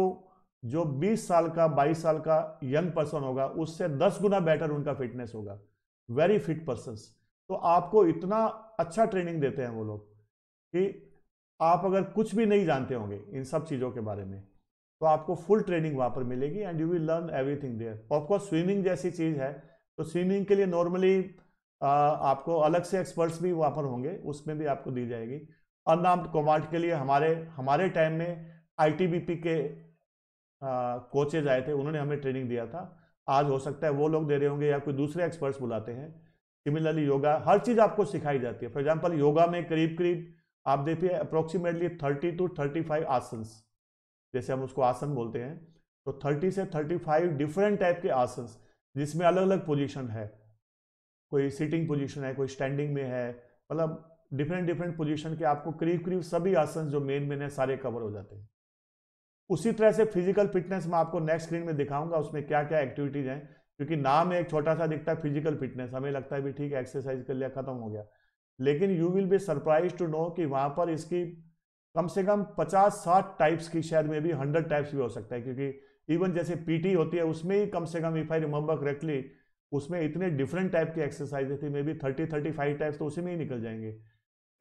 जो 20 साल का 22 साल का यंग पर्सन होगा उससे 10 गुना बेटर उनका फिटनेस होगा वेरी फिट पर्सन तो आपको इतना अच्छा ट्रेनिंग देते हैं वो लोग कि आप अगर कुछ भी नहीं जानते होंगे इन सब चीज़ों के बारे में तो आपको फुल ट्रेनिंग वहाँ पर मिलेगी and you will learn everything there of course swimming जैसी चीज़ है तो स्विमिंग के लिए नॉर्मली आपको अलग से एक्सपर्ट्स भी वहाँ पर होंगे उसमें भी आपको दी जाएगी अनआर्म्ड कॉमार्ट के लिए हमारे हमारे टाइम में आईटीबीपी के कोचेज आए थे उन्होंने हमें ट्रेनिंग दिया था आज हो सकता है वो लोग दे रहे होंगे या कोई दूसरे एक्सपर्ट्स बुलाते हैं सिमिलरली योगा हर चीज़ आपको सिखाई जाती है फॉर एग्जाम्पल योगा में करीब करीब आप देखिए approximately thirty two thirty five आसन जैसे हम उसको आसन बोलते हैं तो थर्टी से थर्टी फाइव डिफरेंट टाइप के आसन जिसमें अलग अलग पोजिशन है कोई सिटिंग पोजिशन है कोई स्टैंडिंग में है मतलब डिफरेंट डिफरेंट पोजीशन के आपको करीब करीब सभी आसन जो मेन मेन है सारे कवर हो जाते हैं उसी तरह से फिजिकल फिटनेस मैं आपको नेक्स्ट स्क्रीन में दिखाऊंगा उसमें क्या क्या एक्टिविटीज हैं क्योंकि नाम एक छोटा सा दिखता है फिजिकल फिटनेस हमें लगता है भी ठीक है एक्सरसाइज कर लिया खत्म हो गया लेकिन you will be surprise to know कि वहां पर इसकी कम से कम पचास साठ टाइप्स की शायद में भी हंड्रेड टाइप्स भी हो सकता है क्योंकि इवन जैसे पीटी होती है उसमें ही कम से कम इफ आई रिमेंबर करेक्टली उसमें इतने डिफरेंट टाइप की एक्सरसाइजें थी may be thirty thirty five types तो उसी में ही निकल जाएंगे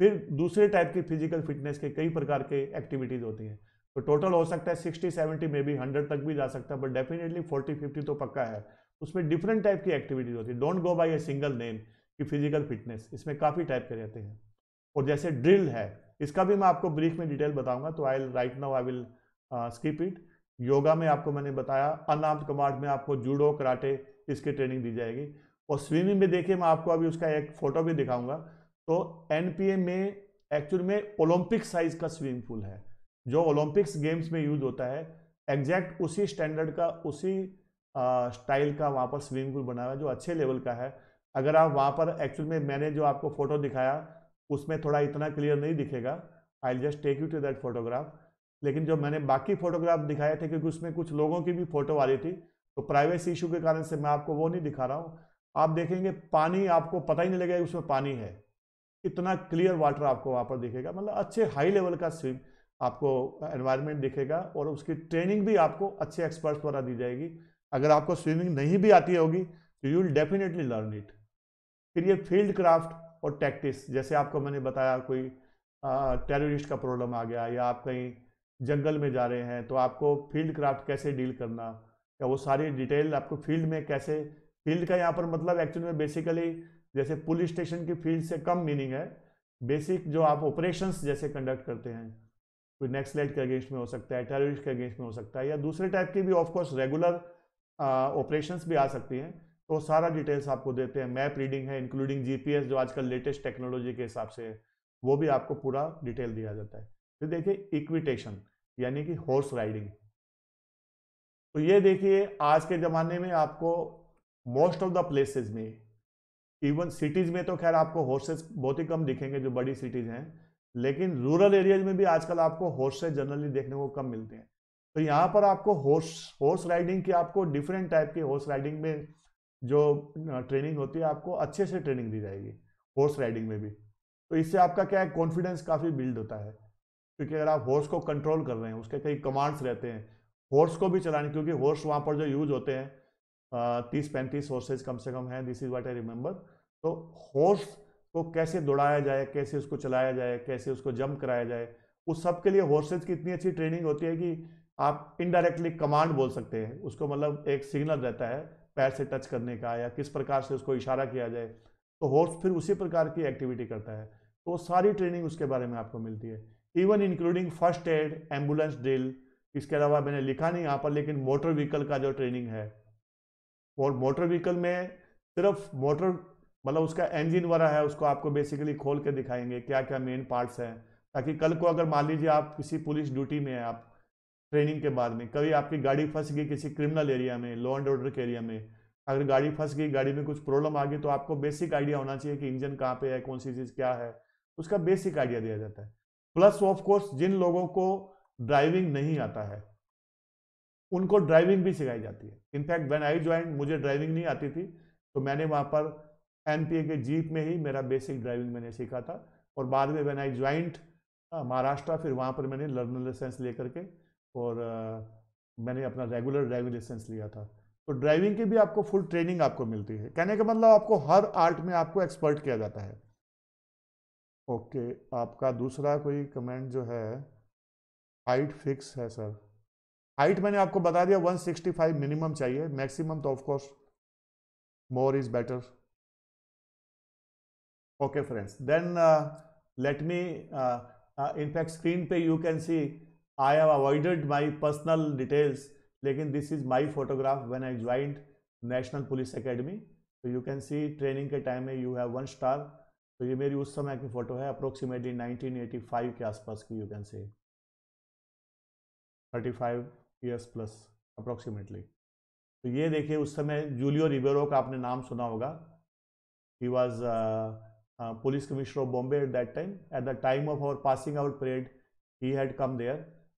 फिर दूसरे टाइप की फिजिकल फिटनेस के कई प्रकार के एक्टिविटीज़ होती हैं तो टोटल हो सकता है सिक्सटी सेवेंटी में भी हंड्रेड तक भी जा सकता है बट डेफिनेटली फोर्टी फिफ्टी तो पक्का है उसमें डिफरेंट टाइप की एक्टिविटीज़ होती है don't go by a single name की फिजिकल फिटनेस इसमें काफ़ी टाइप के रहते हैं और जैसे ड्रिल है इसका भी मैं आपको ब्रीफ में डिटेल बताऊंगा तो I right now I will skip it yoga में आपको मैंने बताया अनाम कमांड में आपको जूडो कराटे इसकी ट्रेनिंग दी जाएगी और स्विमिंग में देखिए मैं आपको अभी उसका एक फ़ोटो भी दिखाऊंगा तो एनपीए में एक्चुअल में ओलंपिक साइज का स्विमिंग पूल है जो ओलंपिक्स गेम्स में यूज होता है एग्जैक्ट उसी स्टैंडर्ड का उसी स्टाइल का वहाँ पर स्विमिंग पूल बना हुआ है जो अच्छे लेवल का है अगर आप वहाँ पर एक्चुअल में मैंने जो आपको फ़ोटो दिखाया उसमें थोड़ा इतना क्लियर नहीं दिखेगा I just take you to that photograph लेकिन जो मैंने बाकी फोटोग्राफ दिखाए थे क्योंकि उसमें कुछ लोगों की भी फ़ोटो आ रही थी तो प्राइवेसी इशू के कारण से मैं आपको वो नहीं दिखा रहा हूँ आप देखेंगे पानी आपको पता ही नहीं लगेगा उसमें पानी है इतना क्लियर वाटर आपको वहाँ पर दिखेगा मतलब अच्छे हाई लेवल का स्विम आपको एनवायरनमेंट दिखेगा और उसकी ट्रेनिंग भी आपको अच्छे एक्सपर्ट्स द्वारा दी जाएगी अगर आपको स्विमिंग नहीं भी आती होगी तो you will definitely learn it फिर ये फील्ड क्राफ्ट और टैक्टिस जैसे आपको मैंने बताया कोई टेररिस्ट का प्रॉब्लम आ गया या आप कहीं जंगल में जा रहे हैं तो आपको फील्ड क्राफ्ट कैसे डील करना या वो सारी डिटेल आपको फील्ड में कैसे फील्ड का यहाँ पर मतलब एक्चुअली में बेसिकली जैसे पुलिस स्टेशन की फील्ड से कम मीनिंग है बेसिक जो आप ऑपरेशंस जैसे कंडक्ट करते हैं कोई लाइट के अगेंस्ट में हो सकता है टेररिस्ट के अगेंस्ट में हो सकता है या दूसरे टाइप की भी ऑफकोर्स रेगुलर ऑपरेशन भी आ सकती हैं तो सारा डिटेल्स आपको देते हैं मैप रीडिंग है इंक्लूडिंग जीपीएस जो आजकल लेटेस्ट टेक्नोलॉजी के हिसाब से है वो भी आपको पूरा डिटेल दिया जाता है फिर देखिए इक्विटेशन यानी कि हॉर्स राइडिंग तो ये देखिए आज के ज़माने में आपको मोस्ट ऑफ द प्लेसेस में इवन सिटीज में तो खैर आपको हॉर्सेस बहुत ही कम दिखेंगे जो बड़ी सिटीज हैं लेकिन रूरल एरियाज में भी आजकल आपको हॉर्सेज जनरली देखने को कम मिलते हैं तो यहाँ पर आपको हॉर्स हॉर्स राइडिंग की आपको डिफरेंट टाइप की हॉर्स राइडिंग में जो ट्रेनिंग होती है आपको अच्छे से ट्रेनिंग दी जाएगी हॉर्स राइडिंग में भी तो इससे आपका क्या है कॉन्फिडेंस काफ़ी बिल्ड होता है क्योंकि अगर आप हॉर्स को कंट्रोल कर रहे हैं उसके कई कमांड्स रहते हैं हॉर्स को भी चलाने क्योंकि हॉर्स वहाँ पर जो यूज होते हैं तीस पैंतीस हॉर्सेज कम से कम हैं this is what I remember तो हॉर्स को कैसे दौड़ाया जाए कैसे उसको चलाया जाए कैसे उसको जंप कराया जाए उस सब के लिए हॉर्सेज की इतनी अच्छी ट्रेनिंग होती है कि आप इनडायरेक्टली कमांड बोल सकते हैं उसको मतलब एक सिग्नल रहता है पैर से टच करने का या किस प्रकार से उसको इशारा किया जाए तो हॉर्स फिर उसी प्रकार की एक्टिविटी करता है तो सारी ट्रेनिंग उसके बारे में आपको मिलती है even including first aid ambulance drill इसके अलावा मैंने लिखा नहीं यहाँ पर लेकिन मोटर व्हीकल का जो ट्रेनिंग है और मोटर व्हीकल में सिर्फ मोटर मतलब उसका इंजन वाला है उसको आपको बेसिकली खोल के दिखाएंगे क्या क्या मेन पार्ट्स हैं ताकि कल को अगर मान लीजिए आप किसी पुलिस ड्यूटी में हैं आप ट्रेनिंग के बाद में कभी आपकी गाड़ी फंस गई किसी क्रिमिनल एरिया में लॉ एंड ऑर्डर के एरिया में अगर गाड़ी फंस गई गाड़ी में कुछ प्रॉब्लम आ गई तो आपको बेसिक आइडिया होना चाहिए कि इंजन कहाँ पे है कौन सी चीज़ क्या है उसका बेसिक आइडिया दिया जाता है प्लस ऑफ कोर्स जिन लोगों को ड्राइविंग नहीं आता है उनको ड्राइविंग भी सिखाई जाती है इनफैक्ट व्हेन आई ज्वाइन मुझे ड्राइविंग नहीं आती थी तो मैंने वहाँ पर एन के जीप में ही मेरा बेसिक ड्राइविंग मैंने सीखा था और बाद में व्हेन आई ज्वाइंट महाराष्ट्र फिर वहाँ पर मैंने लर्नर लाइसेंस ले करके और आ, मैंने अपना रेगुलर ड्राइविंग लाइसेंस लिया था तो ड्राइविंग की भी आपको फुल ट्रेनिंग आपको मिलती है कहने का मतलब आपको हर आर्ट में आपको एक्सपर्ट किया जाता है ओके आपका दूसरा कोई कमेंट जो है हाइट फिक्स है सर हाइट मैंने आपको बता दिया 165 मिनिमम चाहिए मैक्सिमम तो of course more is better okay friends then let me in fact screen पे you can see I have avoided my personal details लेकिन this is my photograph when I joined national police academy तो you can see training के time में you have one star तो ये मेरी उस समय की फोटो है अप्रोक्सीमेटली 1985 के आसपास की you can see 35 years plus approximately तो ये देखिए उस समय जूलियो रिबेरो का आपने नाम सुना होगा he was police commissioner of Bombay at that time at the time of our passing out parade he had come there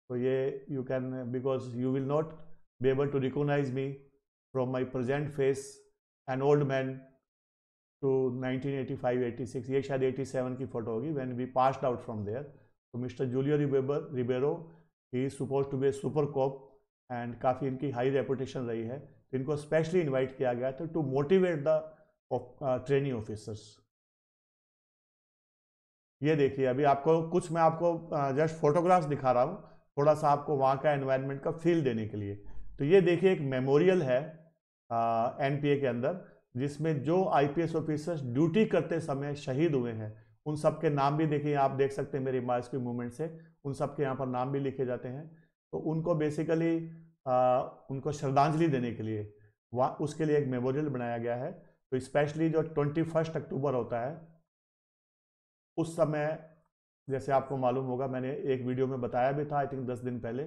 तो ये you can because you will not be able to recognise me from my present face an old man to nineteen eighty five eighty six ये शायद eighty seven की photo होगी when we passed out from there तो mister Julio Ribeiro he to be super cop and काफ़ी इनकी high reputation रही है तो इनको स्पेशली इन्वाइट किया गया था to motivate the training officers ये देखिए अभी आपको कुछ मैं आपको जस्ट uh, फोटोग्राफ्स दिखा रहा हूँ थोड़ा सा आपको वहाँ का एनवायरनमेंट का फील देने के लिए तो ये देखिए एक मेमोरियल है एन uh, के अंदर जिसमें जो आईपीएस ऑफिसर्स ड्यूटी करते समय शहीद हुए हैं उन सब के नाम भी देखिए आप देख सकते हैं मेरी मार्च के मूवमेंट से उन सब के यहाँ पर नाम भी लिखे जाते हैं तो उनको बेसिकली उनको श्रद्धांजलि देने के लिए वहाँ उसके लिए एक मेमोरियल बनाया गया है तो स्पेशली जो ट्वेंटी फर्स्ट अक्टूबर होता है उस समय जैसे आपको मालूम होगा मैंने एक वीडियो में बताया भी था आई थिंक दस दिन पहले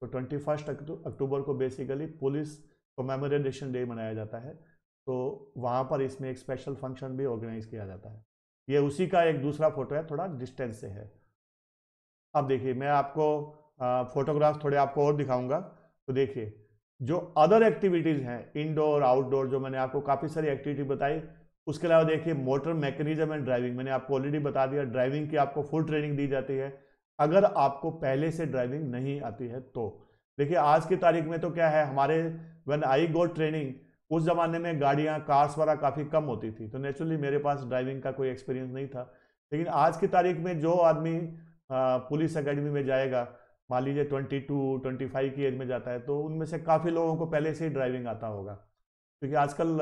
तो ट्वेंटी फर्स्ट अक्टूबर को बेसिकली पुलिस को मेमोरियलेशन डे मनाया जाता है तो वहाँ पर इसमें एक स्पेशल फंक्शन भी ऑर्गेनाइज किया जाता है ये उसी का एक दूसरा फोटो है थोड़ा डिस्टेंस से है अब देखिए मैं आपको फोटोग्राफ थोड़े आपको और दिखाऊंगा तो देखिए जो अदर एक्टिविटीज़ हैं इनडोर आउटडोर जो मैंने आपको काफ़ी सारी एक्टिविटी बताई उसके अलावा देखिए मोटर मैकेनिज्म एंड ड्राइविंग मैंने आपको ऑलरेडी बता दिया ड्राइविंग की आपको फुल ट्रेनिंग दी जाती है अगर आपको पहले से ड्राइविंग नहीं आती है तो देखिए आज की तारीख में तो क्या है हमारे वन आई गो ट्रेनिंग उस ज़माने में गाड़ियाँ कार्स वगैरह काफ़ी कम होती थी तो नेचुरली मेरे पास ड्राइविंग का कोई एक्सपीरियंस नहीं था लेकिन आज की तारीख में जो आदमी पुलिस अकेडमी में जाएगा मान लीजिए ट्वेंटी टू ट्वेंटी फाइव की एज में जाता है तो उनमें से काफ़ी लोगों को पहले से ही ड्राइविंग आता होगा क्योंकि आजकल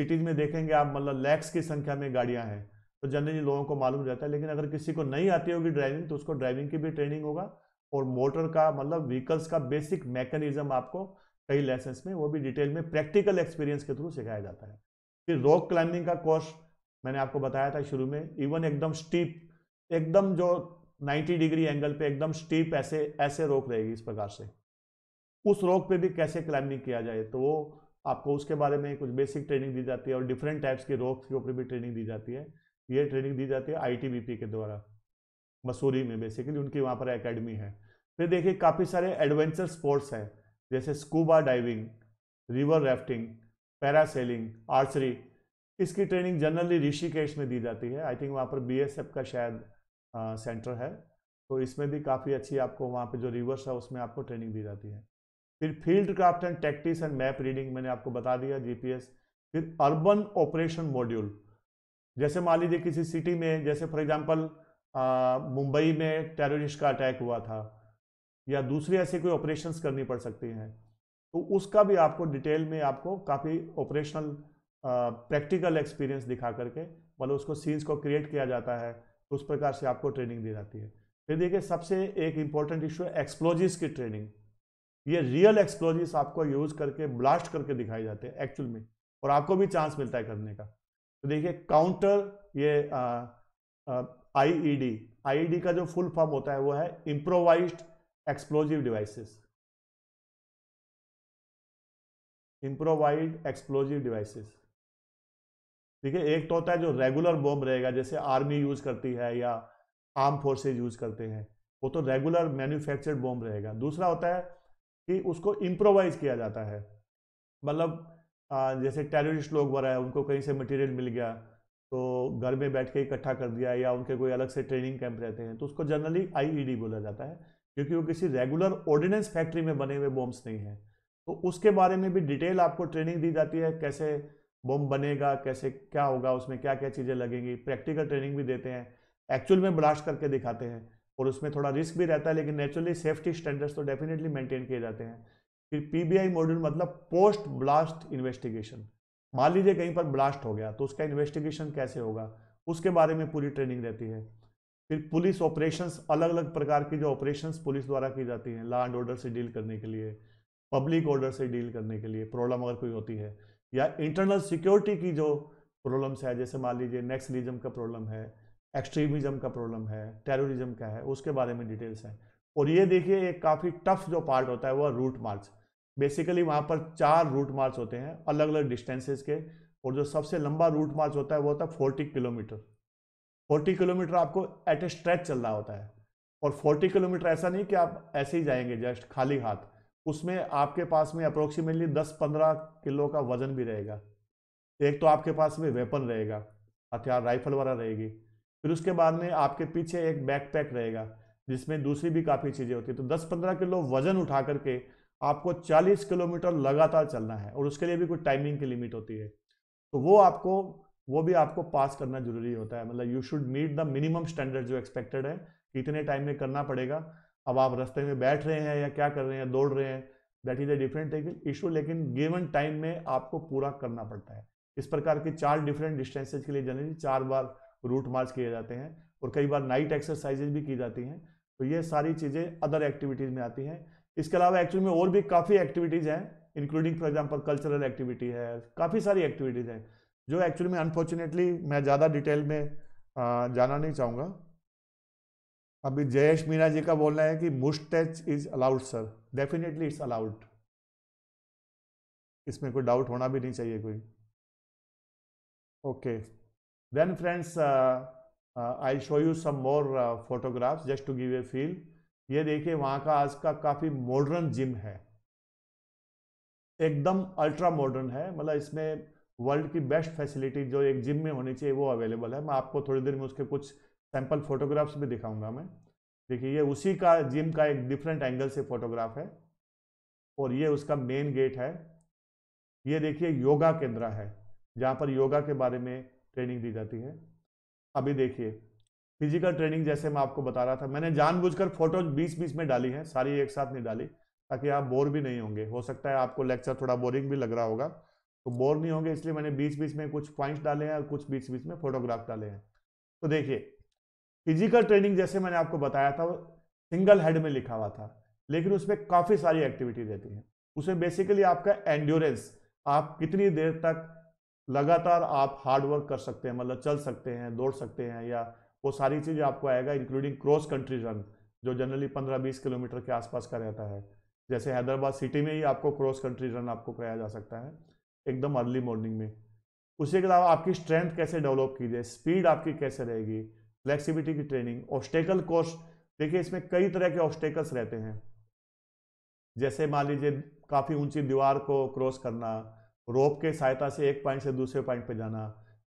सिटीज़ में देखेंगे आप मतलब लैक्स की संख्या में गाड़ियाँ हैं तो जनरली लोगों को मालूम रहता है लेकिन अगर किसी को नहीं आती होगी ड्राइविंग तो उसको ड्राइविंग की भी ट्रेनिंग होगा और मोटर का मतलब व्हीकल्स का बेसिक मैकेनिज्म आपको कई लाइसेंस में वो भी डिटेल में प्रैक्टिकल एक्सपीरियंस के थ्रू सिखाया जाता है फिर रॉक क्लाइंबिंग का कोर्स मैंने आपको बताया था शुरू में इवन एकदम स्टीप एकदम जो 90 डिग्री एंगल पे एकदम स्टीप ऐसे ऐसे रोक रहेगी इस प्रकार से उस रोक पे भी कैसे क्लाइंबिंग किया जाए तो वो आपको उसके बारे में कुछ बेसिक ट्रेनिंग दी जाती है और डिफरेंट टाइप्स की रोक के ऊपर भी ट्रेनिंग दी जाती है ये ट्रेनिंग दी जाती है आई के द्वारा मसूरी में बेसिकली उनकी वहाँ पर अकेडमी है फिर देखिए काफ़ी सारे एडवेंचर स्पोर्ट्स हैं जैसे scuba diving river rafting parasailing archery इसकी ट्रेनिंग जनरली ऋषिकेश में दी जाती है आई थिंक वहाँ पर बीएसएफ का शायद सेंटर है तो इसमें भी काफ़ी अच्छी आपको वहाँ पे जो रिवर्स है उसमें आपको ट्रेनिंग दी जाती है फिर field craft and tactics and map reading मैंने आपको बता दिया जीपीएस फिर अर्बन ऑपरेशन मॉड्यूल जैसे मान लीजिए किसी सिटी में जैसे फॉर एग्जांपल मुंबई में टेररिस्ट का अटैक हुआ था या दूसरी ऐसे कोई ऑपरेशन करनी पड़ सकती हैं तो उसका भी आपको डिटेल में आपको काफ़ी ऑपरेशनल प्रैक्टिकल एक्सपीरियंस दिखा करके मतलब उसको सीन्स को क्रिएट किया जाता है तो उस प्रकार से आपको ट्रेनिंग दी जाती है फिर देखिए सबसे एक इम्पॉर्टेंट इशू है एक्सप्लोजिस की ट्रेनिंग ये रियल एक्सप्लोजिस आपको यूज करके ब्लास्ट करके दिखाए जाते हैं एक्चुअल में और आपको भी चांस मिलता है करने का तो देखिए काउंटर ये आईईडी आईईडी e e का जो फुल फॉर्म होता है वो है improvised explosive devices improvise explosive devices ठीक है एक तो होता है जो रेगुलर बॉम्ब रहेगा जैसे आर्मी यूज़ करती है या आर्म फोर्सेज यूज़ करते हैं वो तो रेगुलर मैन्युफैक्चर्ड बॉम्ब रहेगा दूसरा होता है कि उसको इम्प्रोवाइज किया जाता है मतलब जैसे टेररिस्ट लोग वगैरह है उनको कहीं से मटेरियल मिल गया तो घर में बैठ के इकट्ठा कर दिया या उनके कोई अलग से ट्रेनिंग कैंप रहते हैं तो उसको जनरली आईईडी e बोला जाता है क्योंकि वो किसी रेगुलर ऑर्डिनेंस फैक्ट्री में बने हुए बॉम्ब्स नहीं हैं तो उसके बारे में भी डिटेल आपको ट्रेनिंग दी जाती है कैसे बम बनेगा कैसे क्या होगा उसमें क्या क्या चीज़ें लगेंगी प्रैक्टिकल ट्रेनिंग भी देते हैं एक्चुअल में ब्लास्ट करके दिखाते हैं और उसमें थोड़ा रिस्क भी रहता है लेकिन नेचुरली सेफ्टी स्टैंडर्ड्स तो डेफिनेटली मेंटेन किए जाते हैं फिर पीबीआई मॉड्यूल मतलब पोस्ट ब्लास्ट इन्वेस्टिगेशन मान लीजिए कहीं पर ब्लास्ट हो गया तो उसका इन्वेस्टिगेशन कैसे होगा उसके बारे में पूरी ट्रेनिंग रहती है फिर पुलिस ऑपरेशंस अलग अलग प्रकार की जो ऑपरेशंस पुलिस द्वारा की जाती हैं लॉ एंड ऑर्डर से डील करने के लिए पब्लिक ऑर्डर से डील करने के लिए प्रॉब्लम अगर कोई होती है या इंटरनल सिक्योरिटी की जो प्रॉब्लम्स है जैसे मान लीजिए नेक्सलिज्म का प्रॉब्लम है एक्सट्रीमिज्म का प्रॉब्लम है टेररिज्म का है उसके बारे में डिटेल्स हैं और ये देखिए एक काफ़ी टफ जो पार्ट होता है वह रूट मार्च बेसिकली वहाँ पर चार रूट मार्च होते हैं अलग अलग डिस्टेंसेज के और जो सबसे लंबा रूट मार्च होता है वो होता है फोर्टी किलोमीटर फोर्टी किलोमीटर आपको एट ए स्ट्रेच चल रहा होता है और फोर्टी किलोमीटर ऐसा नहीं कि आप ऐसे ही जाएंगे जस्ट खाली हाथ उसमें आपके पास में अप्रोक्सीमेटली 10-15 किलो का वजन भी रहेगा एक तो आपके पास में वेपन रहेगा हथियार राइफल वाला रहेगी फिर उसके बाद में आपके पीछे एक बैकपैक रहेगा जिसमें दूसरी भी काफ़ी चीज़ें होती है तो 10-15 किलो वजन उठा करके आपको 40 किलोमीटर लगातार चलना है और उसके लिए भी कुछ टाइमिंग की लिमिट होती है तो वो आपको वो भी आपको पास करना जरूरी होता है मतलब you should meet the minimum standard जो एक्सपेक्टेड है इतने टाइम में करना पड़ेगा अब आप रास्ते में बैठ रहे हैं या क्या कर रहे हैं दौड़ रहे हैं that is a different issue लेकिन गिवन टाइम में आपको पूरा करना पड़ता है इस प्रकार के चार डिफरेंट डिस्टेंसेज के लिए जनरली चार बार रूट मार्च किए जाते हैं और कई बार नाइट एक्सरसाइजेज भी की जाती हैं तो ये सारी चीज़ें अदर एक्टिविटीज़ में आती हैं इसके अलावा एक्चुअल में और भी काफ़ी एक्टिविटीज़ हैं including for example cultural activity है काफ़ी सारी एक्टिविटीज़ हैं जो एक्चुअली में अनफॉर्चुनेटली मैं ज़्यादा डिटेल में जाना नहीं चाहूँगा अभी जयेश मीना जी का बोलना है कि bush touch is allowed sir definitely it's allowed इसमें कोई डाउट होना भी नहीं चाहिए कोई okay then friends I show you some more photographs just to give a feel ये देखिए वहां का आज का काफ़ी मॉडर्न जिम है एकदम अल्ट्रा मॉडर्न है मतलब इसमें वर्ल्ड की बेस्ट फैसिलिटी जो एक जिम में होनी चाहिए वो अवेलेबल है मैं आपको थोड़ी देर में उसके कुछ सैंपल फोटोग्राफ्स भी दिखाऊंगा मैं देखिए ये उसी का जिम का एक डिफरेंट एंगल से फोटोग्राफ है और ये उसका मेन गेट है ये देखिए योगा केंद्र है जहाँ पर योगा के बारे में ट्रेनिंग दी जाती है अभी देखिए फिजिकल ट्रेनिंग जैसे मैं आपको बता रहा था मैंने जानबूझकर फोटो बीच बीच में डाली है सारी एक साथ नहीं डाली ताकि आप बोर भी नहीं होंगे हो सकता है आपको लेक्चर थोड़ा बोरिंग भी लग रहा होगा तो बोर नहीं होंगे इसलिए मैंने बीच बीच में कुछ पॉइंट्स डाले हैं और कुछ बीच बीच में फोटोग्राफ डाले हैं तो देखिए फिजिकल ट्रेनिंग जैसे मैंने आपको बताया था वो सिंगल हेड में लिखा हुआ था लेकिन उसमें काफ़ी सारी एक्टिविटी रहती है उसमें बेसिकली आपका एंड्योरेंस आप कितनी देर तक लगातार आप हार्ड वर्क कर सकते हैं मतलब चल सकते हैं दौड़ सकते हैं या वो सारी चीज़ आपको आएगा इंक्लूडिंग क्रॉस कंट्री रन जो जनरली पंद्रह बीस किलोमीटर के आसपास का रहता है जैसे हैदराबाद सिटी में ही आपको क्रॉस कंट्री रन आपको कराया जा सकता है एकदम अर्ली मॉर्निंग में उसके अलावा आपकी स्ट्रेंथ कैसे डेवलप की जाए स्पीड आपकी कैसे रहेगी फ्लेक्सिबिलिटी की ट्रेनिंग ऑब्स्टेकल कोर्स देखिए इसमें कई तरह के ऑब्स्टेकल्स रहते हैं जैसे मान लीजिए काफ़ी ऊंची दीवार को क्रॉस करना रोप के सहायता से एक पॉइंट से दूसरे पॉइंट पर जाना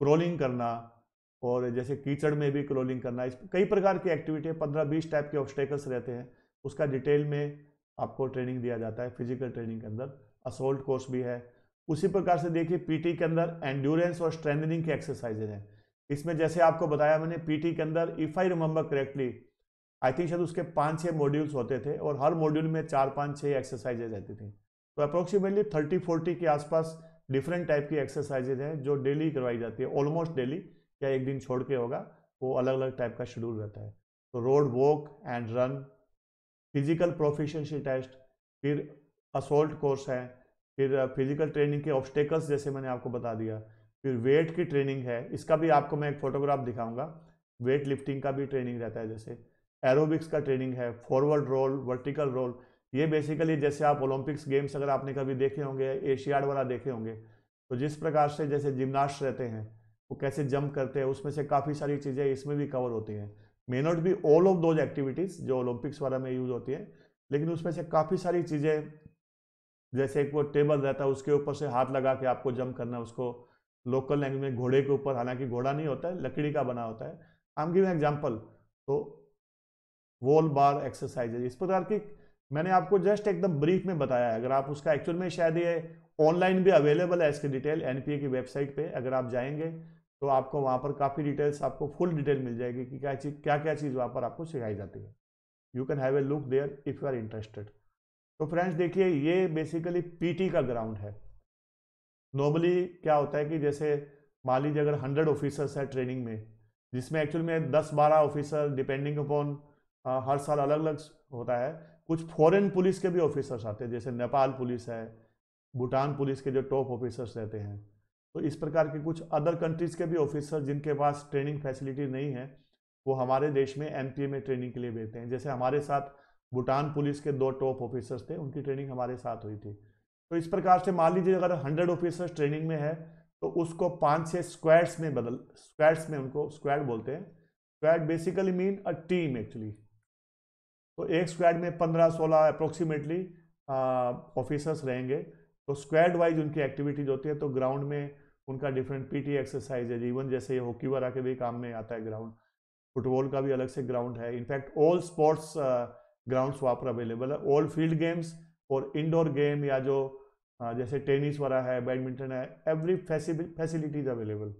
क्रोलिंग करना और जैसे कीचड़ में भी क्रोलिंग करना इस कई प्रकार की एक्टिविटी पंद्रह बीस टाइप के ऑब्स्टेकल्स रहते हैं उसका डिटेल में आपको ट्रेनिंग दिया जाता है फिजिकल ट्रेनिंग के अंदर असोल्ट कोर्स भी है उसी प्रकार से देखिए पीटी के अंदर एंड्योरेंस और स्ट्रेंथनिंग की एक्सरसाइजेज हैं इसमें जैसे आपको बताया मैंने पीटी के अंदर if I remember correctly I think शायद उसके पाँच छह मॉड्यूल्स होते थे और हर मॉड्यूल में चार पाँच छह एक्सरसाइजेज रहती थी तो अप्रोक्सीमेटली थर्टी फोर्टी के आसपास डिफरेंट टाइप की एक्सरसाइजेज हैं जो डेली करवाई जाती है ऑलमोस्ट डेली या एक दिन छोड़ के होगा वो अलग अलग टाइप का शेड्यूल रहता है तो road walk and run physical proficiency test फिर असोल्ट कोर्स है फिर फिजिकल ट्रेनिंग के ऑब्स्टेकल्स जैसे मैंने आपको बता दिया फिर वेट की ट्रेनिंग है इसका भी आपको मैं एक फोटोग्राफ दिखाऊंगा वेट लिफ्टिंग का भी ट्रेनिंग रहता है जैसे एरोबिक्स का ट्रेनिंग है फॉरवर्ड रोल वर्टिकल रोल ये बेसिकली जैसे आप ओलंपिक्स गेम्स अगर आपने कभी देखे होंगे एशियाड वाला देखे होंगे तो जिस प्रकार से जैसे जिमनास्ट रहते हैं वो कैसे जंप करते हैं उसमें से काफ़ी सारी चीज़ें इसमें भी कवर होती हैं may not be all of those activities जो ओलंपिक्स वाला में यूज़ होती है लेकिन उसमें से काफ़ी सारी चीज़ें जैसे एक वो टेबल रहता है उसके ऊपर से हाथ लगा के आपको जंप करना उसको लोकल लैंग्वेज में घोड़े के ऊपर हालांकि घोड़ा नहीं होता है लकड़ी का बना होता है आम एम एग्जाम्पल तो वॉल बार एक्सरसाइज इस प्रकार की मैंने आपको जस्ट एकदम ब्रीफ में बताया है अगर आप उसका एक्चुअल में शायद ये ऑनलाइन भी अवेलेबल है इसकी डिटेल एनपीए की वेबसाइट पे अगर आप जाएंगे तो आपको वहाँ पर काफ़ी डिटेल्स आपको फुल डिटेल मिल जाएगी कि क्या चीज़ क्या क्या चीज़ वहाँ पर आपको सिखाई जाती है you can have a look there if you are interested तो फ्रेंड्स देखिए ये बेसिकली पीटी का ग्राउंड है नॉर्मली क्या होता है कि जैसे मान लीजिए अगर हंड्रेड ऑफिसर्स है ट्रेनिंग में जिसमें एक्चुअल में दस बारह ऑफिसर डिपेंडिंग अपॉन हर साल अलग अलग होता है कुछ फॉरेन पुलिस के भी ऑफिसर्स आते हैं जैसे नेपाल पुलिस है भूटान पुलिस के जो टॉप ऑफिसर्स रहते हैं तो इस प्रकार के कुछ अदर कंट्रीज़ के भी ऑफिसर जिनके पास ट्रेनिंग फैसिलिटी नहीं है वो हमारे देश में एम में ट्रेनिंग के लिए भेजते हैं जैसे हमारे साथ भूटान पुलिस के दो टॉप ऑफिसर्स थे उनकी ट्रेनिंग हमारे साथ हुई थी तो इस प्रकार से मान लीजिए अगर हंड्रेड ऑफिसर्स ट्रेनिंग में है तो उसको पाँच छः स्क्वाड्स में बदल स्क्वाड्स में उनको स्क्वाड बोलते हैं squad basically mean a team actually तो एक स्क्वाड में पंद्रह सोलह अप्रोक्सीमेटली ऑफिसर्स रहेंगे तो स्क्वाड वाइज उनकी एक्टिविटीज होती है तो ग्राउंड में उनका डिफरेंट पीटी एक्सरसाइज है इवन जैसे हॉकी वगैरह के भी काम में आता है ग्राउंड फुटबॉल का भी अलग से ग्राउंड है इनफैक्ट ऑल स्पोर्ट्स ग्राउंड्स वहाँ पर अवेलेबल है ऑल फील्ड गेम्स और इंडोर गेम या जो हाँ, जैसे टेनिस वाला है बैडमिंटन है एवरी फैसिलिटीज अवेलेबल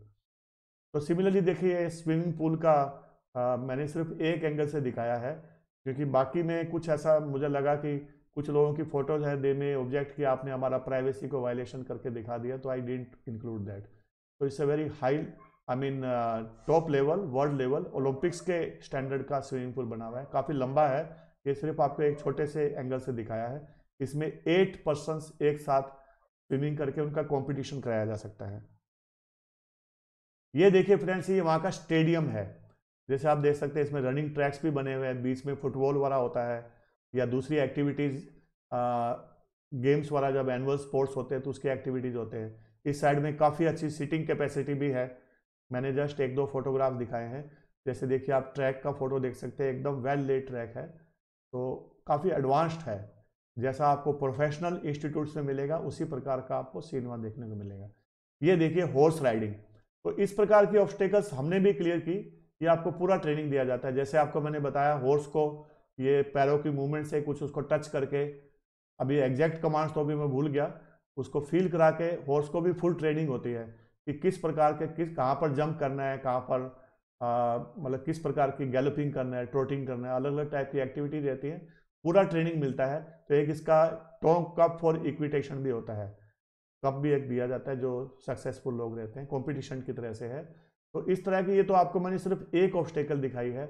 तो सिमिलरली देखिए स्विमिंग पूल का आ, मैंने सिर्फ एक एंगल से दिखाया है क्योंकि बाकी में कुछ ऐसा मुझे लगा कि कुछ लोगों की फ़ोटोज़ है दे में ऑब्जेक्ट की आपने हमारा प्राइवेसी को वायलेशन करके दिखा दिया तो आई डेंट इंक्लूड दैट तो it's a very high I mean top level world level Olympics के स्टैंडर्ड का स्विमिंग पूल बना हुआ है काफ़ी लंबा है ये सिर्फ आपको एक छोटे से एंगल से दिखाया है इसमें एट पर्सन एक साथ स्विमिंग करके उनका कंपटीशन कराया जा सकता है ये देखिए फ्रेंड्स ये वहां का स्टेडियम है जैसे आप देख सकते हैं इसमें रनिंग ट्रैक्स भी बने हुए हैं बीच में फुटबॉल वाला होता है या दूसरी एक्टिविटीज़ गेम्स वाला जब एनुअल स्पोर्ट्स होते हैं तो उसकी एक्टिविटीज़ होते हैं इस साइड में काफ़ी अच्छी सीटिंग कैपेसिटी भी है मैंने जस्ट एक दो फोटोग्राफ दिखाए हैं जैसे देखिए आप ट्रैक का फोटो देख सकते हैं एकदम वेल लेड ट्रैक है तो काफ़ी एडवांस्ड है जैसा आपको प्रोफेशनल इंस्टीट्यूट में मिलेगा उसी प्रकार का आपको सिनेमा देखने को मिलेगा ये देखिए हॉर्स राइडिंग तो इस प्रकार की ऑब्स्टेकल्स हमने भी क्लियर की ये आपको पूरा ट्रेनिंग दिया जाता है जैसे आपको मैंने बताया हॉर्स को ये पैरों की मूवमेंट से कुछ उसको टच करके अभी एग्जैक्ट कमांड्स तो अभी मैं भूल गया उसको फील करा के हॉर्स को भी फुल ट्रेनिंग होती है कि किस प्रकार के किस कहाँ पर जंप करना है कहाँ पर मतलब किस प्रकार की गैलपिंग करना है ट्रोटिंग करना है अलग अलग टाइप की एक्टिविटी रहती है पूरा ट्रेनिंग मिलता है तो एक इसका टॉक कप फॉर इक्विटेशन भी होता है कप भी एक दिया जाता है जो सक्सेसफुल लोग रहते हैं कॉम्पिटिशन की तरह से है तो इस तरह की ये तो आपको मैंने सिर्फ एक ऑब्स्टेकल दिखाई है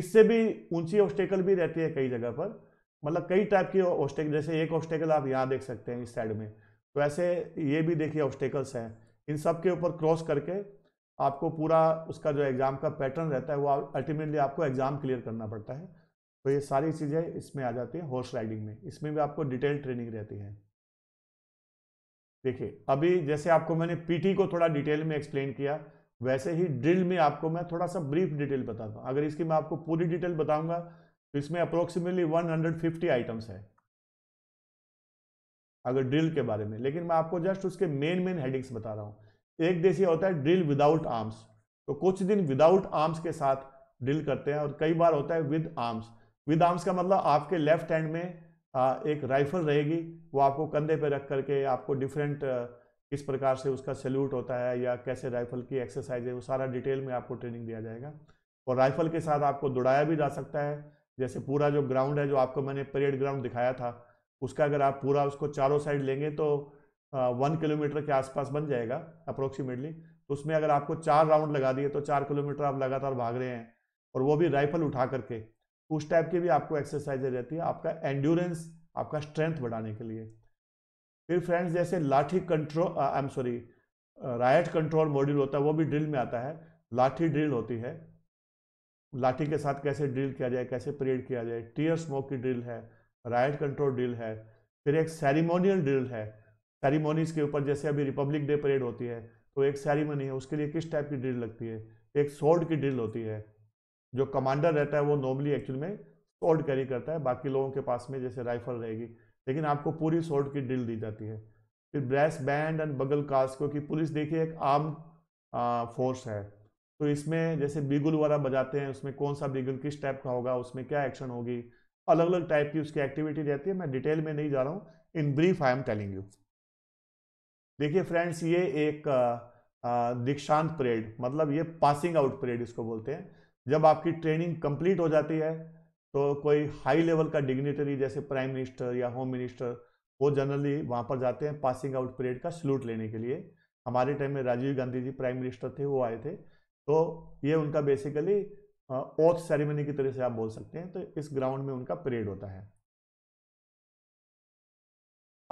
इससे भी ऊंची ऑब्स्टेकल भी रहती है कई जगह पर मतलब कई टाइप की ऑब्स्टेकल जैसे एक ऑब्स्टेकल आप यहाँ देख सकते हैं इस साइड में तो ऐसे ये भी देखिए ऑब्स्टेकल्स हैं इन सब के ऊपर क्रॉस करके आपको पूरा उसका जो एग्ज़ाम का पैटर्न रहता है वो अल्टीमेटली आपको एग्ज़ाम क्लियर करना पड़ता है तो ये सारी चीज़ें इसमें आ जाती है हॉर्स राइडिंग में इसमें भी आपको डिटेल ट्रेनिंग रहती है देखिए अभी जैसे आपको मैंने पीटी को थोड़ा डिटेल में एक्सप्लेन किया वैसे ही ड्रिल में आपको मैं थोड़ा सा ब्रीफ डिटेल बताता हूँ अगर इसकी मैं आपको पूरी डिटेल बताऊंगा तो इसमें अप्रोक्सीमेटली 150 आइटम्स है अगर ड्रिल के बारे में लेकिन मैं आपको जस्ट उसके मेन मेन हेडिंग्स बता रहा हूँ एक देश ये होता है ड्रिल विदाउट आर्म्स तो कुछ दिन विदाउट आर्म्स के साथ ड्रिल करते हैं और कई बार होता है विद आर्म्स विद आर्म्स का मतलब आपके लेफ्ट हैंड में एक राइफल रहेगी वो आपको कंधे पर रख करके आपको डिफरेंट किस प्रकार से उसका सैल्यूट होता है या कैसे राइफल की एक्सरसाइज है वो सारा डिटेल में आपको ट्रेनिंग दिया जाएगा और राइफल के साथ आपको दौड़ाया भी जा सकता है जैसे पूरा जो ग्राउंड है जो आपको मैंने परेड ग्राउंड दिखाया था उसका अगर आप पूरा उसको चारों साइड लेंगे तो वन किलोमीटर के आसपास बन जाएगा अप्रोक्सीमेटली तो उसमें अगर आपको चार राउंड लगा दिए तो चार किलोमीटर आप लगातार भाग रहे हैं और वो भी राइफल उठा करके उस टाइप की भी आपको एक्सरसाइजेज रहती है आपका एंड्योरेंस आपका स्ट्रेंथ बढ़ाने के लिए फिर फ्रेंड्स जैसे lathi control I am sorry riot control module होता है वो भी ड्रिल में आता है लाठी ड्रिल होती है लाठी के साथ कैसे ड्रिल किया जाए कैसे परेड किया जाए टीयर स्मोक की ड्रिल है राइट कंट्रोल ड्रिल है फिर एक सेरिमोनियल ड्रिल है सेरिमोनीज के ऊपर जैसे अभी रिपब्लिक डे परेड होती है तो एक सेरिमनी है उसके लिए किस टाइप की ड्रिल लगती है एक सोल्ड की ड्रिल होती है जो कमांडर रहता है वो नॉर्मली एक्चुअल में सोल्ड कैरी करता है बाकी लोगों के पास में जैसे राइफल रहेगी लेकिन आपको पूरी सोल्ड की डील दी जाती है फिर ब्रेस बैंड एंड बगल कास्ट क्योंकि पुलिस देखिए एक आर्म फोर्स है तो इसमें जैसे बिगुल वगैरह बजाते हैं उसमें कौन सा बिगुल किस टाइप का होगा उसमें क्या एक्शन होगी अलग अलग टाइप की उसकी एक्टिविटी रहती है मैं डिटेल में नहीं जा रहा हूँ in brief I am telling you देखिए फ्रेंड्स ये एक दीक्षांत परेड मतलब ये पासिंग आउट परेड इसको बोलते हैं जब आपकी ट्रेनिंग कंप्लीट हो जाती है तो कोई हाई लेवल का डिग्नेटरी जैसे प्राइम मिनिस्टर या होम मिनिस्टर वो जनरली वहाँ पर जाते हैं पासिंग आउट परेड का सल्यूट लेने के लिए हमारे टाइम में राजीव गांधी जी प्राइम मिनिस्टर थे वो आए थे तो ये उनका बेसिकली ओथ सेरेमनी की तरह से आप बोल सकते हैं तो इस ग्राउंड में उनका परेड होता है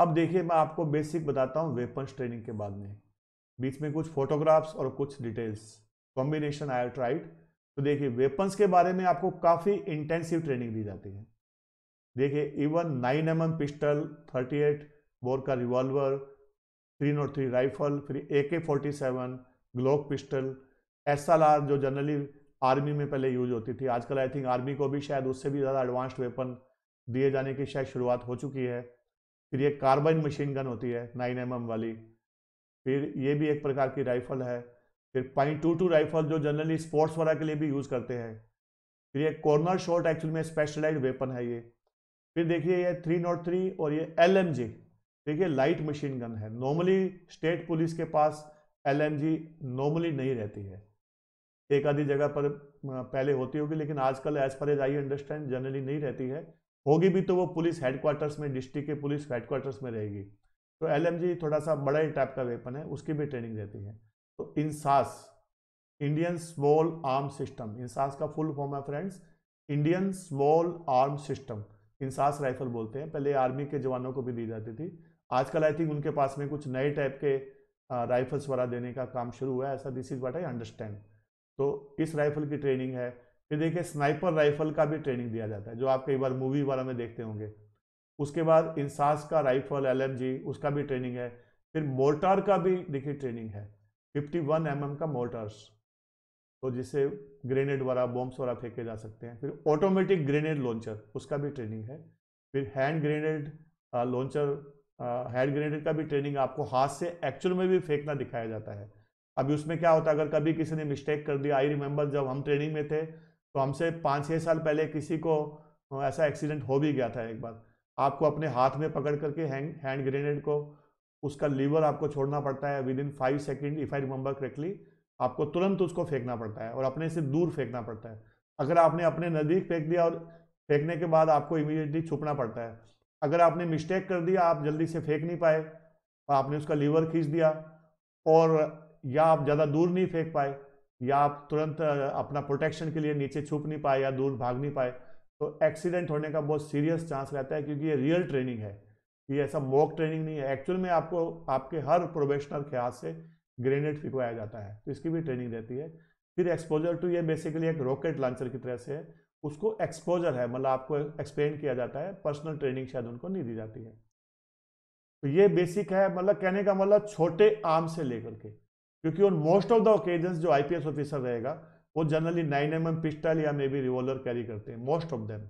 अब देखिए मैं आपको बेसिक बताता हूँ वेपन्स ट्रेनिंग के बाद में बीच में कुछ फोटोग्राफ्स और कुछ डिटेल्स कॉम्बिनेशन आई ट्राइड तो देखिए वेपन्स के बारे में आपको काफ़ी इंटेंसिव ट्रेनिंग दी जाती है देखिए even nine M M pistol thirty eight bore का revolver three nought three rifle फिर A K forty seven Glock pistol S L R जो जनरली आर्मी में पहले यूज होती थी आजकल आई थिंक आर्मी को भी शायद उससे भी ज़्यादा एडवांस्ड वेपन दिए जाने की शायद शुरुआत हो चुकी है फिर ये कार्बाइन मशीन गन होती है नाइन एम mm वाली फिर ये भी एक प्रकार की राइफल है फिर पॉइंट टू टू राइफल जो जनरली स्पोर्ट्स वगैरह के लिए भी यूज़ करते हैं फिर ये कॉर्नर शॉट एक्चुअली में स्पेशलाइज वेपन है ये फिर देखिए ये थ्री नॉट थ्री और ये एल एम जी देखिए लाइट मशीन गन है नॉर्मली स्टेट पुलिस के पास एल एम जी नॉर्मली नहीं रहती है एक आधी जगह पर पहले होती होगी लेकिन आजकल as per as I understand generally नहीं रहती है होगी भी तो वो पुलिस हेडक्वार्टर्स में डिस्ट्रिक्ट के पुलिस हेडक्वार्टर्स में रहेगी तो एल थोड़ा सा बड़ा ही टाइप का वेपन है उसकी भी ट्रेनिंग रहती है तो INSAS Indian small arm system INSAS का फुल फॉर्म है friends Indian small arm system INSAS rifle बोलते हैं पहले आर्मी के जवानों को भी दी जाती थी आजकल आई थिंक उनके पास में कुछ नए टाइप के राइफल्स वगैरह देने का काम शुरू हुआ है ऐसा this is what I understand तो इस राइफल की ट्रेनिंग है फिर देखिए स्नाइपर राइफल का भी ट्रेनिंग दिया जाता है जो आप कई बार मूवी वगैरह में देखते होंगे उसके बाद इंसास का राइफल एल उसका भी ट्रेनिंग है फिर मोर्टार का भी देखिए ट्रेनिंग है फिफ्टी वन एम का मोटर्स तो जिससे ग्रेनेड वाला बॉम्ब्स वाला फेंके जा सकते हैं फिर ऑटोमेटिक ग्रेनेड लॉन्चर उसका भी ट्रेनिंग है फिर hand grenade launcher hand grenade का भी ट्रेनिंग आपको हाथ से एक्चुअल में भी फेंकना दिखाया जाता है अभी उसमें क्या होता है अगर कभी किसी ने मिस्टेक कर दिया आई रिमेंबर जब हम ट्रेनिंग में थे तो हमसे पाँच छः साल पहले किसी को ऐसा एक्सीडेंट हो भी गया था एक बार आपको अपने हाथ में पकड़ करके हैंड ग्रेनेड को उसका लीवर आपको छोड़ना पड़ता है within five second if I remember correctly आपको तुरंत उसको फेंकना पड़ता है और अपने से दूर फेंकना पड़ता है अगर आपने अपने नज़दीक फेंक दिया और फेंकने के बाद आपको इमीडिएटली छुपना पड़ता है अगर आपने मिस्टेक कर दिया आप जल्दी से फेंक नहीं पाए आपने उसका लीवर खींच दिया और या आप ज़्यादा दूर नहीं फेंक पाए या आप तुरंत अपना प्रोटेक्शन के लिए नीचे छुप नहीं पाए या दूर भाग नहीं पाए तो एक्सीडेंट होने का बहुत सीरियस चांस रहता है क्योंकि ये रियल ट्रेनिंग है ये ऐसा मॉक ट्रेनिंग नहीं है एक्चुअल में आपको आपके हर प्रोफेशनल के हाथ से ग्रेनेड फिकवाया जाता है तो इसकी भी ट्रेनिंग रहती है फिर एक्सपोजर टू ये बेसिकली एक रॉकेट लॉन्चर की तरह से है उसको एक्सपोजर है मतलब आपको एक्सप्लेन किया जाता है पर्सनल ट्रेनिंग शायद उनको नहीं दी जाती है तो ये बेसिक है मतलब कहने का मतलब छोटे आर्म से लेकर के क्योंकि on most of the occasion जो आईपीएस ऑफिसर रहेगा वो जनरली नाइन एम एम पिस्टल या मे बी रिवॉल्वर कैरी करते हैं मोस्ट ऑफ देम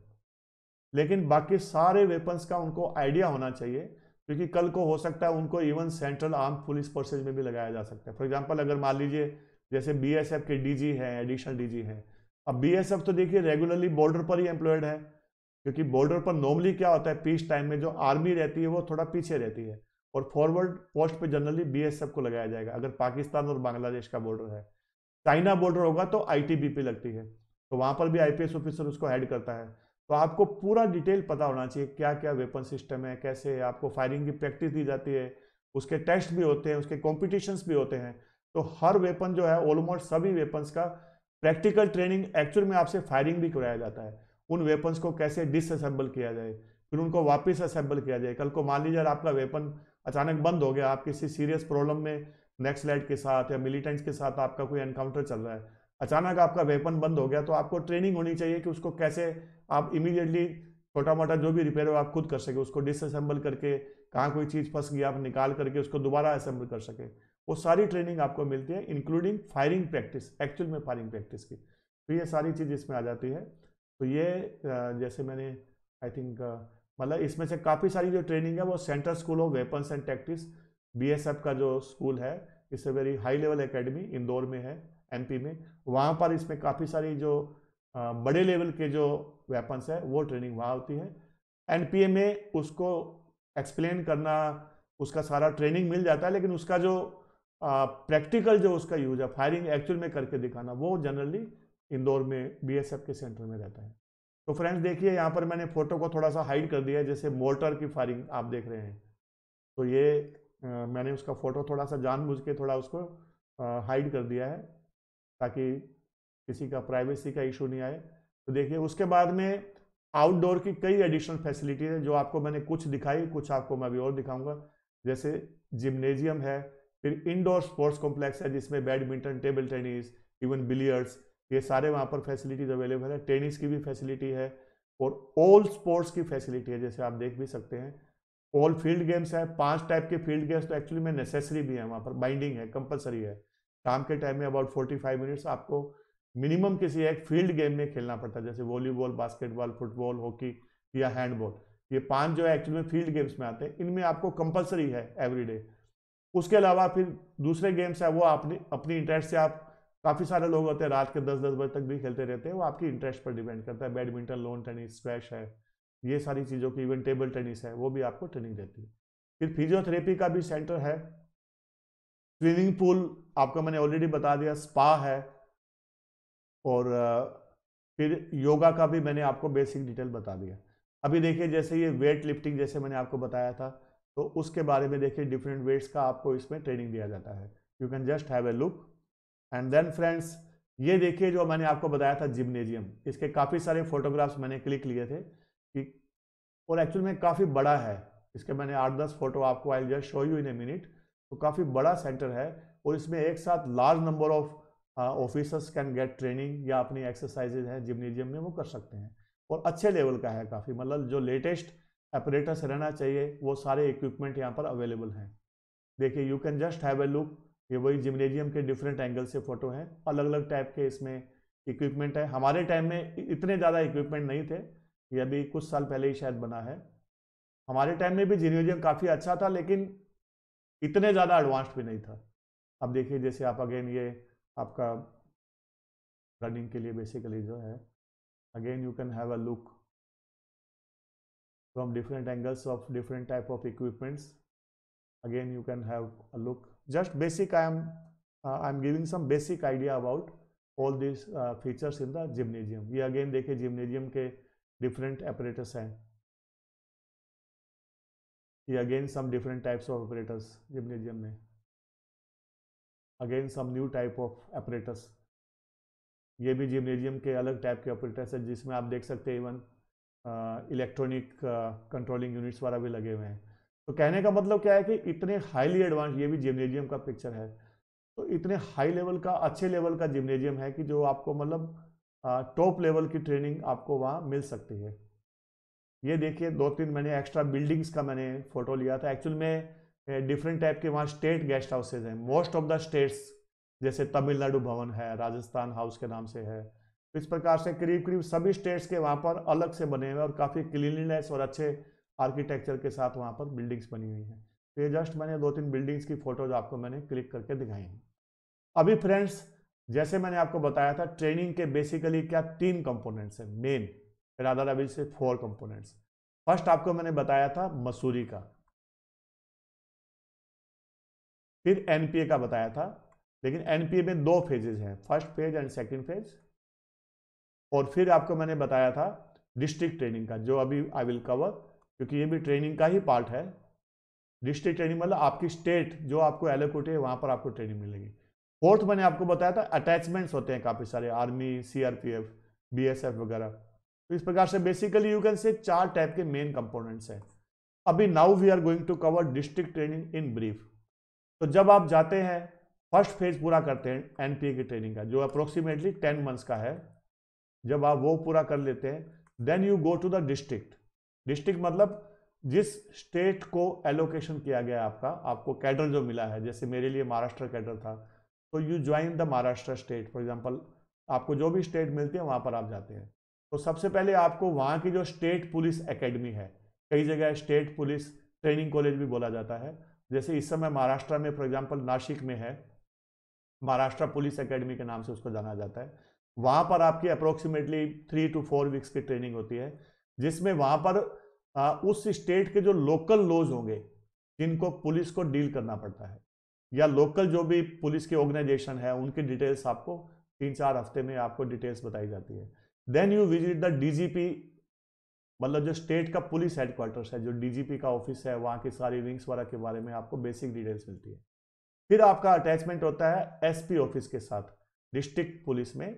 लेकिन बाकी सारे वेपन्स का उनको आइडिया होना चाहिए क्योंकि कल को हो सकता है उनको even central arm police forces में भी लगाया जा सकता है फॉर एग्जाम्पल अगर मान लीजिए जैसे बीएसएफ के डीजी है एडिशनल डीजी है अब बीएसएफ तो देखिए रेगुलरली बॉर्डर पर ही एम्प्लॉयड है क्योंकि बॉर्डर पर नॉर्मली क्या होता है पीस टाइम में जो आर्मी रहती है वो थोड़ा पीछे रहती है और फॉरवर्ड पोस्ट पे जनरली बी को लगाया जाएगा अगर पाकिस्तान और बांग्लादेश का बॉर्डर है चाइना बॉर्डर होगा तो आई लगती है तो वहां पर भी आई ऑफिसर उसको हेड करता है तो आपको पूरा डिटेल पता होना चाहिए क्या क्या वेपन सिस्टम है कैसे आपको फायरिंग की प्रैक्टिस दी जाती है उसके टेस्ट भी होते हैं उसके कॉम्पिटिशन्स भी होते हैं तो हर वेपन जो है ऑलमोस्ट सभी वेपन्स का प्रैक्टिकल ट्रेनिंग एक्चुअल में आपसे फायरिंग भी कराया जाता है उन वेपन्स को कैसे डिसअसेंबल किया जाए फिर उनको वापस असेंबल किया जाए कल को मान लीजिए आपका वेपन अचानक बंद हो गया आप किसी सीरियस प्रॉब्लम में नेक्स्ट लाइट के साथ या मिलिटेंट्स के साथ आपका कोई एनकाउंटर चल रहा है अचानक आपका वेपन बंद हो गया तो आपको ट्रेनिंग होनी चाहिए कि उसको कैसे आप इमीडिएटली छोटा मोटा जो भी रिपेयर हो आप खुद कर सके उसको डिसअसेंबल करके कहाँ कोई चीज़ फंस गया आप निकाल करके उसको दोबारा असेंबल कर सके वो सारी ट्रेनिंग आपको मिलती है इंक्लूडिंग फायरिंग प्रैक्टिस एक्चुअल में फायरिंग प्रैक्टिस की तो ये सारी चीज़ इसमें आ जाती है तो ये जैसे मैंने आई थिंक मतलब इसमें से काफ़ी सारी जो ट्रेनिंग है वो central school of weapons and tactics B का जो स्कूल है a very high level academy Indore में है एमपी में वहाँ पर इसमें काफ़ी सारी जो बड़े लेवल के जो वेपन्स है वो ट्रेनिंग वहाँ होती है एनपीए में उसको एक्सप्लेन करना उसका सारा ट्रेनिंग मिल जाता है लेकिन उसका जो प्रैक्टिकल जो उसका यूज है फायरिंग एक्चुअल में करके दिखाना वो जनरली इंदौर में बीएसएफ के सेंटर में रहता है तो फ्रेंड्स देखिए यहाँ पर मैंने फोटो को थोड़ा सा हाइड कर दिया है जैसे मोटर की फायरिंग आप देख रहे हैं तो ये आ, मैंने उसका फ़ोटो थोड़ा सा जानबूझ के थोड़ा उसको हाइड कर दिया है ताकि किसी का प्राइवेसी का इशू नहीं आए तो देखिए उसके बाद में आउटडोर की कई एडिशनल फैसिलिटीज है जो आपको मैंने कुछ दिखाई कुछ आपको मैं अभी और दिखाऊंगा जैसे जिम्नेजियम है फिर इंडोर स्पोर्ट्स कॉम्प्लेक्स है जिसमें badminton table tennis even billiards ये सारे वहाँ पर फैसिलिटीज अवेलेबल है टेनिस की भी फैसिलिटी है और ऑल स्पोर्ट्स की फैसिलिटी है जैसे आप देख भी सकते हैं ऑल फील्ड गेम्स है पांच टाइप के फील्ड गेम्स तो एक्चुअली में नेसेसरी भी है वहाँ पर बाइंडिंग है कंपलसरी है शाम के टाइम में अबाउट फोर्टी फाइव मिनट्स आपको मिनिमम किसी एक फील्ड गेम में खेलना पड़ता है जैसे वॉलीबॉल बास्केटबॉल फुटबॉल हॉकी या हैंडबॉल ये पांच जो है एक्चुअली में फील्ड गेम्स में आते हैं इनमें आपको कंपलसरी है एवरीडे उसके अलावा फिर दूसरे गेम्स है वो आपने अपनी इंटरेस्ट से आप काफ़ी सारे लोग होते हैं रात के दस दस बजे तक भी खेलते रहते हैं वो आपकी इंटरेस्ट पर डिपेंड करता है बैडमिंटन लोन टेनिस स्क्वैश है ये सारी चीज़ों की इवन टेबल टेनिस है वो भी आपको ट्रेनिंग देती है फिर फिजियोथेरेपी का भी सेंटर है स्विमिंग पूल आपका मैंने ऑलरेडी बता दिया स्पा है और फिर योगा का भी मैंने आपको बेसिक डिटेल बता दिया अभी देखिए जैसे ये वेट लिफ्टिंग जैसे मैंने आपको बताया था तो उसके बारे में देखिए डिफरेंट वेट्स का आपको इसमें ट्रेनिंग दिया जाता है you can just have a look and then friends ये देखिए जो मैंने आपको बताया था जिम्नेजियम इसके काफ़ी सारे फोटोग्राफ्स मैंने क्लिक लिए थे कि और एक्चुअल में काफ़ी बड़ा है इसके मैंने आठ दस फोटो आपको I just show you in a minute तो काफ़ी बड़ा सेंटर है और इसमें एक साथ large number of officers can get training या अपनी एक्सरसाइजेज हैं जिमनेजियम में वो कर सकते हैं और अच्छे लेवल का है काफ़ी मतलब जो लेटेस्ट ऑपरेटर्स रहना चाहिए वो सारे इक्विपमेंट यहाँ पर अवेलेबल हैं देखिए you can just have a look ये वही जिम्नेजियम के डिफरेंट एंगल से फ़ोटो हैं अलग अलग टाइप के इसमें इक्विपमेंट है हमारे टाइम में इतने ज़्यादा इक्विपमेंट नहीं थे ये अभी कुछ साल पहले ही शायद बना है हमारे टाइम में भी जिमनेजियम काफ़ी अच्छा था लेकिन इतने ज़्यादा एडवांस्ड भी नहीं था अब देखिए जैसे आप अगेन ये आपका रनिंग के लिए बेसिकली जो है again you can have a look from different angles of different type of equipments again you can have a look just basic I am I am giving some basic idea about all this features in the gymnasium ये again देखिए gymnasium के different operators हैं ये again some different types of operators gymnasium में again some new type of operators ये भी gymnasium के अलग टाइप के ऑपरेटर्स है जिसमें आप देख सकते हैं इवन इलेक्ट्रॉनिक कंट्रोलिंग यूनिट्स वाला भी लगे हुए हैं तो कहने का मतलब क्या है कि इतने हाईली एडवांस ये भी जिम्नेजियम का पिक्चर है तो इतने हाई लेवल का अच्छे लेवल का जिम्नेजियम है कि जो आपको मतलब टॉप लेवल की ट्रेनिंग आपको वहाँ मिल सकती है ये देखिए दो तीन मैंने एक्स्ट्रा बिल्डिंग्स का मैंने फ़ोटो लिया था एक्चुअल में डिफरेंट टाइप के वहाँ स्टेट गेस्ट हाउसेज हैं मोस्ट ऑफ द स्टेट्स जैसे तमिलनाडु भवन है राजस्थान हाउस के नाम से है तो इस प्रकार से करीब करीब सभी स्टेट्स के वहाँ पर अलग से बने हुए और काफ़ी क्लीनलीनेस और अच्छे आर्किटेक्चर के साथ वहाँ पर बिल्डिंग्स बनी हुई हैं तो ये जस्ट मैंने दो तीन बिल्डिंग्स की फ़ोटोज आपको मैंने क्लिक करके दिखाई हैं अभी फ्रेंड्स जैसे मैंने आपको बताया था ट्रेनिंग के बेसिकली क्या तीन कंपोनेंट्स हैं मेन राधा रवि से फोर कंपोनेंट्स फर्स्ट आपको मैंने बताया था मसूरी का फिर एनपीए का बताया था लेकिन एनपीए में दो फेजेज हैं first phase and second phase और फिर आपको मैंने बताया था डिस्ट्रिक्ट ट्रेनिंग का जो अभी आई विल कवर क्योंकि ये भी ट्रेनिंग का ही पार्ट है डिस्ट्रिक्ट ट्रेनिंग मतलब आपकी स्टेट जो आपको एलोकोटे है वहां पर आपको ट्रेनिंग मिलेगी फोर्थ मैंने आपको बताया था अटैचमेंट्स होते हैं काफ़ी सारे आर्मी सीआरपीएफ बीएसएफ वगैरह तो इस प्रकार से बेसिकली यू कैन से चार टाइप के मेन कंपोनेंट्स हैं अभी now we are going to cover district training in brief तो जब आप जाते हैं फर्स्ट फेज पूरा करते हैं एनपीए की ट्रेनिंग का जो अप्रोक्सीमेटली टेन मंथ्स का है जब आप वो पूरा कर लेते हैं then you go to the district district मतलब जिस स्टेट को एलोकेशन किया गया आपका आपको कैडर जो मिला है जैसे मेरे लिए महाराष्ट्र कैडर था तो you join the Maharashtra state for example आपको जो भी स्टेट मिलती है वहां पर आप जाते हैं तो सबसे पहले आपको वहाँ की जो स्टेट पुलिस एकेडमी है कई जगह स्टेट पुलिस ट्रेनिंग कॉलेज भी बोला जाता है जैसे इस समय महाराष्ट्र में फॉर एग्जाम्पल नासिक में है महाराष्ट्र पुलिस एकेडमी के नाम से उसको जाना जाता है वहाँ पर आपकी approximately three two four weeks की ट्रेनिंग होती है जिसमें वहाँ पर आ, उस स्टेट के जो लोकल लॉज होंगे जिनको पुलिस को डील करना पड़ता है या लोकल जो भी पुलिस के ऑर्गेनाइजेशन है उनकी डिटेल्स आपको तीन चार हफ्ते में आपको डिटेल्स बताई जाती है then you visit the DGP मतलब जो स्टेट का पुलिस हेडक्वार्टर्स है जो डीजीपी का ऑफिस है वहां की सारी विंग्स वगैरह के बारे में आपको बेसिक डिटेल्स मिलती है फिर आपका अटैचमेंट होता है एसपी ऑफिस के साथ डिस्ट्रिक्ट पुलिस में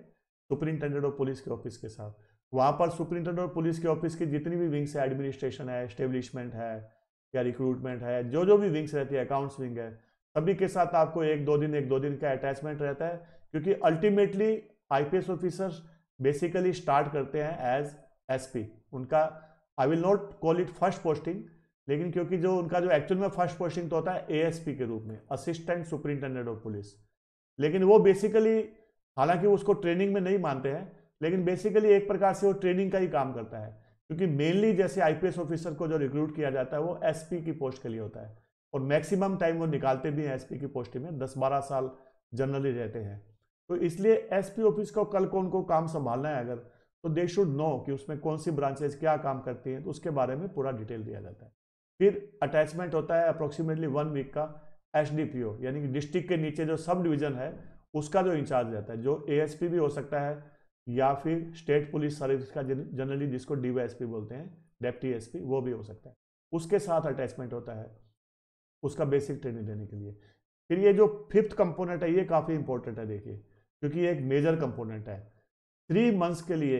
सुपरिंटेंडेंट ऑफ पुलिस के ऑफिस के साथ वहां पर सुप्रिंटेंडेंट ऑफ पुलिस के ऑफिस की जितनी भी विंग्स है एडमिनिस्ट्रेशन है स्टेब्लिशमेंट है या रिक्रूटमेंट है जो जो भी विंग्स रहती है अकाउंट्स विंग है सभी के साथ आपको एक दो दिन एक दो दिन का अटैचमेंट रहता है क्योंकि ultimately IPS officers basically start करते हैं एज एसपी उनका I will not call it first posting लेकिन क्योंकि जो उनका जो एक्चुअल में फर्स्ट पोस्टिंग तो होता है एएसपी के रूप में असिस्टेंट सुपरिंटेंडेंट ऑफ पुलिस लेकिन वो बेसिकली हालांकि उसको ट्रेनिंग में नहीं मानते हैं लेकिन बेसिकली एक प्रकार से वो ट्रेनिंग का ही काम करता है क्योंकि मेनली जैसे आईपीएस ऑफिसर को जो रिक्रूट किया जाता है वो एसपी की पोस्ट के लिए होता है और मैक्सिमम टाइम वो निकालते भी हैं एसपी की पोस्टिंग में दस बारह साल जनरली रहते हैं तो इसलिए एसपी ऑफिस को कल को उनको काम संभालना है अगर तो दे शुड नो कि उसमें कौन सी ब्रांचेज क्या काम करती हैं तो उसके बारे में पूरा डिटेल दिया जाता है फिर अटैचमेंट होता है अप्रोक्सीमेटली वन वीक का एस यानी कि डिस्ट्रिक्ट के नीचे जो सब डिविजन है उसका जो इंचार्ज रहता है जो ए भी हो सकता है या फिर स्टेट पुलिस सर्विस का जनरली जिसको डी बोलते हैं डेप्टी एस वो भी हो सकता है उसके साथ अटैचमेंट होता है उसका बेसिक ट्रेनिंग देने के लिए फिर ये जो फिफ्थ कंपोनेंट है ये काफ़ी इंपॉर्टेंट है देखिए क्योंकि एक मेजर कंपोनेंट है थ्री मंथ्स के लिए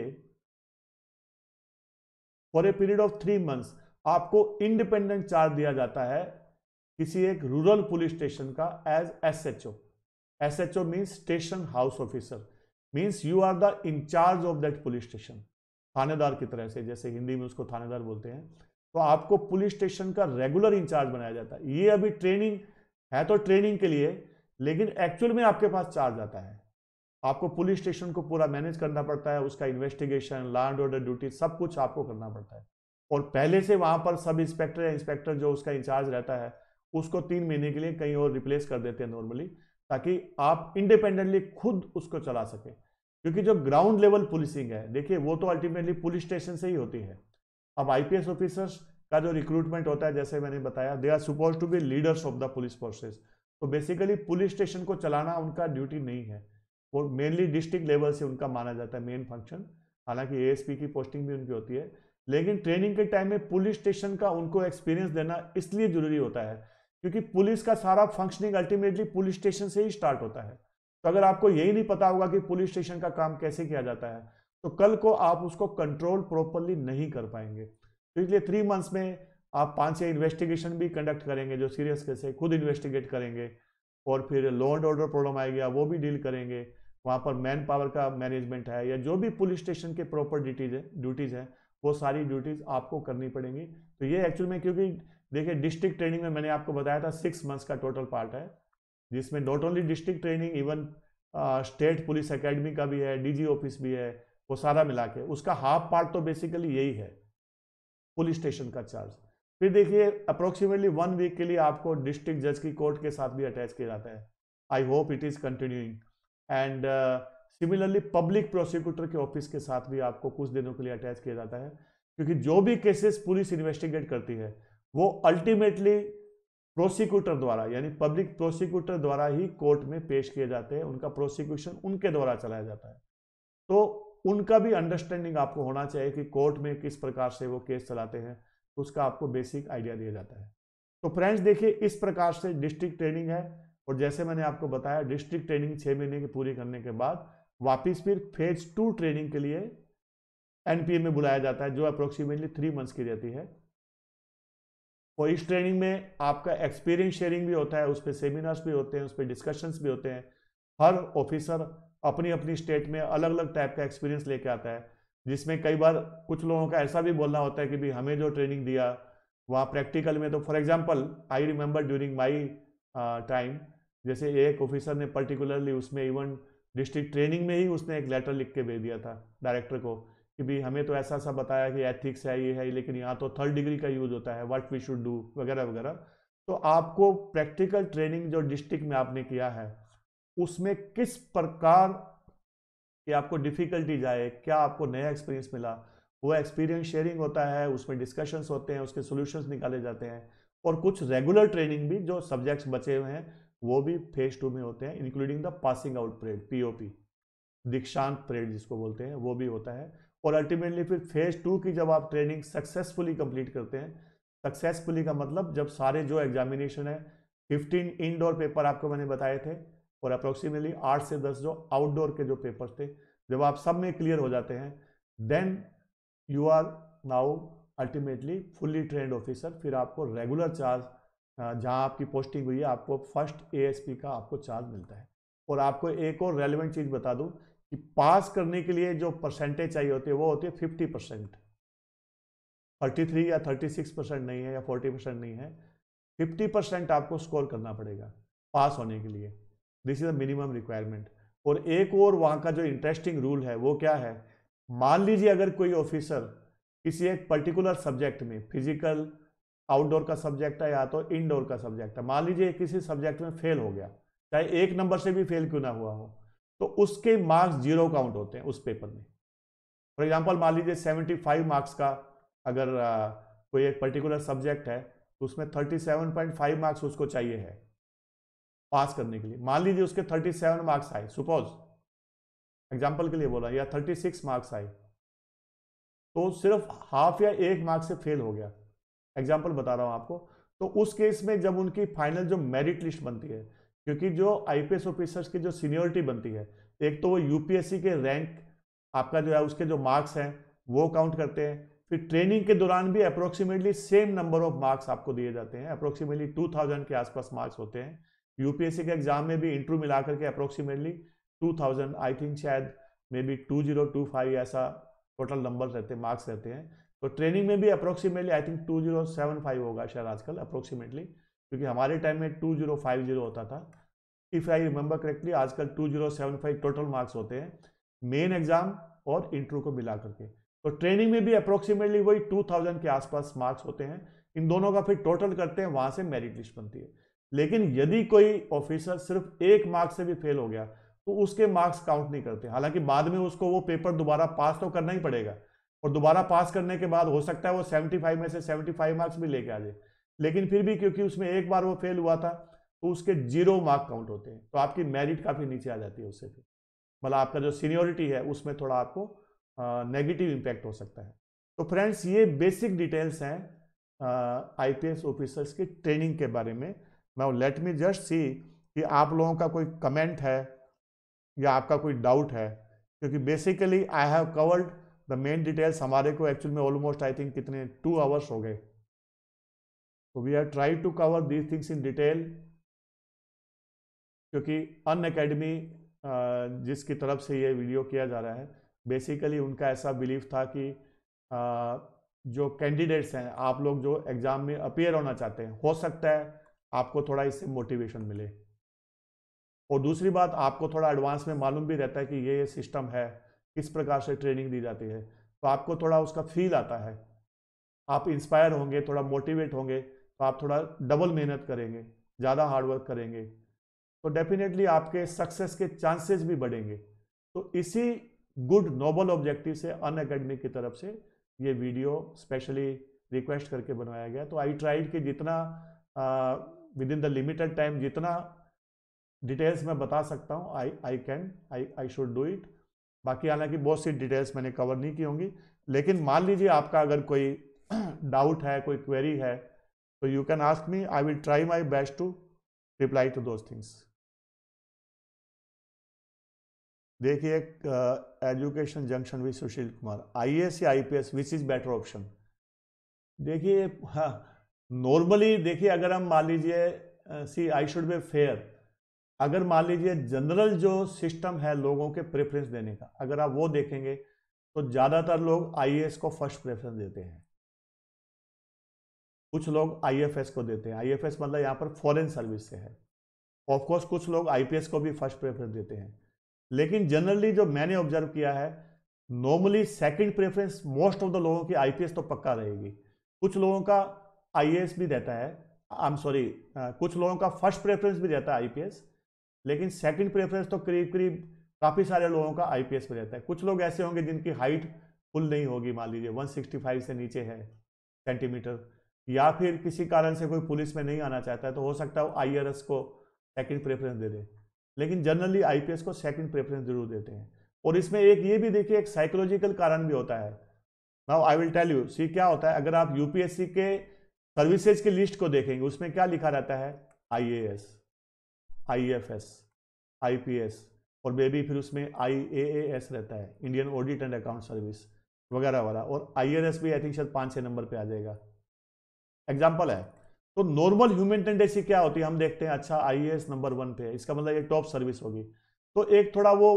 for a period of three months आपको इंडिपेंडेंट चार्ज दिया जाता है किसी एक रूरल पुलिस स्टेशन का as S H O S H O means station house officer means you are the incharge of that police station थानेदार की तरह से जैसे हिंदी में उसको थानेदार बोलते हैं तो आपको पुलिस स्टेशन का रेगुलर इंचार्ज बनाया जाता है ये अभी ट्रेनिंग है तो ट्रेनिंग के लिए लेकिन एक्चुअल में आपके पास चार्ज आता है आपको पुलिस स्टेशन को पूरा मैनेज करना पड़ता है उसका इन्वेस्टिगेशन लैंड ऑर्डर ड्यूटी सब कुछ आपको करना पड़ता है और पहले से वहां पर सब इंस्पेक्टर या इंस्पेक्टर जो उसका इंचार्ज रहता है उसको तीन महीने के लिए कहीं और रिप्लेस कर देते हैं नॉर्मली ताकि आप इंडिपेंडेंटली खुद उसको चला सके क्योंकि जो ग्राउंड लेवल पुलिसिंग है देखिए वो तो अल्टीमेटली पुलिस स्टेशन से ही होती है अब आईपीएस ऑफिसर्स का जो रिक्रूटमेंट होता है जैसे मैंने बताया they are suppose to be leaders of the police forces तो बेसिकली पुलिस स्टेशन को चलाना उनका ड्यूटी नहीं है वो मेनली डिस्ट्रिक्ट लेवल से उनका माना जाता है मेन फंक्शन हालांकि ए की पोस्टिंग भी उनकी होती है लेकिन ट्रेनिंग के टाइम में पुलिस स्टेशन का उनको एक्सपीरियंस देना इसलिए जरूरी होता है क्योंकि पुलिस का सारा फंक्शनिंग अल्टीमेटली पुलिस स्टेशन से ही स्टार्ट होता है तो अगर आपको यही नहीं पता होगा कि पुलिस स्टेशन का काम कैसे किया जाता है तो कल को आप उसको कंट्रोल प्रॉपरली नहीं कर पाएंगे तो इसलिए थ्री मंथ्स में आप पांच छः इन्वेस्टिगेशन भी कंडक्ट करेंगे जो सीरियस केस है खुद इन्वेस्टिगेट करेंगे और फिर लॉ एंड ऑर्डर प्रॉब्लम आएगा वो भी डील करेंगे वहाँ पर मैन पावर का मैनेजमेंट है या जो भी पुलिस स्टेशन के प्रॉपर ड्यूटीज है ड्यूटीज़ हैं वो सारी ड्यूटीज़ आपको करनी पड़ेंगी तो ये एक्चुअल में क्योंकि देखिए डिस्ट्रिक्ट ट्रेनिंग में मैंने आपको बताया था सिक्स मंथ्स का टोटल पार्ट है जिसमें not only district training even state police academy का भी है डीजी ऑफिस भी है वो सारा मिला के उसका हाफ पार्ट तो बेसिकली यही है पुलिस स्टेशन का चार्ज फिर देखिए अप्रोक्सीमेटली वन वीक के लिए आपको डिस्ट्रिक्ट जज की कोर्ट के साथ भी अटैच किया जाता है I hope it is continuing and similarly public prosecutor के ऑफिस के साथ भी आपको कुछ दिनों के लिए अटैच किया जाता है क्योंकि जो भी केसेस पुलिस इन्वेस्टिगेट करती है वो अल्टीमेटली प्रोसिक्यूटर द्वारा यानी पब्लिक प्रोसिक्यूटर द्वारा ही कोर्ट में पेश किए जाते हैं उनका प्रोसिक्यूशन उनके द्वारा चलाया जाता है तो उनका भी अंडरस्टैंडिंग आपको होना चाहिए कि कोर्ट में किस प्रकार से वो केस चलाते हैं उसका आपको बेसिक आइडिया दिया जाता है तो फ्रेंड्स देखिए इस प्रकार से डिस्ट्रिक्ट ट्रेनिंग है और जैसे मैंने आपको बताया डिस्ट्रिक्ट ट्रेनिंग छः महीने की पूरी करने के बाद वापिस फिर फेज टू ट्रेनिंग के लिए एनपीए में बुलाया जाता है जो अप्रोक्सीमेटली थ्री मंथ्स की रहती है और इस ट्रेनिंग में आपका एक्सपीरियंस शेयरिंग भी होता है उस पर सेमिनार्स भी होते हैं उस पर डिस्कशंस भी होते हैं हर ऑफिसर अपनी अपनी स्टेट में अलग अलग टाइप का एक्सपीरियंस लेके आता है जिसमें कई बार कुछ लोगों का ऐसा भी बोलना होता है कि भाई हमें जो ट्रेनिंग दिया वहाँ प्रैक्टिकल में तो for example I remember during my time जैसे एक ऑफिसर ने पर्टिकुलरली उसमें इवन डिस्ट्रिक्ट ट्रेनिंग में ही उसने एक लेटर लिख के भेज दिया था डायरेक्टर को कि भाई हमें तो ऐसा ऐसा बताया कि एथिक्स है ये है लेकिन यहाँ तो थर्ड डिग्री का यूज़ होता है व्हाट वी शुड डू वगैरह वगैरह तो आपको प्रैक्टिकल ट्रेनिंग जो डिस्ट्रिक्ट में आपने किया है उसमें किस प्रकार की आपको डिफ़िकल्टीज आए क्या आपको नया एक्सपीरियंस मिला वो एक्सपीरियंस शेयरिंग होता है उसमें डिस्कशंस होते हैं उसके सॉल्यूशंस निकाले जाते हैं और कुछ रेगुलर ट्रेनिंग भी जो सब्जेक्ट्स बचे हुए हैं वो भी फेज टू में होते हैं including the passing out parade POP दीक्षांत परेड जिसको बोलते हैं वो भी होता है और अल्टीमेटली फिर फेज टू की जब आप ट्रेनिंग सक्सेसफुली कंप्लीट करते हैं सक्सेसफुली का मतलब जब सारे जो एग्जामिनेशन है फिफ्टीन इनडोर पेपर आपको मैंने बताए थे और अप्रोक्सीमेटली आठ से दस जो आउटडोर के जो पेपर थे जब आप सब में क्लियर हो जाते हैं then you are now ultimately fully trained officer फिर आपको रेगुलर चार्ज जहाँ आपकी पोस्टिंग हुई है आपको फर्स्ट ए का आपको चार्ज मिलता है और आपको एक और रेलिवेंट चीज़ बता दूँ कि पास करने के लिए जो परसेंटेज चाहिए होती है वो होती है फिफ्टी परसेंट थर्टी थ्री या थर्टी सिक्स परसेंट नहीं है या फोर्टी परसेंट नहीं है फिफ्टी परसेंट आपको स्कोर करना पड़ेगा पास होने के लिए this is the minimum requirement और एक और वहाँ का जो इंटरेस्टिंग रूल है वो क्या है मान लीजिए अगर कोई ऑफिसर किसी एक पर्टिकुलर सब्जेक्ट में फिजिकल आउटडोर का सब्जेक्ट है या तो इनडोर का सब्जेक्ट है मान लीजिए किसी सब्जेक्ट में फेल हो गया चाहे एक नंबर से भी फेल क्यों ना हुआ हो तो उसके मार्क्स जीरो काउंट होते हैं उस पेपर में फॉर एग्जाम्पल मान लीजिए सेवेंटी फाइव मार्क्स का अगर आ, कोई एक पर्टिकुलर सब्जेक्ट है तो उसमें thirty seven point five marks उसको चाहिए है पास करने के लिए मान लीजिए उसके थर्टी सेवन मार्क्स आए सुपोज एग्जाम्पल के लिए बोला या थर्टी सिक्स मार्क्स आए तो सिर्फ हाफ या एक मार्क्स से फेल हो गया एग्जाम्पल बता रहा हूँ आपको तो उस केस में जब उनकी फाइनल जो मेरिट लिस्ट बनती है क्योंकि जो आईपीएस ऑफिसर्स की जो सीनियोरिटी बनती है एक तो वो यूपीएससी के रैंक आपका जो है उसके जो मार्क्स हैं वो काउंट करते हैं फिर ट्रेनिंग के दौरान भी approximately same number of marks आपको दिए जाते हैं अप्रोक्सीमेटली 2000 के आसपास मार्क्स होते हैं यूपीएससी के एग्जाम में भी इंटरव्यू मिला करके अप्रोक्सीमेटली 2000 आई थिंक शायद मे बी टू ऐसा टोटल नंबर रहते मार्क्स रहते हैं तो ट्रेनिंग में भी approximately I think two zero seven five होगा शायद आजकल अप्रोक्सीमेटली क्योंकि हमारे टाइम में टू जीरो फाइव जीरो होता था इफ़ आई रिमेंबर करेक्टली आजकल two zero seven five total marks होते हैं मेन एग्जाम और इंटरव्यू को मिला करके तो ट्रेनिंग में भी अप्रोक्सीमेटली वही टू थाउजेंड के आसपास मार्क्स होते हैं इन दोनों का फिर टोटल करते हैं वहाँ से मेरिट लिस्ट बनती है लेकिन यदि कोई ऑफिसर सिर्फ एक मार्क्स से भी फेल हो गया तो उसके मार्क्स काउंट नहीं करते हालांकि बाद में उसको वो पेपर दोबारा पास तो करना ही पड़ेगा और दोबारा पास करने के बाद हो सकता है वो 75 में से 75 मार्क्स भी लेके आ जाए लेकिन फिर भी क्योंकि उसमें एक बार वो फेल हुआ था तो उसके जीरो मार्क काउंट होते हैं तो आपकी मेरिट काफ़ी नीचे आ जाती है उससे फिर मतलब आपका जो सीनियोरिटी है उसमें थोड़ा आपको नेगेटिव इम्पैक्ट हो सकता है तो फ्रेंड्स ये बेसिक डिटेल्स हैं एस ऑफिसर्स की ट्रेनिंग के बारे में now let me just see कि आप लोगों का कोई कमेंट है या आपका कोई डाउट है क्योंकि basically I have covered the main details हमारे को एक्चुअल में ऑलमोस्ट आई थिंक कितने टू आवर्स हो गए तो we have try to cover these things in detail क्योंकि अन अकेडमी जिसकी तरफ से ये वीडियो किया जा रहा है बेसिकली उनका ऐसा बिलीव था कि जो कैंडिडेट्स हैं आप लोग जो एग्ज़ाम में अपेयर होना चाहते हैं हो सकता है आपको थोड़ा इससे मोटिवेशन मिले और दूसरी बात आपको थोड़ा एडवांस में मालूम भी रहता है कि ये ये सिस्टम है किस प्रकार से ट्रेनिंग दी जाती है तो आपको थोड़ा उसका फील आता है आप इंस्पायर होंगे थोड़ा मोटिवेट होंगे तो आप थोड़ा डबल मेहनत करेंगे ज़्यादा हार्डवर्क करेंगे तो डेफिनेटली आपके सक्सेस के चांसेस भी बढ़ेंगे तो इसी गुड नोबल ऑब्जेक्टिव से अन अकेडमी की तरफ से ये वीडियो स्पेशली रिक्वेस्ट करके बनवाया गया तो आई ट्राइड कि जितना within the limited time जितना डिटेल्स मैं बता सकता हूँ I I can I I should do it बाकी हालांकि बहुत सी डिटेल्स मैंने कवर नहीं की होंगी लेकिन मान लीजिए आपका अगर कोई डाउट है कोई क्वेरी है तो you can ask me I will try my best to reply to those things देखिए education junction with Sushil Kumar एस या एस विच इज बेटर ऑप्शन देखिए हाँ नॉर्मली देखिए अगर हम मान लीजिए see I should be fair अगर मान लीजिए जनरल जो सिस्टम है लोगों के प्रेफरेंस देने का अगर आप वो देखेंगे तो ज़्यादातर लोग आईएएस को फर्स्ट प्रेफरेंस देते हैं कुछ लोग आईएफएस को देते हैं आईएफएस मतलब यहाँ पर फॉरेन सर्विस से है ऑफकोर्स कुछ लोग आईपीएस को भी फर्स्ट प्रेफरेंस देते हैं लेकिन जनरली जो मैंने ऑब्जर्व किया है normally second preference most of the लोगों की आईपीएस तो पक्का रहेगी कुछ लोगों का आई भी रहता है आई एम सॉरी कुछ लोगों का फर्स्ट प्रेफरेंस भी रहता है आईपीएस लेकिन सेकंड प्रेफरेंस तो करीब करीब काफ़ी सारे लोगों का आईपीएस में रहता है कुछ लोग ऐसे होंगे जिनकी हाइट फुल नहीं होगी मान लीजिए 165 से नीचे है सेंटीमीटर या फिर किसी कारण से कोई पुलिस में नहीं आना चाहता है तो हो सकता है वो आई को सेकेंड प्रेफरेंस दे दें लेकिन जनरली आई को सेकेंड प्रेफरेंस जरूर देते हैं और इसमें एक ये भी देखिए एक साइकोलॉजिकल कारण भी होता है now I will tell you see क्या होता है अगर आप यूपीएससी के सर्विसेज की लिस्ट को देखेंगे उसमें क्या लिखा रहता है आई आईएफएस आईपीएस और बेबी फिर उसमें एस रहता है Indian audit and account service वगैरह वगैरह और एस भी आई थिंक शायद पाँच छः नंबर पे आ जाएगा एग्जाम्पल है तो नॉर्मल ह्यूमन टेंडेंसी क्या होती है हम देखते हैं अच्छा आई नंबर वन पे है इसका मतलब ये टॉप सर्विस होगी तो एक थोड़ा वो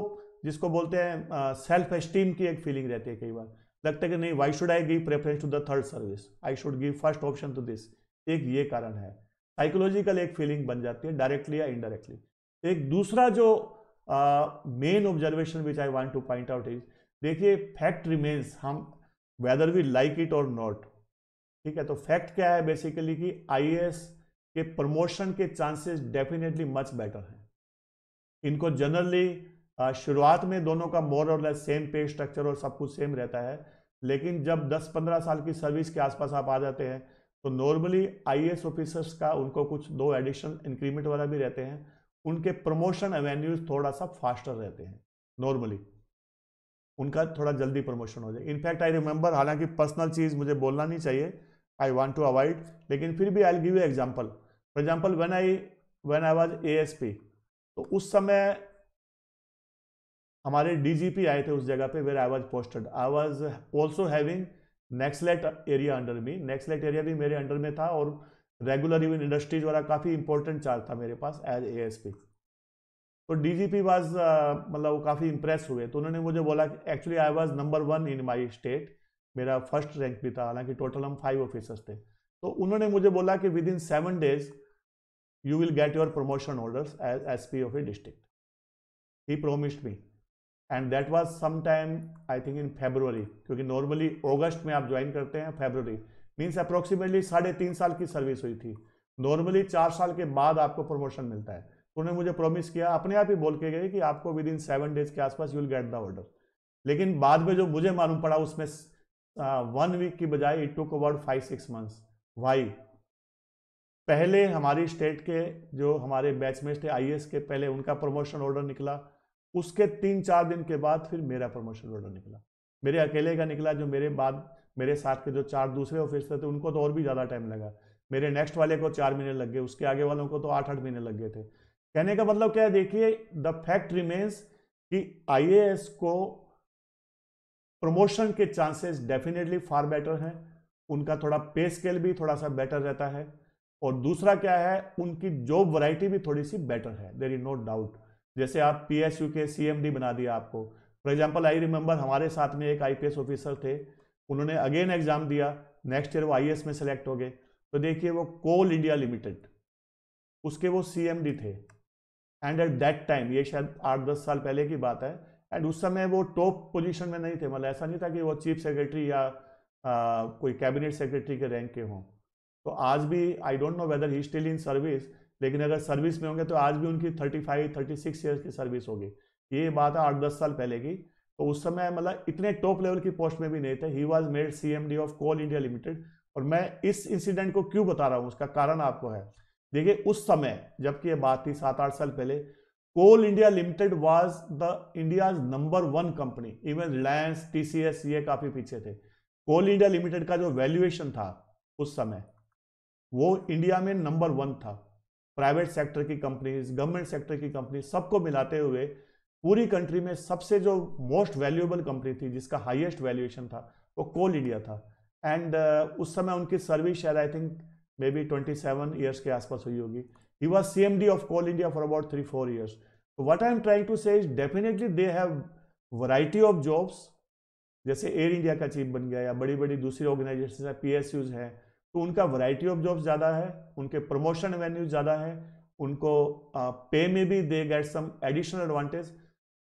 जिसको बोलते हैं सेल्फ एस्टीम की एक फीलिंग रहती है कई बार लगता है कि नहीं why should I give preference to the third service I should give first option to this एक ये कारण है साइकोलॉजिकल एक फीलिंग बन जाती है डायरेक्टली या इनडायरेक्टली तो एक दूसरा जो main observation which I want to point out is देखिए फैक्ट रिमेन्स हम वेदर वी लाइक इट और नॉट ठीक है तो फैक्ट क्या है बेसिकली कि आई के प्रमोशन के चांसेस डेफिनेटली मच बेटर हैं इनको जनरली शुरुआत में दोनों का मोर और लेस सेम पे स्ट्रक्चर और सब कुछ सेम रहता है लेकिन जब 10-15 साल की सर्विस के आसपास आप आ जाते हैं तो नॉर्मली आई ऑफिसर्स का उनको कुछ दो एडिशनल इंक्रीमेंट वाला भी रहते हैं उनके प्रमोशन एवेन्यूज थोड़ा सा फास्टर रहते हैं नॉर्मली उनका थोड़ा जल्दी प्रमोशन हो जाए इनफैक्ट आई रिमेंबर हालांकि पर्सनल चीज़ मुझे बोलना नहीं चाहिए आई वॉन्ट टू अवॉइड लेकिन फिर भी I give you example for example when I when I was a तो उस समय हमारे डीजीपी आए थे उस जगह पे where I was posted I was also having naxalite area under में नेक्सलेट एरिया भी मेरे अंडर में था और रेगुलर इवन इंडस्ट्रीज वाला काफ़ी इंपॉर्टेंट चार्ज था मेरे पास एज ए एस पी तो डी जी पी वाज मतलब वो काफ़ी इंप्रेस हुए तो उन्होंने मुझे बोला कि actually I was number one in my state मेरा फर्स्ट रैंक भी था हालांकि टोटल हम फाइव ऑफिसर्स थे तो उन्होंने मुझे बोला कि within seven days you will get your promotion orders as S P of a district he promised me and that was sometime I think in February क्योंकि नॉर्मली ऑगस्ट में आप join करते हैं फेबरवरी मीन्स अप्रोक्सीमेटली साढ़े तीन साल की service हुई थी नॉर्मली चार साल के बाद आपको प्रमोशन मिलता है उन्होंने मुझे प्रॉमिस किया अपने आप ही बोल के गए कि आपको विद इन सेवन डेज के आसपास you will get the order लेकिन बाद में जो मुझे मालूम पड़ा उसमें वन वीक की बजाय it took about five six months why पहले हमारी स्टेट के जो हमारे बैचमेट थे आई के पहले उनका प्रमोशन ऑर्डर निकला उसके तीन चार दिन के बाद फिर मेरा प्रमोशन ऑर्डर निकला मेरे अकेले का निकला जो मेरे बाद मेरे साथ के जो चार दूसरे ऑफिसर थे तो उनको तो और भी ज़्यादा टाइम लगा मेरे नेक्स्ट वाले को चार महीने लग गए उसके आगे वालों को तो आठ आठ महीने लग गए थे कहने का मतलब क्या है देखिए द फैक्ट रिमेन्स कि आई को प्रमोशन के चांसेस डेफिनेटली फार बेटर हैं उनका थोड़ा पे स्केल भी थोड़ा सा बेटर रहता है और दूसरा क्या है उनकी जॉब वैरायटी भी थोड़ी सी बेटर है देर इज नो डाउट जैसे आप पी एस यू के सी एम डी बना दिया आपको फॉर एग्जाम्पल आई रिमेंबर हमारे साथ में एक आई पी एस ऑफिसर थे उन्होंने अगेन एग्जाम दिया नेक्स्ट ईयर वो आई एस में सेलेक्ट हो गए तो देखिए वो कोल इंडिया लिमिटेड उसके वो सी एम डी थे एंड एट दैट टाइम ये शायद आठ दस साल पहले की बात है एंड उस समय वो टॉप पोजिशन में नहीं थे मतलब ऐसा नहीं था कि वो चीफ सेक्रेटरी या आ, कोई कैबिनेट सेक्रेटरी के रैंक के हों तो आज भी I don't know whether he still in service लेकिन अगर सर्विस में होंगे तो आज भी उनकी thirty five thirty six years की सर्विस होगी ये बात है आठ दस साल पहले की तो उस समय मतलब इतने टॉप लेवल की पोस्ट में भी नहीं थे he was made C of Coal India limited और मैं इस इंसिडेंट को क्यों बता रहा हूँ उसका कारण आपको है देखिए उस समय जबकि ये बात थी सात आठ साल पहले Coal India limited was the India's number one company even Reliance TCS ये काफी पीछे थे कोल इंडिया लिमिटेड का जो वैल्यूएशन था उस समय वो इंडिया में नंबर वन था प्राइवेट सेक्टर की कंपनीज गवर्नमेंट सेक्टर की कंपनी सबको मिलाते हुए पूरी कंट्री में सबसे जो मोस्ट वैल्यूएबल कंपनी थी जिसका हाईएस्ट वैल्यूएशन था वो कोल इंडिया था एंड uh, उस समय उनकी सर्विस शायद I think may maybe twenty seven years के आसपास हुई होगी he was C M D of Coal India for about three four years what I am trying to say definitely they have variety of jobs जैसे Air India का chief बन गया या बड़ी बड़ी दूसरी ऑर्गेनाइजेशन है पी एस यूज हैं तो उनका वैरायटी ऑफ जॉब्स ज़्यादा है उनके प्रमोशन वेन्यू ज़्यादा है उनको पे में भी they get some additional advantage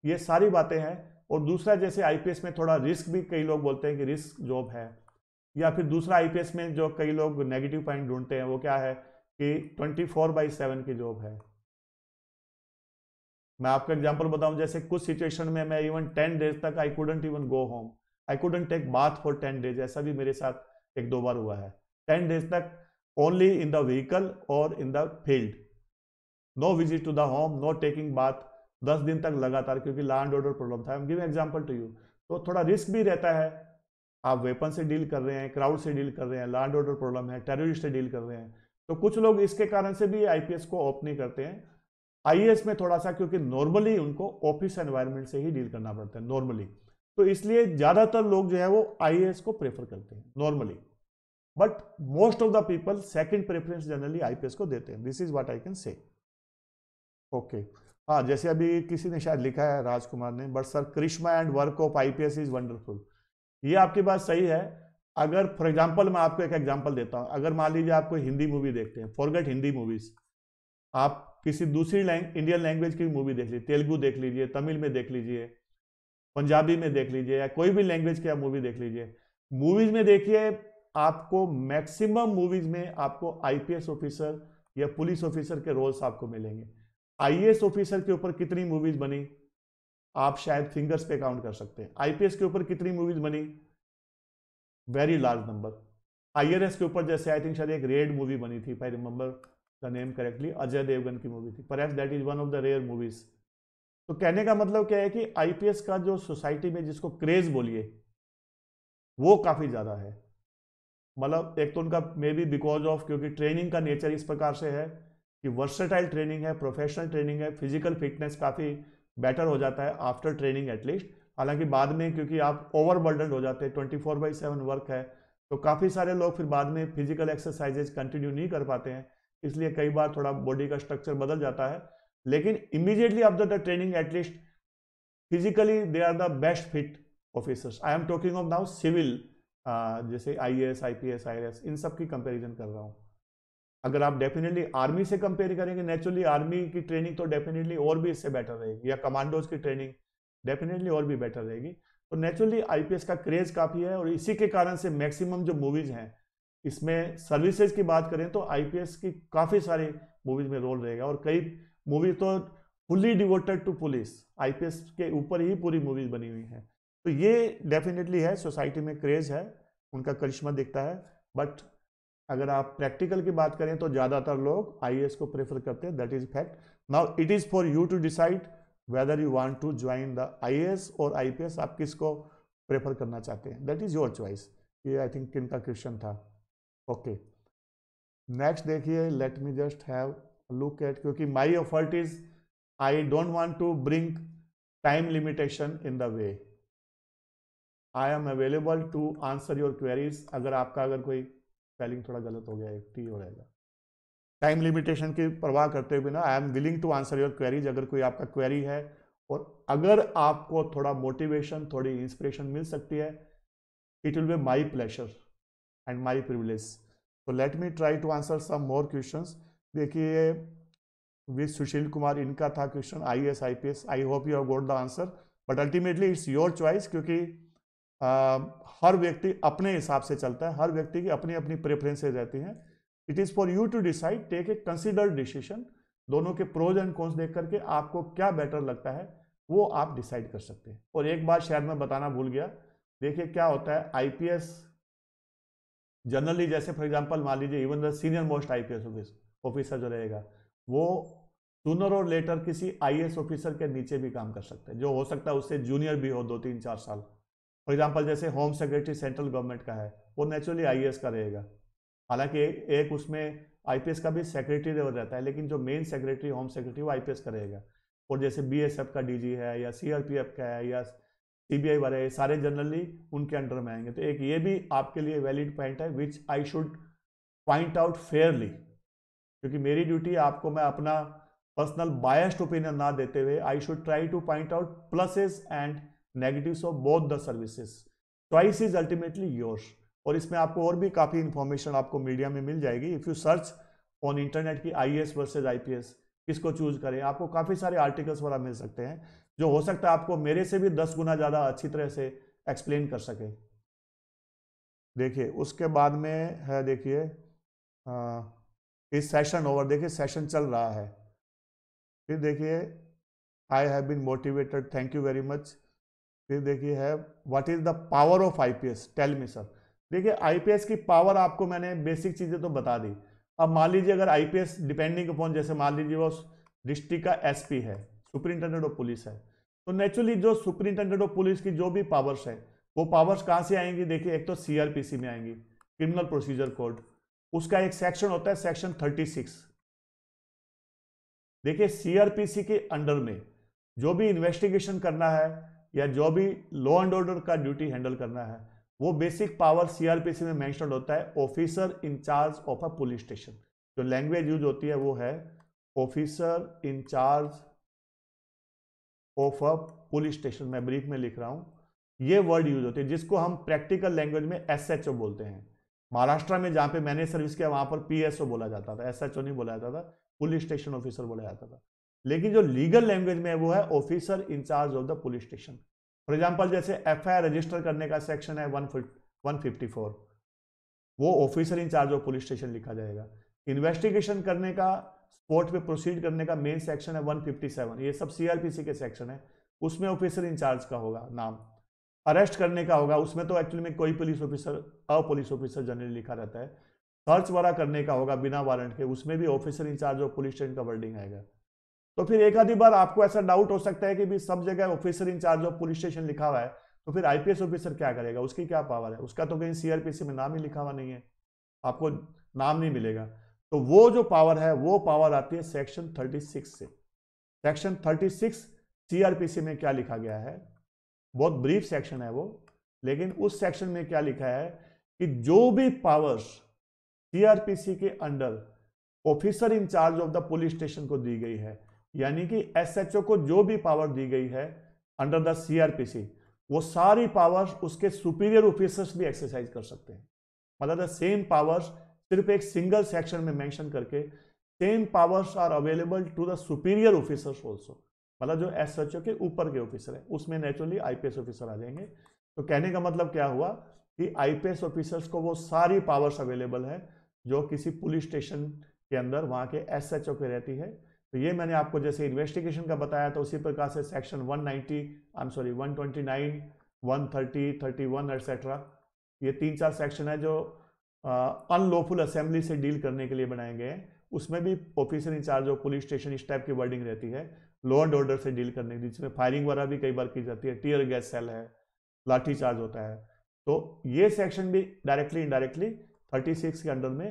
ये सारी बातें हैं और दूसरा जैसे आईपीएस में थोड़ा रिस्क भी कई लोग बोलते हैं कि रिस्क जॉब है या फिर दूसरा आईपीएस में जो कई लोग नेगेटिव पॉइंट ढूंढते हैं वो क्या है कि ट्वेंटी फोर बाई सेवन की जॉब है मैं आपका एग्जाम्पल बताऊं जैसे कुछ सिचुएशन में मैं इवन टेन डेज तक I couldn't even go home I couldn't take bath for ten days ऐसा भी मेरे साथ एक दो बार हुआ है 10 डेज तक ओनली इन द व्हीकल और in the field no visit to the home no taking bath 10 दिन तक लगातार क्योंकि लैंड ऑर्डर प्रॉब्लम था गिव एग्जाम्पल टू यू तो थोड़ा रिस्क भी रहता है आप वेपन से डील कर रहे हैं क्राउड से डील कर रहे हैं लैंड ऑर्डर प्रॉब्लम है टेररिस्ट से डील कर रहे हैं तो कुछ लोग इसके कारण से भी आईपीएस को ऑफ नहीं करते हैं आईएएस में थोड़ा सा क्योंकि नॉर्मली उनको ऑफिस एनवायरनमेंट से ही डील करना पड़ता है नॉर्मली तो इसलिए ज़्यादातर लोग जो है वो आईएएस को प्रेफर करते हैं normally but most of the people second preference generally IPS को देते हैं this is what I can say okay हाँ जैसे अभी किसी ने शायद लिखा है राजकुमार ने बट सर करिश्मा and work of IPS is wonderful ये आपकी बात सही है अगर फॉर एग्जाम्पल मैं आपको एक एग्जाम्पल देता हूँ अगर मान लीजिए आपको हिंदी मूवी देखते हैं फॉरगेट हिंदी मूवीज आप किसी दूसरी लैंग इंडियन लैंग्वेज की मूवी देख लीजिए तेलुगू देख लीजिए तमिल में देख लीजिए पंजाबी में देख लीजिए या कोई भी लैंग्वेज की आप मूवी देख लीजिए मूवीज में देखिए आपको मैक्सिमम मूवीज में आपको आईपीएस ऑफिसर या पुलिस ऑफिसर के रोल्स आपको मिलेंगे आईएएस ऑफिसर के ऊपर कितनी मूवीज बनी आप शायद फिंगर्स पे काउंट कर सकते हैं आईपीएस के ऊपर कितनी मूवीज बनी वेरी लार्ज नंबर आईआरएस के ऊपर जैसे आई थिंक शायद एक रेड मूवी बनी थी I remember the name correctly Ajay Devgan की मूवी थी पर that is one of the rare movies तो कहने का मतलब क्या है कि आईपीएस का जो सोसाइटी में जिसको क्रेज बोलिए वो काफी ज्यादा है मतलब एक तो उनका मे बी बिकॉज ऑफ क्योंकि ट्रेनिंग का नेचर इस प्रकार से है कि वर्सेटाइल ट्रेनिंग है प्रोफेशनल ट्रेनिंग है फिजिकल फिटनेस काफ़ी बेटर हो जाता है आफ्टर ट्रेनिंग एटलीस्ट हालांकि बाद में क्योंकि आप ओवरबर्डन हो जाते हैं twenty four by seven work है तो काफ़ी सारे लोग फिर बाद में फिजिकल एक्सरसाइजेज कंटिन्यू नहीं कर पाते हैं इसलिए कई बार थोड़ा बॉडी का स्ट्रक्चर बदल जाता है लेकिन immediately after the training at least physically they are the best fit officers I am talking of now civil जैसे I S I P S I S इन सब की कंपेरिजन कर रहा हूँ अगर आप डेफिनेटली आर्मी से कंपेयर करेंगे नेचुरली आर्मी की ट्रेनिंग तो डेफिनेटली और भी इससे बेटर रहेगी या कमांडोज की ट्रेनिंग डेफिनेटली और भी बेटर रहेगी तो नेचुरली आईपीएस का क्रेज काफ़ी है और इसी के कारण से मैक्सिमम जो मूवीज़ हैं इसमें सर्विसेज की बात करें तो आईपीएस की काफ़ी सारी मूवीज़ में रोल रहेगा और कई मूवी तो fully devoted to police IPS के ऊपर ही पूरी मूवीज़ बनी हुई हैं तो ये डेफिनेटली है सोसाइटी में क्रेज़ है उनका करिश्मा दिखता है बट अगर आप प्रैक्टिकल की बात करें तो ज़्यादातर लोग आई को प्रेफर करते हैं that is fact now it is for you to decide whether you want to join the I और आई आप किसको प्रेफर करना चाहते हैं दैट इज़ योर च्वाइस ये आई थिंक किन का क्वेश्चन था ओके नेक्स्ट देखिए let me just have look at क्योंकि my effort is I don't want to bring time limitation in the way I am available to answer your queries अगर आपका अगर कोई spelling थोड़ा गलत हो गया टी हो जाएगा टाइम लिमिटेशन की परवाह करते हुए ना I am willing to answer your queries अगर कोई आपका क्वेरी है और अगर आपको थोड़ा मोटिवेशन थोड़ी इंस्पिरेशन मिल सकती है it will be my pleasure and my privilege तो let me try to answer some more question देखिए विद सुशील कुमार इनका था question I S I P S I hope you have got the answer but ultimately it's your choice क्योंकि हर व्यक्ति अपने हिसाब से चलता है हर व्यक्ति की अपनी अपनी प्रेफरेंसेज रहती हैं it is for you to decide take a considered decision दोनों के प्रोज एंड कॉन्स देख करके आपको क्या बेटर लगता है वो आप डिसाइड कर सकते हैं और एक बात शायद मैं बताना भूल गया देखिए क्या होता है आईपीएस जनरली जैसे फॉर एग्जांपल मान लीजिए even the senior most IPS officer जो रहेगा वो सुनर और लेटर किसी आईएएस ऑफिसर के नीचे भी काम कर सकते हैं जो हो सकता है उससे जूनियर भी हो दो तीन चार साल फॉर एग्जाम्पल जैसे होम सेक्रेटरी सेंट्रल गवर्नमेंट का है वो नेचुरली आई का रहेगा हालांकि एक उसमें आई का भी सेक्रेटरी लेवल रहता है लेकिन जो मेन सेक्रेटरी होम सेक्रेटरी वो आई का रहेगा और जैसे बी का डी है या सी का है या सी वाले ये सारे जनरली उनके अंडर में आएंगे तो एक ये भी आपके लिए वैलिड पॉइंट है which I should point out fairly क्योंकि मेरी ड्यूटी आपको मैं अपना पर्सनल बायस्ड ओपिनियन ना देते हुए I should try to point out pluses and negatives of both the services choice is ultimately yours और इसमें आपको और भी काफ़ी इन्फॉर्मेशन आपको मीडिया में मिल जाएगी if you search on internet की आई एस वर्सेज आई किसको चूज करें आपको काफ़ी सारे आर्टिकल्स वगैरह मिल सकते हैं जो हो सकता है आपको मेरे से भी दस गुना ज़्यादा अच्छी तरह से एक्सप्लेन कर सके देखिए उसके बाद में है देखिए इस सेशन ओवर देखिए सेशन चल रहा है फिर देखिए I have been motivated thank you very much फिर देखिए है what is the power of IPS tell me sir देखिए आईपीएस की पावर आपको मैंने बेसिक चीजें तो बता दी अब मान लीजिए अगर आईपीएस डिपेंडिंग अपॉन जैसे मान लीजिए वो डिस्ट्रिक्ट का एसपी है सुपरिंटेंडेंट ऑफ पुलिस है तो नेचुरली जो सुपरिंटेंडेंट ऑफ पुलिस की जो भी पावर्स है वो पावर्स कहाँ से आएंगी देखिए एक तो सी में आएंगी क्रिमिनल प्रोसीजर कोड उसका एक सेक्शन होता है सेक्शन 36 देखिए सीआरपीसी के अंडर में जो भी इन्वेस्टिगेशन करना है या जो भी लॉ एंड ऑर्डर का ड्यूटी हैंडल करना है वो बेसिक पावर सीआरपीसी में मैंशन होता है officer in charge of a police station जो लैंग्वेज यूज होती है वो है officer in charge of a police station मैं ब्रीफ में लिख रहा हूँ ये वर्ड यूज होती है जिसको हम प्रैक्टिकल लैंग्वेज में एस बोलते हैं महाराष्ट्र में जहाँ पे मैंने सर्विस किया वहाँ पर पीएसओ बोला जाता था एसएचओ नहीं बोला जाता था पुलिस स्टेशन ऑफिसर बोला जाता था लेकिन जो लीगल लैंग्वेज में है वो है officer in charge of the police station for example जैसे एफ रजिस्टर करने का सेक्शन है वन वो officer in charge of police station लिखा जाएगा इन्वेस्टिगेशन करने का स्पोर्ट पे प्रोसीड करने का मेन सेक्शन है 157 ये सब सीआरपीसी के सेक्शन है उसमें ऑफिसर इंचार्ज का होगा नाम अरेस्ट करने का होगा उसमें तो एक्चुअली में कोई police officer a police officer generally लिखा रहता है सर्च वगैरह करने का होगा बिना वारंट के उसमें भी officer in charge of police station का वर्डिंग आएगा तो फिर एक आधी बार आपको ऐसा डाउट हो सकता है कि भी सब जगह officer in charge of police station लिखा हुआ है तो फिर आईपीएस ऑफिसर क्या करेगा उसकी क्या पावर है उसका तो कहीं सीआरपीसी में नाम ही लिखा हुआ नहीं है आपको नाम नहीं मिलेगा तो वो जो पावर है वो पावर आती है सेक्शन थर्टी से सेक्शन सिक्स सीआरपीसी में क्या लिखा गया है बहुत ब्रीफ सेक्शन है वो लेकिन उस सेक्शन में क्या लिखा है कि जो भी पावर्स सीआरपीसी के under officer in charge of the police station को दी गई है यानी कि एसएचओ को जो भी पावर दी गई है अंडर द सीआरपीसी वो सारी पावर्स उसके सुपीरियर ऑफिसर्स भी एक्सरसाइज कर सकते हैं मतलब द सेम पावर्स सिर्फ एक सिंगल सेक्शन में मेंशन करके same powers are available to the superior officers also मतलब जो एस एच ओ के ऊपर के ऑफिसर है उसमें नेचुरली आईपीएस ऑफिसर आ जाएंगे तो कहने का मतलब क्या हुआ कि आईपीएस ऑफिसर्स को वो सारी पावर्स अवेलेबल है जो किसी पुलिस स्टेशन के अंदर वहाँ के एस एच ओ के रहती है तो ये मैंने आपको जैसे इन्वेस्टिगेशन का बताया तो उसी प्रकार से section 190 I am sorry one 129, 130, one etcetera ये तीन चार सेक्शन है जो अनलॉफुल असेंबली से डील करने के लिए बनाए गए हैं उसमें भी ऑफिसर इंचार्ज और पुलिस स्टेशन इस टाइप की वर्डिंग रहती है लॉ एंड ऑर्डर से डील करने की जिसमें फायरिंग वगैरह भी कई बार की जाती है टीयर गैस सेल है लाठी चार्ज होता है तो ये सेक्शन भी डायरेक्टली इनडायरेक्टली 36 के अंडर में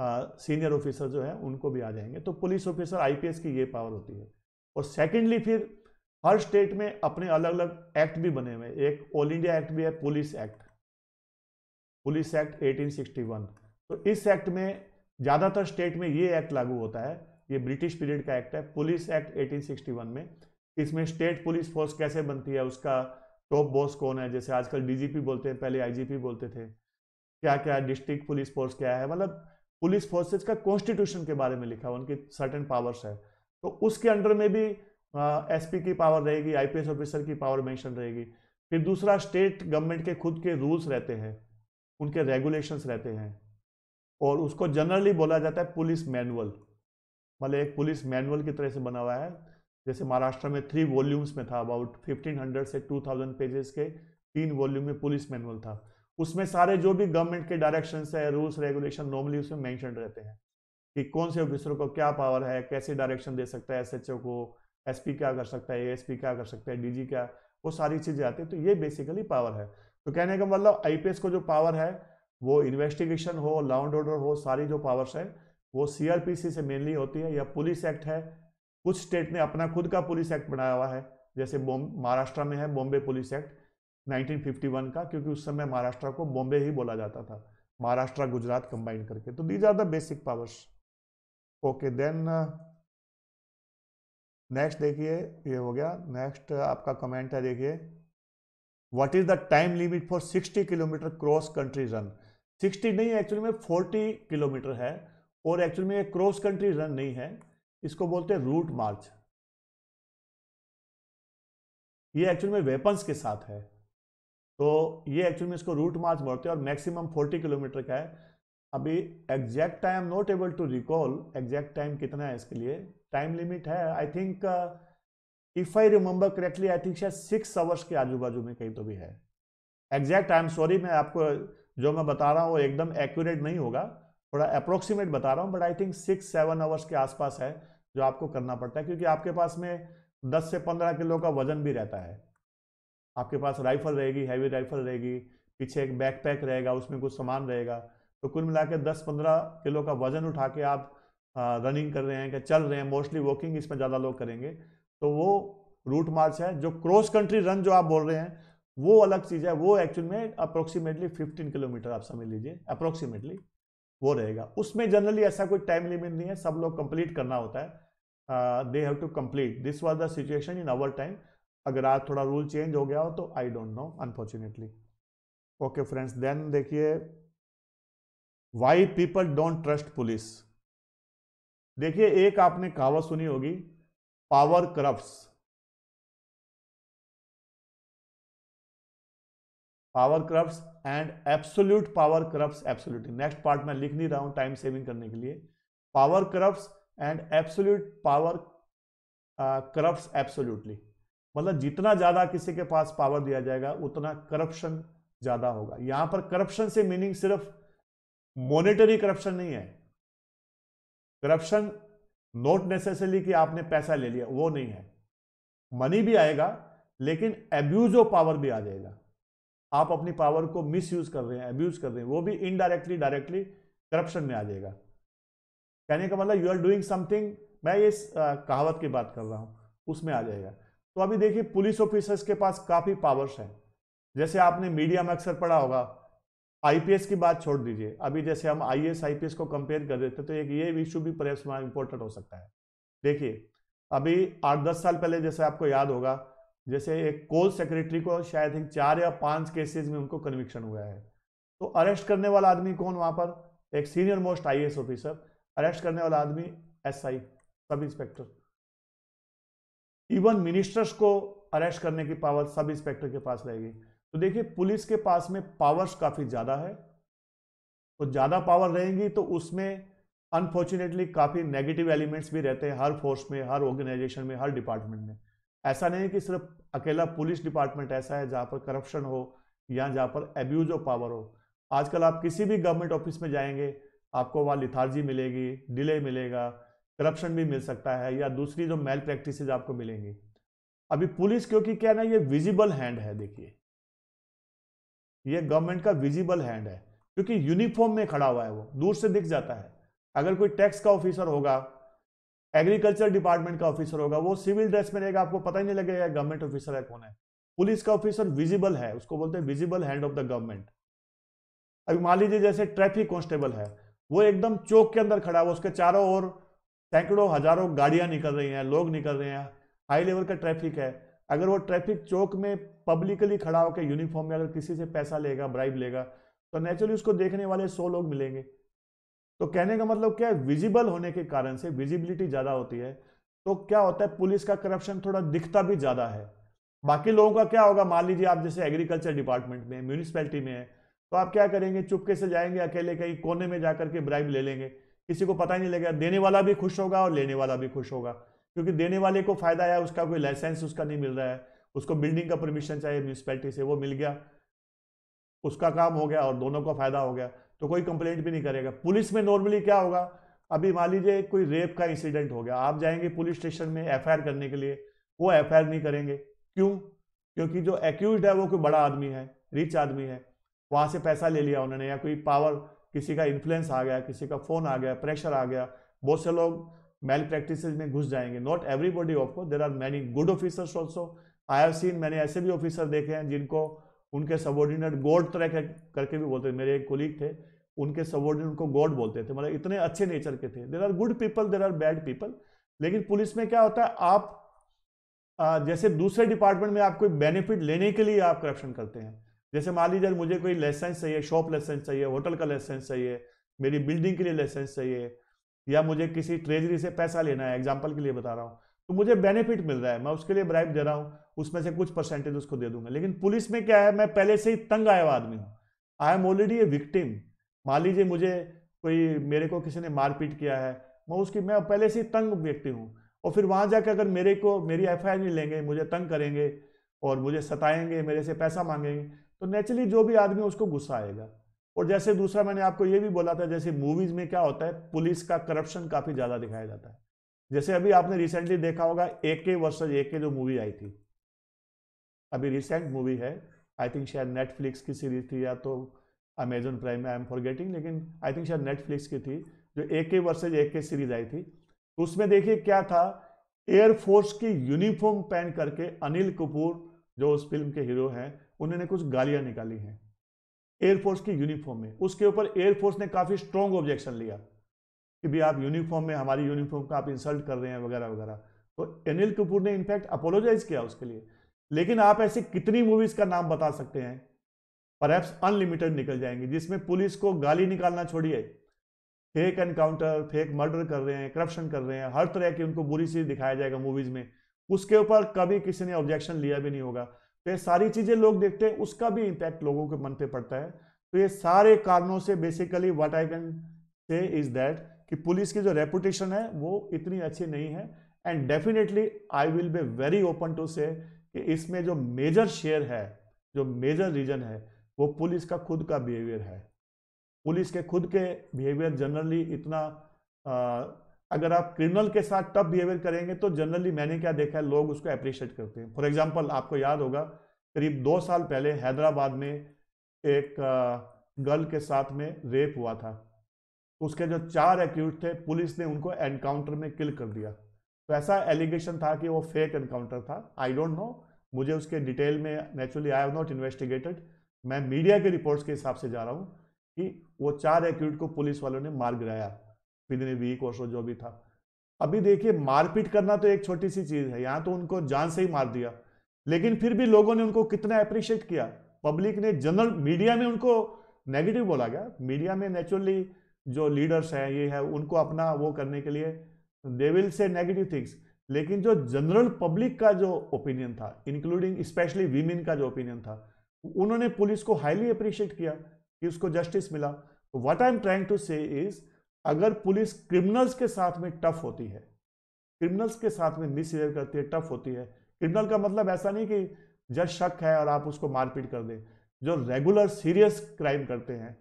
सीनियर ऑफिसर जो है उनको भी आ जाएंगे तो पुलिस ऑफिसर आईपीएस की ये पावर होती है और सेकेंडली फिर हर स्टेट में अपने अलग अलग एक्ट भी बने हुए हैं एक ऑल इंडिया एक्ट भी है पुलिस एक्ट पुलिस एक्ट 1861 तो इस एक्ट में ज़्यादातर स्टेट में ये एक्ट लागू होता है ये ब्रिटिश पीरियड का एक्ट है पुलिस एक्ट एटीन में इसमें स्टेट पुलिस फोर्स कैसे बनती है उसका टॉप बॉस कौन है जैसे आजकल डीजीपी बोलते हैं पहले आईजीपी बोलते थे क्या क्या डिस्ट्रिक्ट पुलिस फोर्स क्या है मतलब पुलिस फोर्सेज का कॉन्स्टिट्यूशन के बारे में लिखा हुआ उनकी सर्टेन पावर्स है तो उसके अंडर में भी एसपी की पावर रहेगी आईपीएस ऑफिसर की पावर मेंशन रहेगी फिर दूसरा स्टेट गवर्नमेंट के खुद के रूल्स रहते हैं उनके रेगुलेशंस रहते हैं और उसको जनरली बोला जाता है पुलिस मैनुअल मतलब एक पुलिस मैनुअल की तरह से बना हुआ है जैसे महाराष्ट्र में थ्री वॉल्यूम्स में था अबाउट 1500 से 2000 पेजेस के तीन वॉल्यूम में पुलिस मैनुअल था उसमें सारे जो भी गवर्नमेंट के डायरेक्शन है रूल्स रेगुलेशन नॉर्मली उसमें मैंशन रहते हैं कि कौन से ऑफिसर को क्या पावर है कैसे डायरेक्शन दे सकता है एसएचओ को एसपी क्या कर सकता है एएसपी क्या कर सकता है डीजी क्या वो सारी चीज़ें आती है तो ये बेसिकली पावर है तो कहने का मतलब आई को जो पावर है वो इन्वेस्टिगेशन हो लॉ एंड ऑर्डर हो सारी जो पावर्स है वो सीआरपीसी से मेनली होती है या पुलिस एक्ट है कुछ स्टेट ने अपना खुद का पुलिस एक्ट बनाया हुआ है जैसे महाराष्ट्र में है बॉम्बे पुलिस एक्ट 1951 का क्योंकि उस समय महाराष्ट्र को बॉम्बे ही बोला जाता था महाराष्ट्र गुजरात कंबाइन करके तो these are the basic powers okay then next देखिए ये हो गया नेक्स्ट uh, आपका कमेंट है देखिए what is the time limit for 60 kilometre cross country run 60 नहीं एक्चुअली में 40 किलोमीटर है और एक्चुअली में ये क्रॉस कंट्री रन नहीं है इसको बोलते हैं रूट मार्च ये एक्चुअली में वेपन्स के साथ है तो ये एक्चुअली में इसको रूट मार्च बोलते हैं और मैक्सिमम 40 किलोमीटर का है अभी exact time not able to recall exact time कितना है इसके लिए टाइम लिमिट है I think if I remember correctly I think शायद सिक्स आवर्स के आजू बाजू में कहीं तो भी है एग्जैक्ट आई एम सॉरी मैं आपको जो मैं बता रहा हूँ वो एकदम एक्यूरेट नहीं होगा थोड़ा अप्रोक्सीमेट बता रहा हूँ but I think six seven hours के आसपास है जो आपको करना पड़ता है क्योंकि आपके पास में दस से पंद्रह किलो का वजन भी रहता है आपके पास राइफल रहेगी हैवी राइफल रहेगी पीछे एक बैकपैक रहेगा उसमें कुछ सामान रहेगा तो कुल मिला के दस पंद्रह किलो का वजन उठा के आप रनिंग कर रहे हैं या चल रहे हैं मोस्टली वॉकिंग इसमें ज़्यादा लोग करेंगे तो वो रूट मार्च है जो क्रॉस कंट्री रन जो आप बोल रहे हैं वो अलग चीज़ है वो एक्चुअल में अप्रोक्सीमेटली 15 किलोमीटर आप समझ लीजिए अप्रोक्सीमेटली वो रहेगा उसमें जनरली ऐसा कोई टाइम लिमिट नहीं है सब लोग कंप्लीट करना होता है they have to complete this was the situation in our time अगर आज थोड़ा रूल चेंज हो गया हो तो I don't know unfortunately okay friends then देखिए why people don't trust police देखिए एक आपने कहावत सुनी होगी power corrupt power corrupt and absolute power corrupt absolutely next part में लिख नहीं रहा हूं टाइम सेविंग करने के लिए power corrupt and absolute power corrupt absolutely मतलब जितना ज़्यादा किसी के पास पावर दिया जाएगा उतना करप्शन ज़्यादा होगा यहां पर करप्शन से मीनिंग सिर्फ मॉनेटरी करप्शन नहीं है करप्शन नॉट नेसेसरी कि आपने पैसा ले लिया वो नहीं है मनी भी आएगा लेकिन एब्यूज ऑफ पावर भी आ जाएगा आप अपनी पावर को मिस यूज कर रहे हैं एब्यूज कर रहे हैं वो भी इनडायरेक्टली डायरेक्टली करप्शन में आ जाएगा कहने का मतलब यू आर डूइंग समथिंग मैं इस कहावत की बात कर रहा हूं उसमें आ जाएगा तो अभी देखिए पुलिस ऑफिसर्स के पास काफ़ी पावर्स हैं जैसे आपने मीडिया में अक्सर पढ़ा होगा आईपीएस की बात छोड़ दीजिए अभी जैसे हम आईएएस आईपीएस को कंपेयर कर देते तो एक ये इशू भी में इंपॉर्टेंट हो सकता है देखिए अभी आठ दस साल पहले जैसे आपको याद होगा जैसे एक कोल सेक्रेटरी को शायद एक चार या पांच केसेस में उनको कन्विक्शन हुआ है तो अरेस्ट करने वाला आदमी कौन वहां पर एक senior most IAS officer arrest करने वाला आदमी SI sub inspector even ministers को अरेस्ट करने की पावर सब इंस्पेक्टर के पास रहेगी तो देखिए पुलिस के पास में पावर्स काफ़ी ज़्यादा है तो ज़्यादा पावर रहेंगी तो उसमें अनफॉर्चुनेटली काफ़ी नेगेटिव एलिमेंट्स भी रहते हैं हर फोर्स में हर ऑर्गेनाइजेशन में हर डिपार्टमेंट में ऐसा नहीं कि सिर्फ अकेला पुलिस डिपार्टमेंट ऐसा है जहां पर करप्शन हो या जहाँ पर एब्यूज ऑफ पावर हो आजकल आप किसी भी गवर्नमेंट ऑफिस में जाएंगे आपको वहां लिथार्जी मिलेगी डिले मिलेगा करप्शन भी मिल सकता है या दूसरी जो मेल प्रैक्टिस आपको मिलेंगी अभी पुलिस क्योंकि क्या ना ये विजिबल हैंड है देखिए ये गवर्नमेंट का विजिबल हैंड है क्योंकि यूनिफॉर्म में खड़ा हुआ है वो दूर से दिख जाता है अगर कोई टैक्स का ऑफिसर होगा एग्रीकल्चर डिपार्टमेंट का ऑफिसर होगा वो सिविल ड्रेस में रहेगा आपको पता ही नहीं लगेगा गवर्नमेंट ऑफिसर है कौन है पुलिस का ऑफिसर विजिबल है उसको बोलते हैं visible hand of the government अभी मान लीजिए जैसे ट्रैफिक कॉन्स्टेबल है वो एकदम चौक के अंदर खड़ा है उसके चारों ओर सैकड़ों हजारों गाड़ियां निकल रही हैं लोग निकल रहे हैं हाई लेवल का ट्रैफिक है अगर वो ट्रैफिक चौक में पब्लिकली खड़ा होकर यूनिफॉर्म में अगर किसी से पैसा लेगा ब्राइब लेगा तो नेचुरली उसको देखने वाले सौ लोग मिलेंगे तो कहने का मतलब क्या है विजिबल होने के कारण से विजिबिलिटी ज़्यादा होती है तो क्या होता है पुलिस का करप्शन थोड़ा दिखता भी ज़्यादा है बाकी लोगों का क्या होगा मान लीजिए आप जैसे एग्रीकल्चर डिपार्टमेंट में म्यूनिसपैलिटी में है तो आप क्या करेंगे चुपके से जाएंगे अकेले कहीं कोने में जाकर के ब्राइब ले लेंगे किसी को पता ही नहीं लगेगा देने वाला भी खुश होगा और लेने वाला भी खुश होगा क्योंकि देने वाले को फायदा है उसका कोई लाइसेंस उसका नहीं मिल रहा है उसको बिल्डिंग का परमिशन चाहिए म्यूनसिपैलिटी से वो मिल गया उसका काम हो गया और दोनों का फायदा हो गया तो कोई कंप्लेंट भी नहीं करेगा पुलिस में नॉर्मली क्या होगा अभी मान लीजिए कोई रेप का इंसिडेंट हो गया आप जाएंगे पुलिस स्टेशन में एफ करने के लिए वो एफ नहीं करेंगे क्यों क्योंकि जो एक्यूज है वो कोई बड़ा आदमी है रिच आदमी है वहां से पैसा ले लिया उन्होंने या कोई पावर किसी का इन्फ्लुएंस आ गया किसी का फ़ोन आ गया प्रेशर आ गया बहुत से लोग मेल प्रैक्टिस में घुस जाएंगे नॉट एवरीबॉडी ऑफ को there are many good officers also I have seen मैंने ऐसे भी ऑफिसर देखे हैं जिनको उनके सबॉर्डिनेट गोड तरह करके भी बोलते मेरे एक कोलीग थे उनके सबॉर्डिनेट उनको गॉड बोलते थे मतलब इतने अच्छे नेचर के थे there are good people there are bad people लेकिन पुलिस में क्या होता है आप जैसे दूसरे डिपार्टमेंट में आप कोई बेनिफिट लेने के लिए आप करप्शन करते हैं जैसे मान लीजिए मुझे कोई लाइसेंस चाहिए शॉप लाइसेंस चाहिए होटल का लाइसेंस चाहिए मेरी बिल्डिंग के लिए लाइसेंस चाहिए या मुझे किसी ट्रेजरी से पैसा लेना है एग्जाम्पल के लिए बता रहा हूँ तो मुझे बेनिफिट मिल रहा है मैं उसके लिए ब्राइब दे रहा हूँ उसमें से कुछ परसेंटेज उसको दे दूंगा लेकिन पुलिस में क्या है मैं पहले से ही तंग आया हुआ आदमी हूँ I am already a victim मान लीजिए मुझे कोई मेरे को किसी ने मारपीट किया है मैं उसकी मैं पहले से ही तंग व्यक्ति हूँ और फिर वहाँ जाकर अगर मेरे को मेरी एफ आई नहीं लेंगे मुझे तंग करेंगे और मुझे सताएंगे मेरे से पैसा मांगेंगे तो नेचुरली जो भी आदमी उसको गुस्सा आएगा और जैसे दूसरा मैंने आपको ये भी बोला था जैसे मूवीज में क्या होता है पुलिस का करप्शन काफी ज्यादा दिखाया जाता है जैसे अभी आपने रिसेंटली देखा होगा ए के वर्सेज ए के जो मूवी आई थी अभी रिसेंट मूवी है आई थिंक शायद नेटफ्लिक्स की सीरीज थी या तो अमेजोन प्राइम में आई एम फॉर गेटिंग लेकिन आई थिंक शायद नेटफ्लिक्स की थी जो ए के वर्सेज ए के सीरीज आई थी उसमें देखिए क्या था एयरफोर्स की यूनिफॉर्म पहन करके अनिल कपूर जो उस फिल्म के हीरो हैं उन्होंने कुछ गालियां निकाली हैं एयरफोर्स की यूनिफॉर्म में उसके ऊपर एयरफोर्स ने काफ़ी स्ट्रॉन्ग ऑब्जेक्शन लिया कि भी आप यूनिफॉर्म में हमारी यूनिफॉर्म का आप इंसल्ट कर रहे हैं वगैरह वगैरह तो अनिल कपूर ने इनफैक्ट अपोलोजाइज किया उसके लिए लेकिन आप ऐसी कितनी मूवीज का नाम बता सकते हैं पर अनलिमिटेड निकल जाएंगे जिसमें पुलिस को गाली निकालना छोड़िए फेक एनकाउंटर फेक मर्डर कर रहे हैं करप्शन कर रहे हैं हर तरह की उनको बुरी चीज दिखाया जाएगा मूवीज में उसके ऊपर कभी किसी ने ऑब्जेक्शन लिया भी नहीं होगा तो ये सारी चीज़ें लोग देखते हैं उसका भी इम्पैक्ट लोगों के मन पे पड़ता है तो ये सारे कारणों से basically what I can say is that कि पुलिस की जो रेपुटेशन है वो इतनी अच्छी नहीं है and definitely I will be very open to say कि इसमें जो मेजर शेयर है जो मेजर रीजन है वो पुलिस का खुद का बिहेवियर है पुलिस के खुद के बिहेवियर जनरली इतना अगर आप क्रिमिनल के साथ टफ बिहेवियर करेंगे तो जनरली मैंने क्या देखा है लोग उसको अप्रिशिएट करते हैं फॉर एग्जाम्पल आपको याद होगा करीब दो साल पहले हैदराबाद में एक गर्ल के साथ में रेप हुआ था उसके जो चार एक्यूट थे पुलिस ने उनको एनकाउंटर में किल कर दिया तो ऐसा एलिगेशन था कि वो फेक एनकाउंटर था आई डोंट नो मुझे उसके डिटेल में naturally I have not investigated मैं मीडिया के रिपोर्ट्स के हिसाब से जा रहा हूँ कि वो चार एक्यूट को पुलिस वालों ने मार गिराया विद इन वीक और सो जो भी था अभी देखिए मारपीट करना तो एक छोटी सी चीज है यहाँ तो उनको जान से ही मार दिया लेकिन फिर भी लोगों ने उनको कितना अप्रिशिएट किया पब्लिक ने जनरल मीडिया में उनको नेगेटिव बोला गया मीडिया में नेचुरली जो लीडर्स हैं ये है उनको अपना वो करने के लिए they will say negative things लेकिन जो जनरल पब्लिक का जो ओपिनियन था इंक्लूडिंग स्पेशली वीमेन का जो ओपिनियन था उन्होंने पुलिस को हाईली अप्रिशिएट किया कि उसको जस्टिस मिला what I am trying to say is अगर पुलिस क्रिमिनल्स के साथ में टफ होती है क्रिमिनल्स के साथ में मिसबिहेव करती है टफ होती है क्रिमिनल का मतलब ऐसा नहीं कि जस्ट शक है और आप उसको मारपीट कर दें जो रेगुलर सीरियस क्राइम करते हैं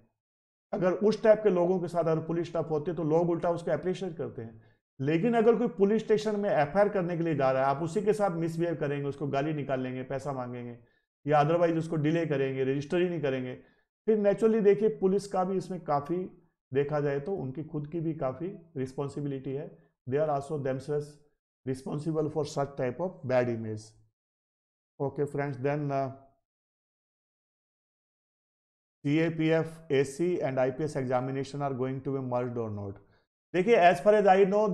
अगर उस टाइप के लोगों के साथ अगर पुलिस टफ होती है तो लोग उल्टा उसको अप्रिशिएट करते हैं लेकिन अगर कोई पुलिस स्टेशन में एफ करने के लिए जा रहा है आप उसी के साथ मिसबिहेव करेंगे उसको गाली निकाल लेंगे पैसा मांगेंगे या अदरवाइज उसको डिले करेंगे रजिस्टर ही नहीं करेंगे फिर नेचुरली देखिए पुलिस का भी इसमें काफ़ी देखा जाए तो उनकी खुद की भी काफ़ी रिस्पॉन्सिबिलिटी है they are also them's responsible for such type of bad image okay friends then C A P F A C and I P S examination are going to be merge और not देखिए as far as I know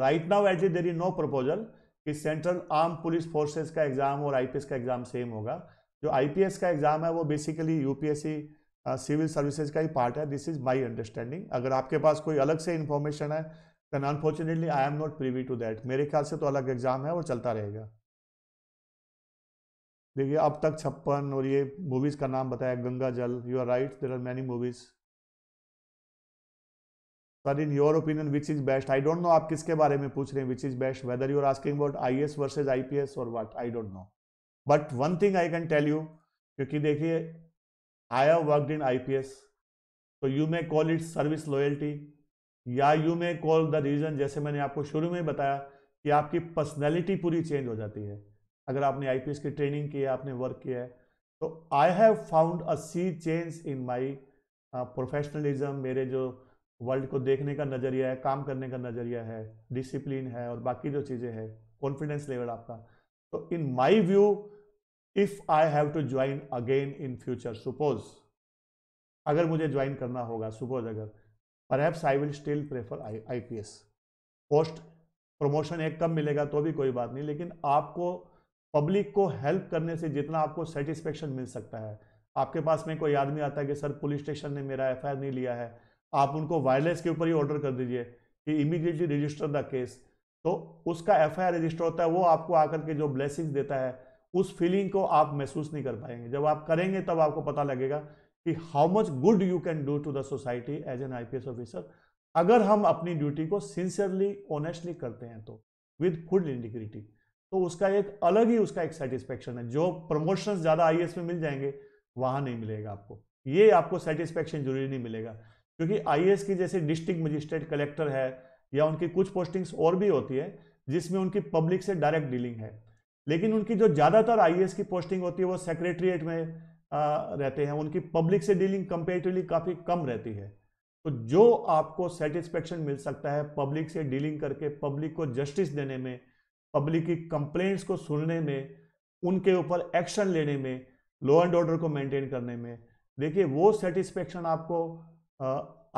right now at there is no proposal कि central arm police forces का exam और IPS का exam same होगा जो IPS का exam है वो basically UPSC civil uh, services का ही पार्ट है दिस इज माई अंडरस्टैंडिंग अगर आपके पास कोई अलग से इन्फॉर्मेशन है then unfortunately I am not privy to that मेरे ख्याल से तो अलग एग्जाम है और चलता रहेगा देखिए अब तक छप्पन और ये मूवीज़ का नाम बताया Gangajal you are right there are many movies sir in your opinion which is best I don't know आप किसके बारे में पूछ रहे हैं which is best whether you are asking about I S versus I P S और what I don't know but one thing I can tell you क्योंकि देखिए I have worked in IPS. So you may call it service loyalty. या you may call the reason जैसे मैंने आपको शुरू में बताया कि आपकी पर्सनैलिटी पूरी चेंज हो जाती है अगर आपने एस की ट्रेनिंग की है आपने वर्क किया है तो I have found a sea change in my professionalism मेरे जो वर्ल्ड को देखने का नज़रिया है काम करने का नज़रिया है डिसिप्लिन है और बाकी जो चीज़ें हैं कॉन्फिडेंस लेवल आपका तो in my view if I have to join again in future suppose अगर मुझे ज्वाइन करना होगा सुपोज अगर पर I will still prefer I I P S post promotion एक कम मिलेगा तो भी कोई बात नहीं लेकिन आपको पब्लिक को हेल्प करने से जितना आपको सेटिस्फेक्शन मिल सकता है आपके पास में कोई आदमी आता है कि सर पुलिस स्टेशन ने मेरा एफ नहीं लिया है आप उनको वायरलेस के ऊपर ही ऑर्डर कर दीजिए कि इमीडिएटली रजिस्टर द केस तो उसका एफ रजिस्टर होता है वो आपको आकर के जो ब्लेसिंग्स देता है उस फीलिंग को आप महसूस नहीं कर पाएंगे जब आप करेंगे तब आपको पता लगेगा कि how much good you can do to the society as an I officer अगर हम अपनी ड्यूटी को सिंसियरली ऑनेस्टली करते हैं तो विद फुल इंटीग्रिटी तो उसका एक अलग ही उसका एक सेटिस्फेक्शन है जो प्रमोशन ज़्यादा आई में मिल जाएंगे वहाँ नहीं मिलेगा आपको ये आपको सेटिस्फेक्शन जरूरी नहीं मिलेगा क्योंकि आई की जैसे डिस्ट्रिक्ट मजिस्ट्रेट कलेक्टर है या उनकी कुछ पोस्टिंग्स और भी होती है जिसमें उनकी पब्लिक से डायरेक्ट डीलिंग है लेकिन उनकी जो ज़्यादातर आई e की पोस्टिंग होती है वो सेक्रेटरीट में आ, रहते हैं उनकी पब्लिक से डीलिंग कंपेरेटिवली काफ़ी कम रहती है तो जो आपको सेटिस्फेक्शन मिल सकता है पब्लिक से डीलिंग करके पब्लिक को जस्टिस देने में पब्लिक की कंप्लेंट्स को सुनने में उनके ऊपर एक्शन लेने में लॉ एंड ऑर्डर को मेंटेन करने में देखिए वो सेटिस्फेक्शन आपको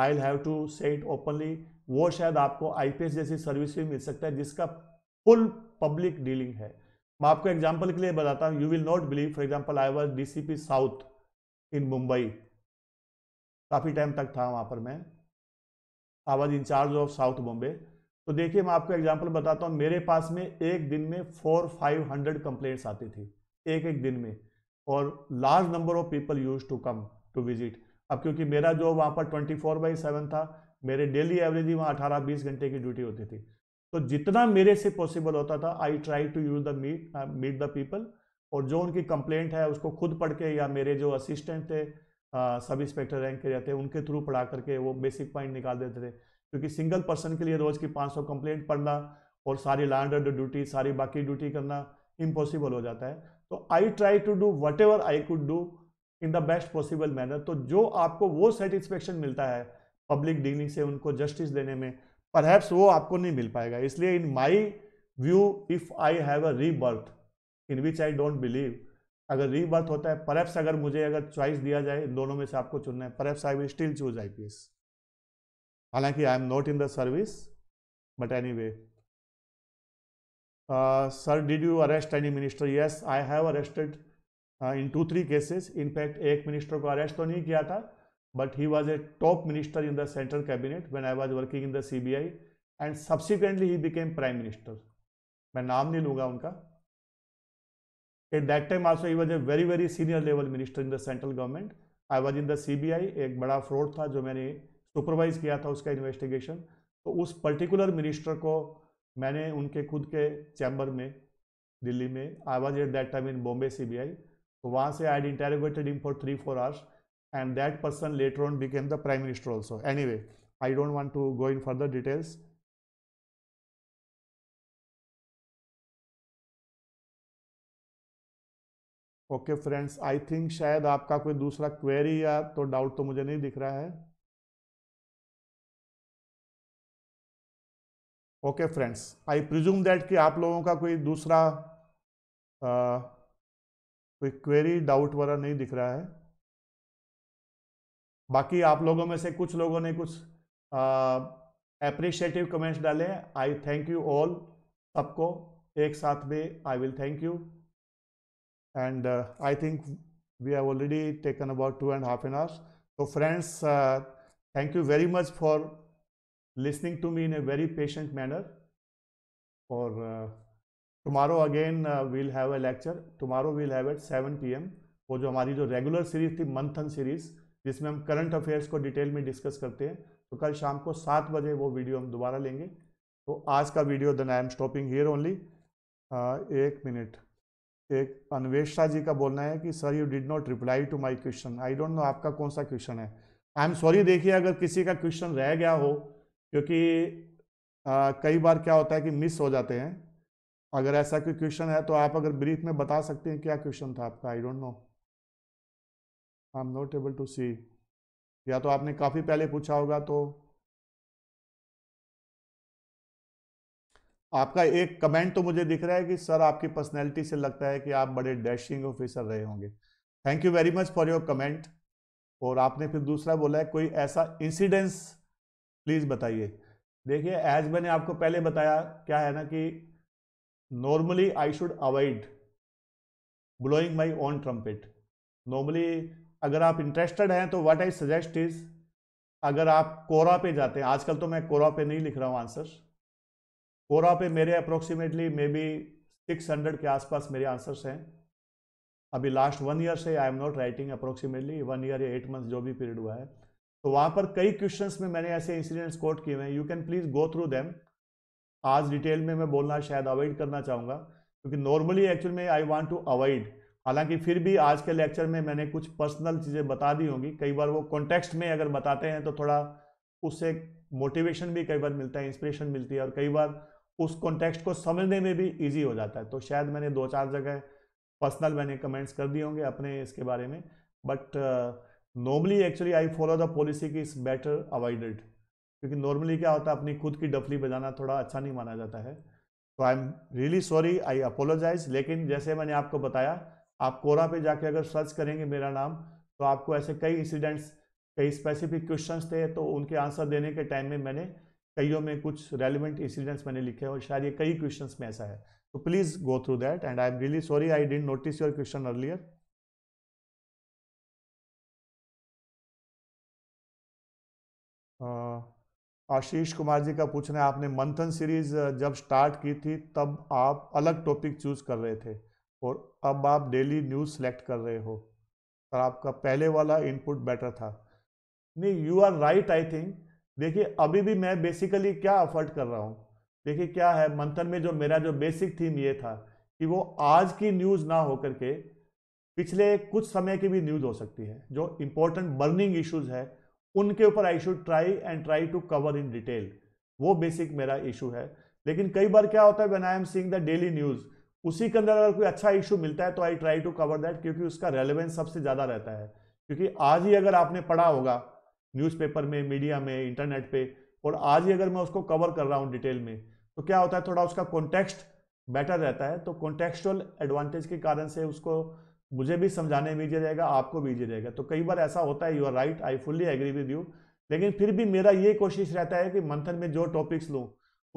I have to set openly वो शायद आपको आईपीएस जैसी सर्विस भी मिल सकता है जिसका फुल पब्लिक डीलिंग है मैं आपको एग्जाम्पल के लिए बताता हूँ you will not believe for example I was D C P South in Mumbai काफ़ी टाइम तक था वहाँ पर मैं I was in charge of South Bombay तो देखिए मैं आपको एग्जाम्पल बताता हूँ मेरे पास में एक दिन में फोर फाइव हंड्रेड कंप्लेंट्स आती थी एक एक दिन में और large number of people use to come to visit अब क्योंकि मेरा जो वहाँ पर ट्वेंटी फोर बाई सेवन था मेरे डेली एवरेज ही वहाँ अठारह बीस घंटे की ड्यूटी होती थी तो जितना मेरे से पॉसिबल होता था I try to use the meet meet the people और जो उनकी कंप्लेंट है उसको खुद पढ़ के या मेरे जो असिस्टेंट थे uh, सब इंस्पेक्टर रैंक के रहते उनके थ्रू पढ़ा करके वो बेसिक पॉइंट निकाल देते थे क्योंकि सिंगल पर्सन के लिए रोज़ की 500 कंप्लेंट पढ़ना और सारी लैंड एंड ड्यूटी सारी बाकी ड्यूटी करना इम्पॉसिबल हो जाता है तो I try to do whatever I could do in the best possible manner तो जो आपको वो सेटिस्फेक्शन मिलता है पब्लिक डीलिंग से उनको जस्टिस देने में परहैप्स वो आपको नहीं मिल पाएगा इसलिए in my view if I have a rebirth in which I don't believe अगर रीबर्थ होता है परहैप्स अगर मुझे अगर चॉइस दिया जाए इन दोनों में से आपको चुनना है perhaps I will still choose I P S हालांकि I am not in the service but anyway sir did you arrest any minister yes I have arrested in two three cases in fact एक minister को arrest तो नहीं किया था but he was a top minister in the central cabinet when I was working in the CBI and subsequently he became prime minister. मैं नाम नहीं लूँगा उनका At that time also he was a very very senior level minister in the central government. I was in the CBI एक बड़ा fraud था जो मैंने सुपरवाइज किया था उसका इन्वेस्टिगेशन तो उस पर्टिकुलर मिनिस्टर को मैंने उनके खुद के चैम्बर में दिल्ली में I was at that time in Bombay C B I तो वहाँ से I interrogated him for three four hours and that person later on became the prime minister also. Anyway, I don't want to go in further details. Okay friends I think शायद आपका कोई दूसरा query या तो doubt तो मुझे नहीं दिख रहा है okay friends I presume that कि आप लोगों का कोई दूसरा आ, कोई क्वेरी डाउट वगैरह नहीं दिख रहा है बाकी आप लोगों में से कुछ लोगों ने कुछ अप्रिशिएटिव कमेंट्स डाले आई थैंक यू ऑल सबको एक साथ में I will thank you and I think we have already taken about two and half an hours तो friends thank you very much for listening to me in a very patient manner और tomorrow again we'll have a lecture tomorrow we'll have at seven P M वो जो हमारी जो regular series थी मंथन series जिसमें हम करंट अफेयर्स को डिटेल में डिस्कस करते हैं तो कल शाम को सात बजे वो वीडियो हम दोबारा लेंगे तो आज का video then I am stopping here only एक मिनट एक अन्वेषा जी का बोलना है कि sir you did not reply to my question I don't know आपका कौन सा क्वेश्चन है आई एम सॉरी देखिए अगर किसी का क्वेश्चन रह गया हो क्योंकि uh, कई बार क्या होता है कि मिस हो जाते हैं अगर ऐसा कोई क्वेश्चन है तो आप अगर ब्रीफ में बता सकते हैं क्या क्वेश्चन था आपका I don't know I am not able to see या तो आपने काफ़ी पहले पूछा होगा तो आपका एक कमेंट तो मुझे दिख रहा है कि सर आपकी पर्सनैलिटी से लगता है कि आप बड़े डैशिंग ऑफिसर रहे होंगे thank you very much for your comment और आपने फिर दूसरा बोला है कोई ऐसा इंसिडेंस प्लीज़ बताइए देखिए एज मैंने आपको पहले बताया क्या है ना कि normally I should avoid blowing my own trumpet normally अगर आप इंटरेस्टेड हैं तो व्हाट आई सजेस्ट इज अगर आप कोरा पे जाते हैं आजकल तो मैं कोरा पे नहीं लिख रहा हूँ आंसर कोरा पे मेरे approximately maybe six hundred के आसपास मेरे आंसर्स हैं अभी लास्ट वन ईयर से I am not writing approximately one year या एट मंथ जो भी पीरियड हुआ है तो वहाँ पर कई क्वेश्चन में मैंने ऐसे इंसिडेंट्स कोट किए हैं you can please go through them आज डिटेल में मैं बोलना शायद अवॉइड करना चाहूँगा क्योंकि नॉर्मली एक्चुअल में आई वॉन्ट टू अवॉइड हालांकि फिर भी आज के लेक्चर में मैंने कुछ पर्सनल चीज़ें बता दी होंगी कई बार वो कॉन्टेक्स्ट में अगर बताते हैं तो थोड़ा उससे मोटिवेशन भी कई बार मिलता है इंस्पिरेशन मिलती है और कई बार उस कॉन्टेक्स्ट को समझने में भी ईजी हो जाता है तो शायद मैंने दो चार जगह पर्सनल मैंने कमेंट्स कर दिए होंगे अपने इसके बारे में but normally actually I follow the policy की इज़ बेटर अवॉइडेड क्योंकि नॉर्मली क्या होता है अपनी खुद की डफली बजाना थोड़ा अच्छा नहीं माना जाता है तो I am really sorry I apologise लेकिन जैसे मैंने आपको बताया आप कोरा पे जाके अगर सर्च करेंगे मेरा नाम तो आपको ऐसे कई इंसिडेंट्स कई स्पेसिफिक क्वेश्चन थे तो उनके आंसर देने के टाइम में मैंने कईयों में कुछ रेलिवेंट इंसिडेंट्स मैंने लिखे और शायद ये कई क्वेश्चन में ऐसा है तो please go through that and I am really sorry I didn't notice your question earlier Ashish Kumar ji का पूछना है आपने मंथन सीरीज जब स्टार्ट की थी तब आप अलग टॉपिक चूज कर रहे थे और अब आप डेली न्यूज़ सेलेक्ट कर रहे हो और आपका पहले वाला इनपुट बेटर था नहीं you are right I think देखिए अभी भी मैं बेसिकली क्या अफर्ट कर रहा हूँ देखिए क्या है मंथन में जो मेरा जो बेसिक थीम ये था कि वो आज की न्यूज़ ना होकर के पिछले कुछ समय की भी न्यूज़ हो सकती है जो इम्पोर्टेंट बर्निंग इश्यूज है उनके ऊपर I should try and try to cover in detail वो बेसिक मेरा इशू है लेकिन कई बार क्या होता है when I am seeing the daily news उसी के अंदर अगर कोई अच्छा इशू मिलता है तो I try to cover that क्योंकि उसका रेलिवेंस सबसे ज़्यादा रहता है क्योंकि आज ही अगर आपने पढ़ा होगा न्यूज़पेपर में मीडिया में इंटरनेट पे और आज ही अगर मैं उसको कवर कर रहा हूँ डिटेल में तो क्या होता है थोड़ा उसका कॉन्टेक्स्ट बेटर रहता है तो कॉन्टेक्चुअल एडवांटेज के कारण से उसको मुझे भी समझाने में ईजी रहेगा आपको भी ईजी रहेगा तो कई बार ऐसा होता है you are right I fully agree with you लेकिन फिर भी मेरा ये कोशिश रहता है कि मंथन में जो टॉपिक्स लूँ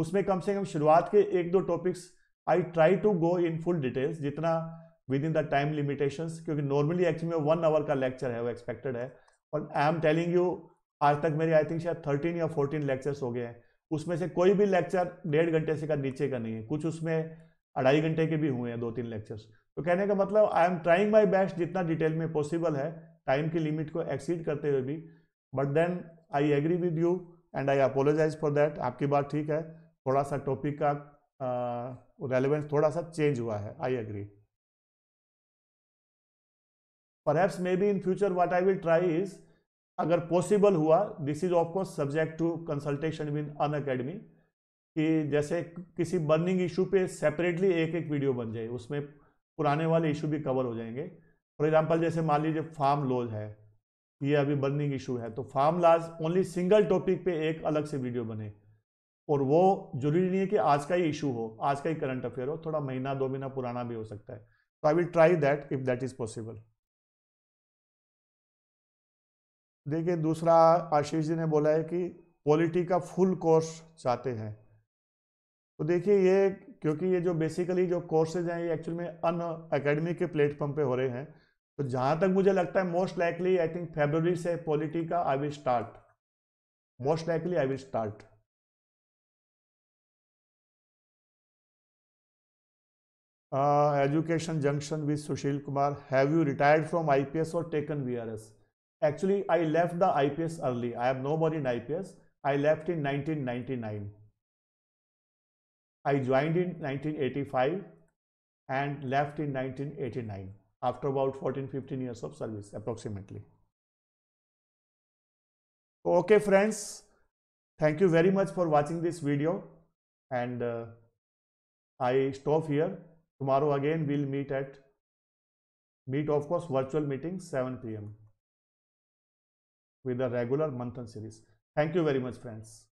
उसमें कम से कम शुरुआत के एक दो topics I try to go in full details जितना within the time limitations क्योंकि नॉर्मली एक्चुअली में वन आवर का लेक्चर है वो एक्सपेक्टेड है और आई एम टेलिंग यू आज तक मेरे आई थिंक शायद थर्टीन या फोर्टीन लेक्चर्स हो गए हैं उसमें से कोई भी लेक्चर डेढ़ घंटे से का नीचे का नहीं है कुछ उसमें अढ़ाई घंटे के भी हुए हैं दो तीन लेक्चर्स तो कहने का मतलब I am trying my best जितना डिटेल में पॉसिबल है टाइम की लिमिट को एक्सीड करते हुए भी but then I agree with you and I apologise for that आपकी बात ठीक है थोड़ा सा टॉपिक का रेलिवेंस थोड़ा सा चेंज हुआ है I agree perhaps maybe in future what I will try is अगर पॉसिबल हुआ this is of course subject to consultation with Unacademy कि जैसे किसी बर्निंग इशू पे सेपरेटली एक एक वीडियो बन जाए उसमें पुराने वाले इशू भी कवर हो जाएंगे फॉर एग्जाम्पल जैसे मान लीजिए फार्म लॉज है ये अभी बर्निंग इशू है तो farm laws only single topic पे एक अलग से वीडियो बने और वो जरूरी नहीं है कि आज का ही इशू हो आज का ही करंट अफेयर हो थोड़ा महीना दो महीना पुराना भी हो सकता है तो I will try that if that is possible देखिए दूसरा आशीष जी ने बोला है कि पॉलिटी का फुल कोर्स चाहते हैं तो देखिए ये क्योंकि ये जो बेसिकली जो कोर्सेज हैं ये एक्चुअल में अन अकेडमी के प्लेटफॉर्म पे हो रहे हैं तो जहाँ तक मुझे लगता है मोस्ट लाइकली आई थिंक फेबर से पॉलिटी का I will start most likely I will start uh, education junction with Sushil Kumar. Have you retired from IPS or taken VRS? Actually, I left the IPS early. I have nobody in IPS. I left in 1999. I joined in 1985 and left in 1989 after about 14 15 years of service approximately. Okay, friends, thank you very much for watching this video and uh, I stop here tomorrow again we'll meet at meet of course virtual meeting 7 pm with the regular month series thank you very much friends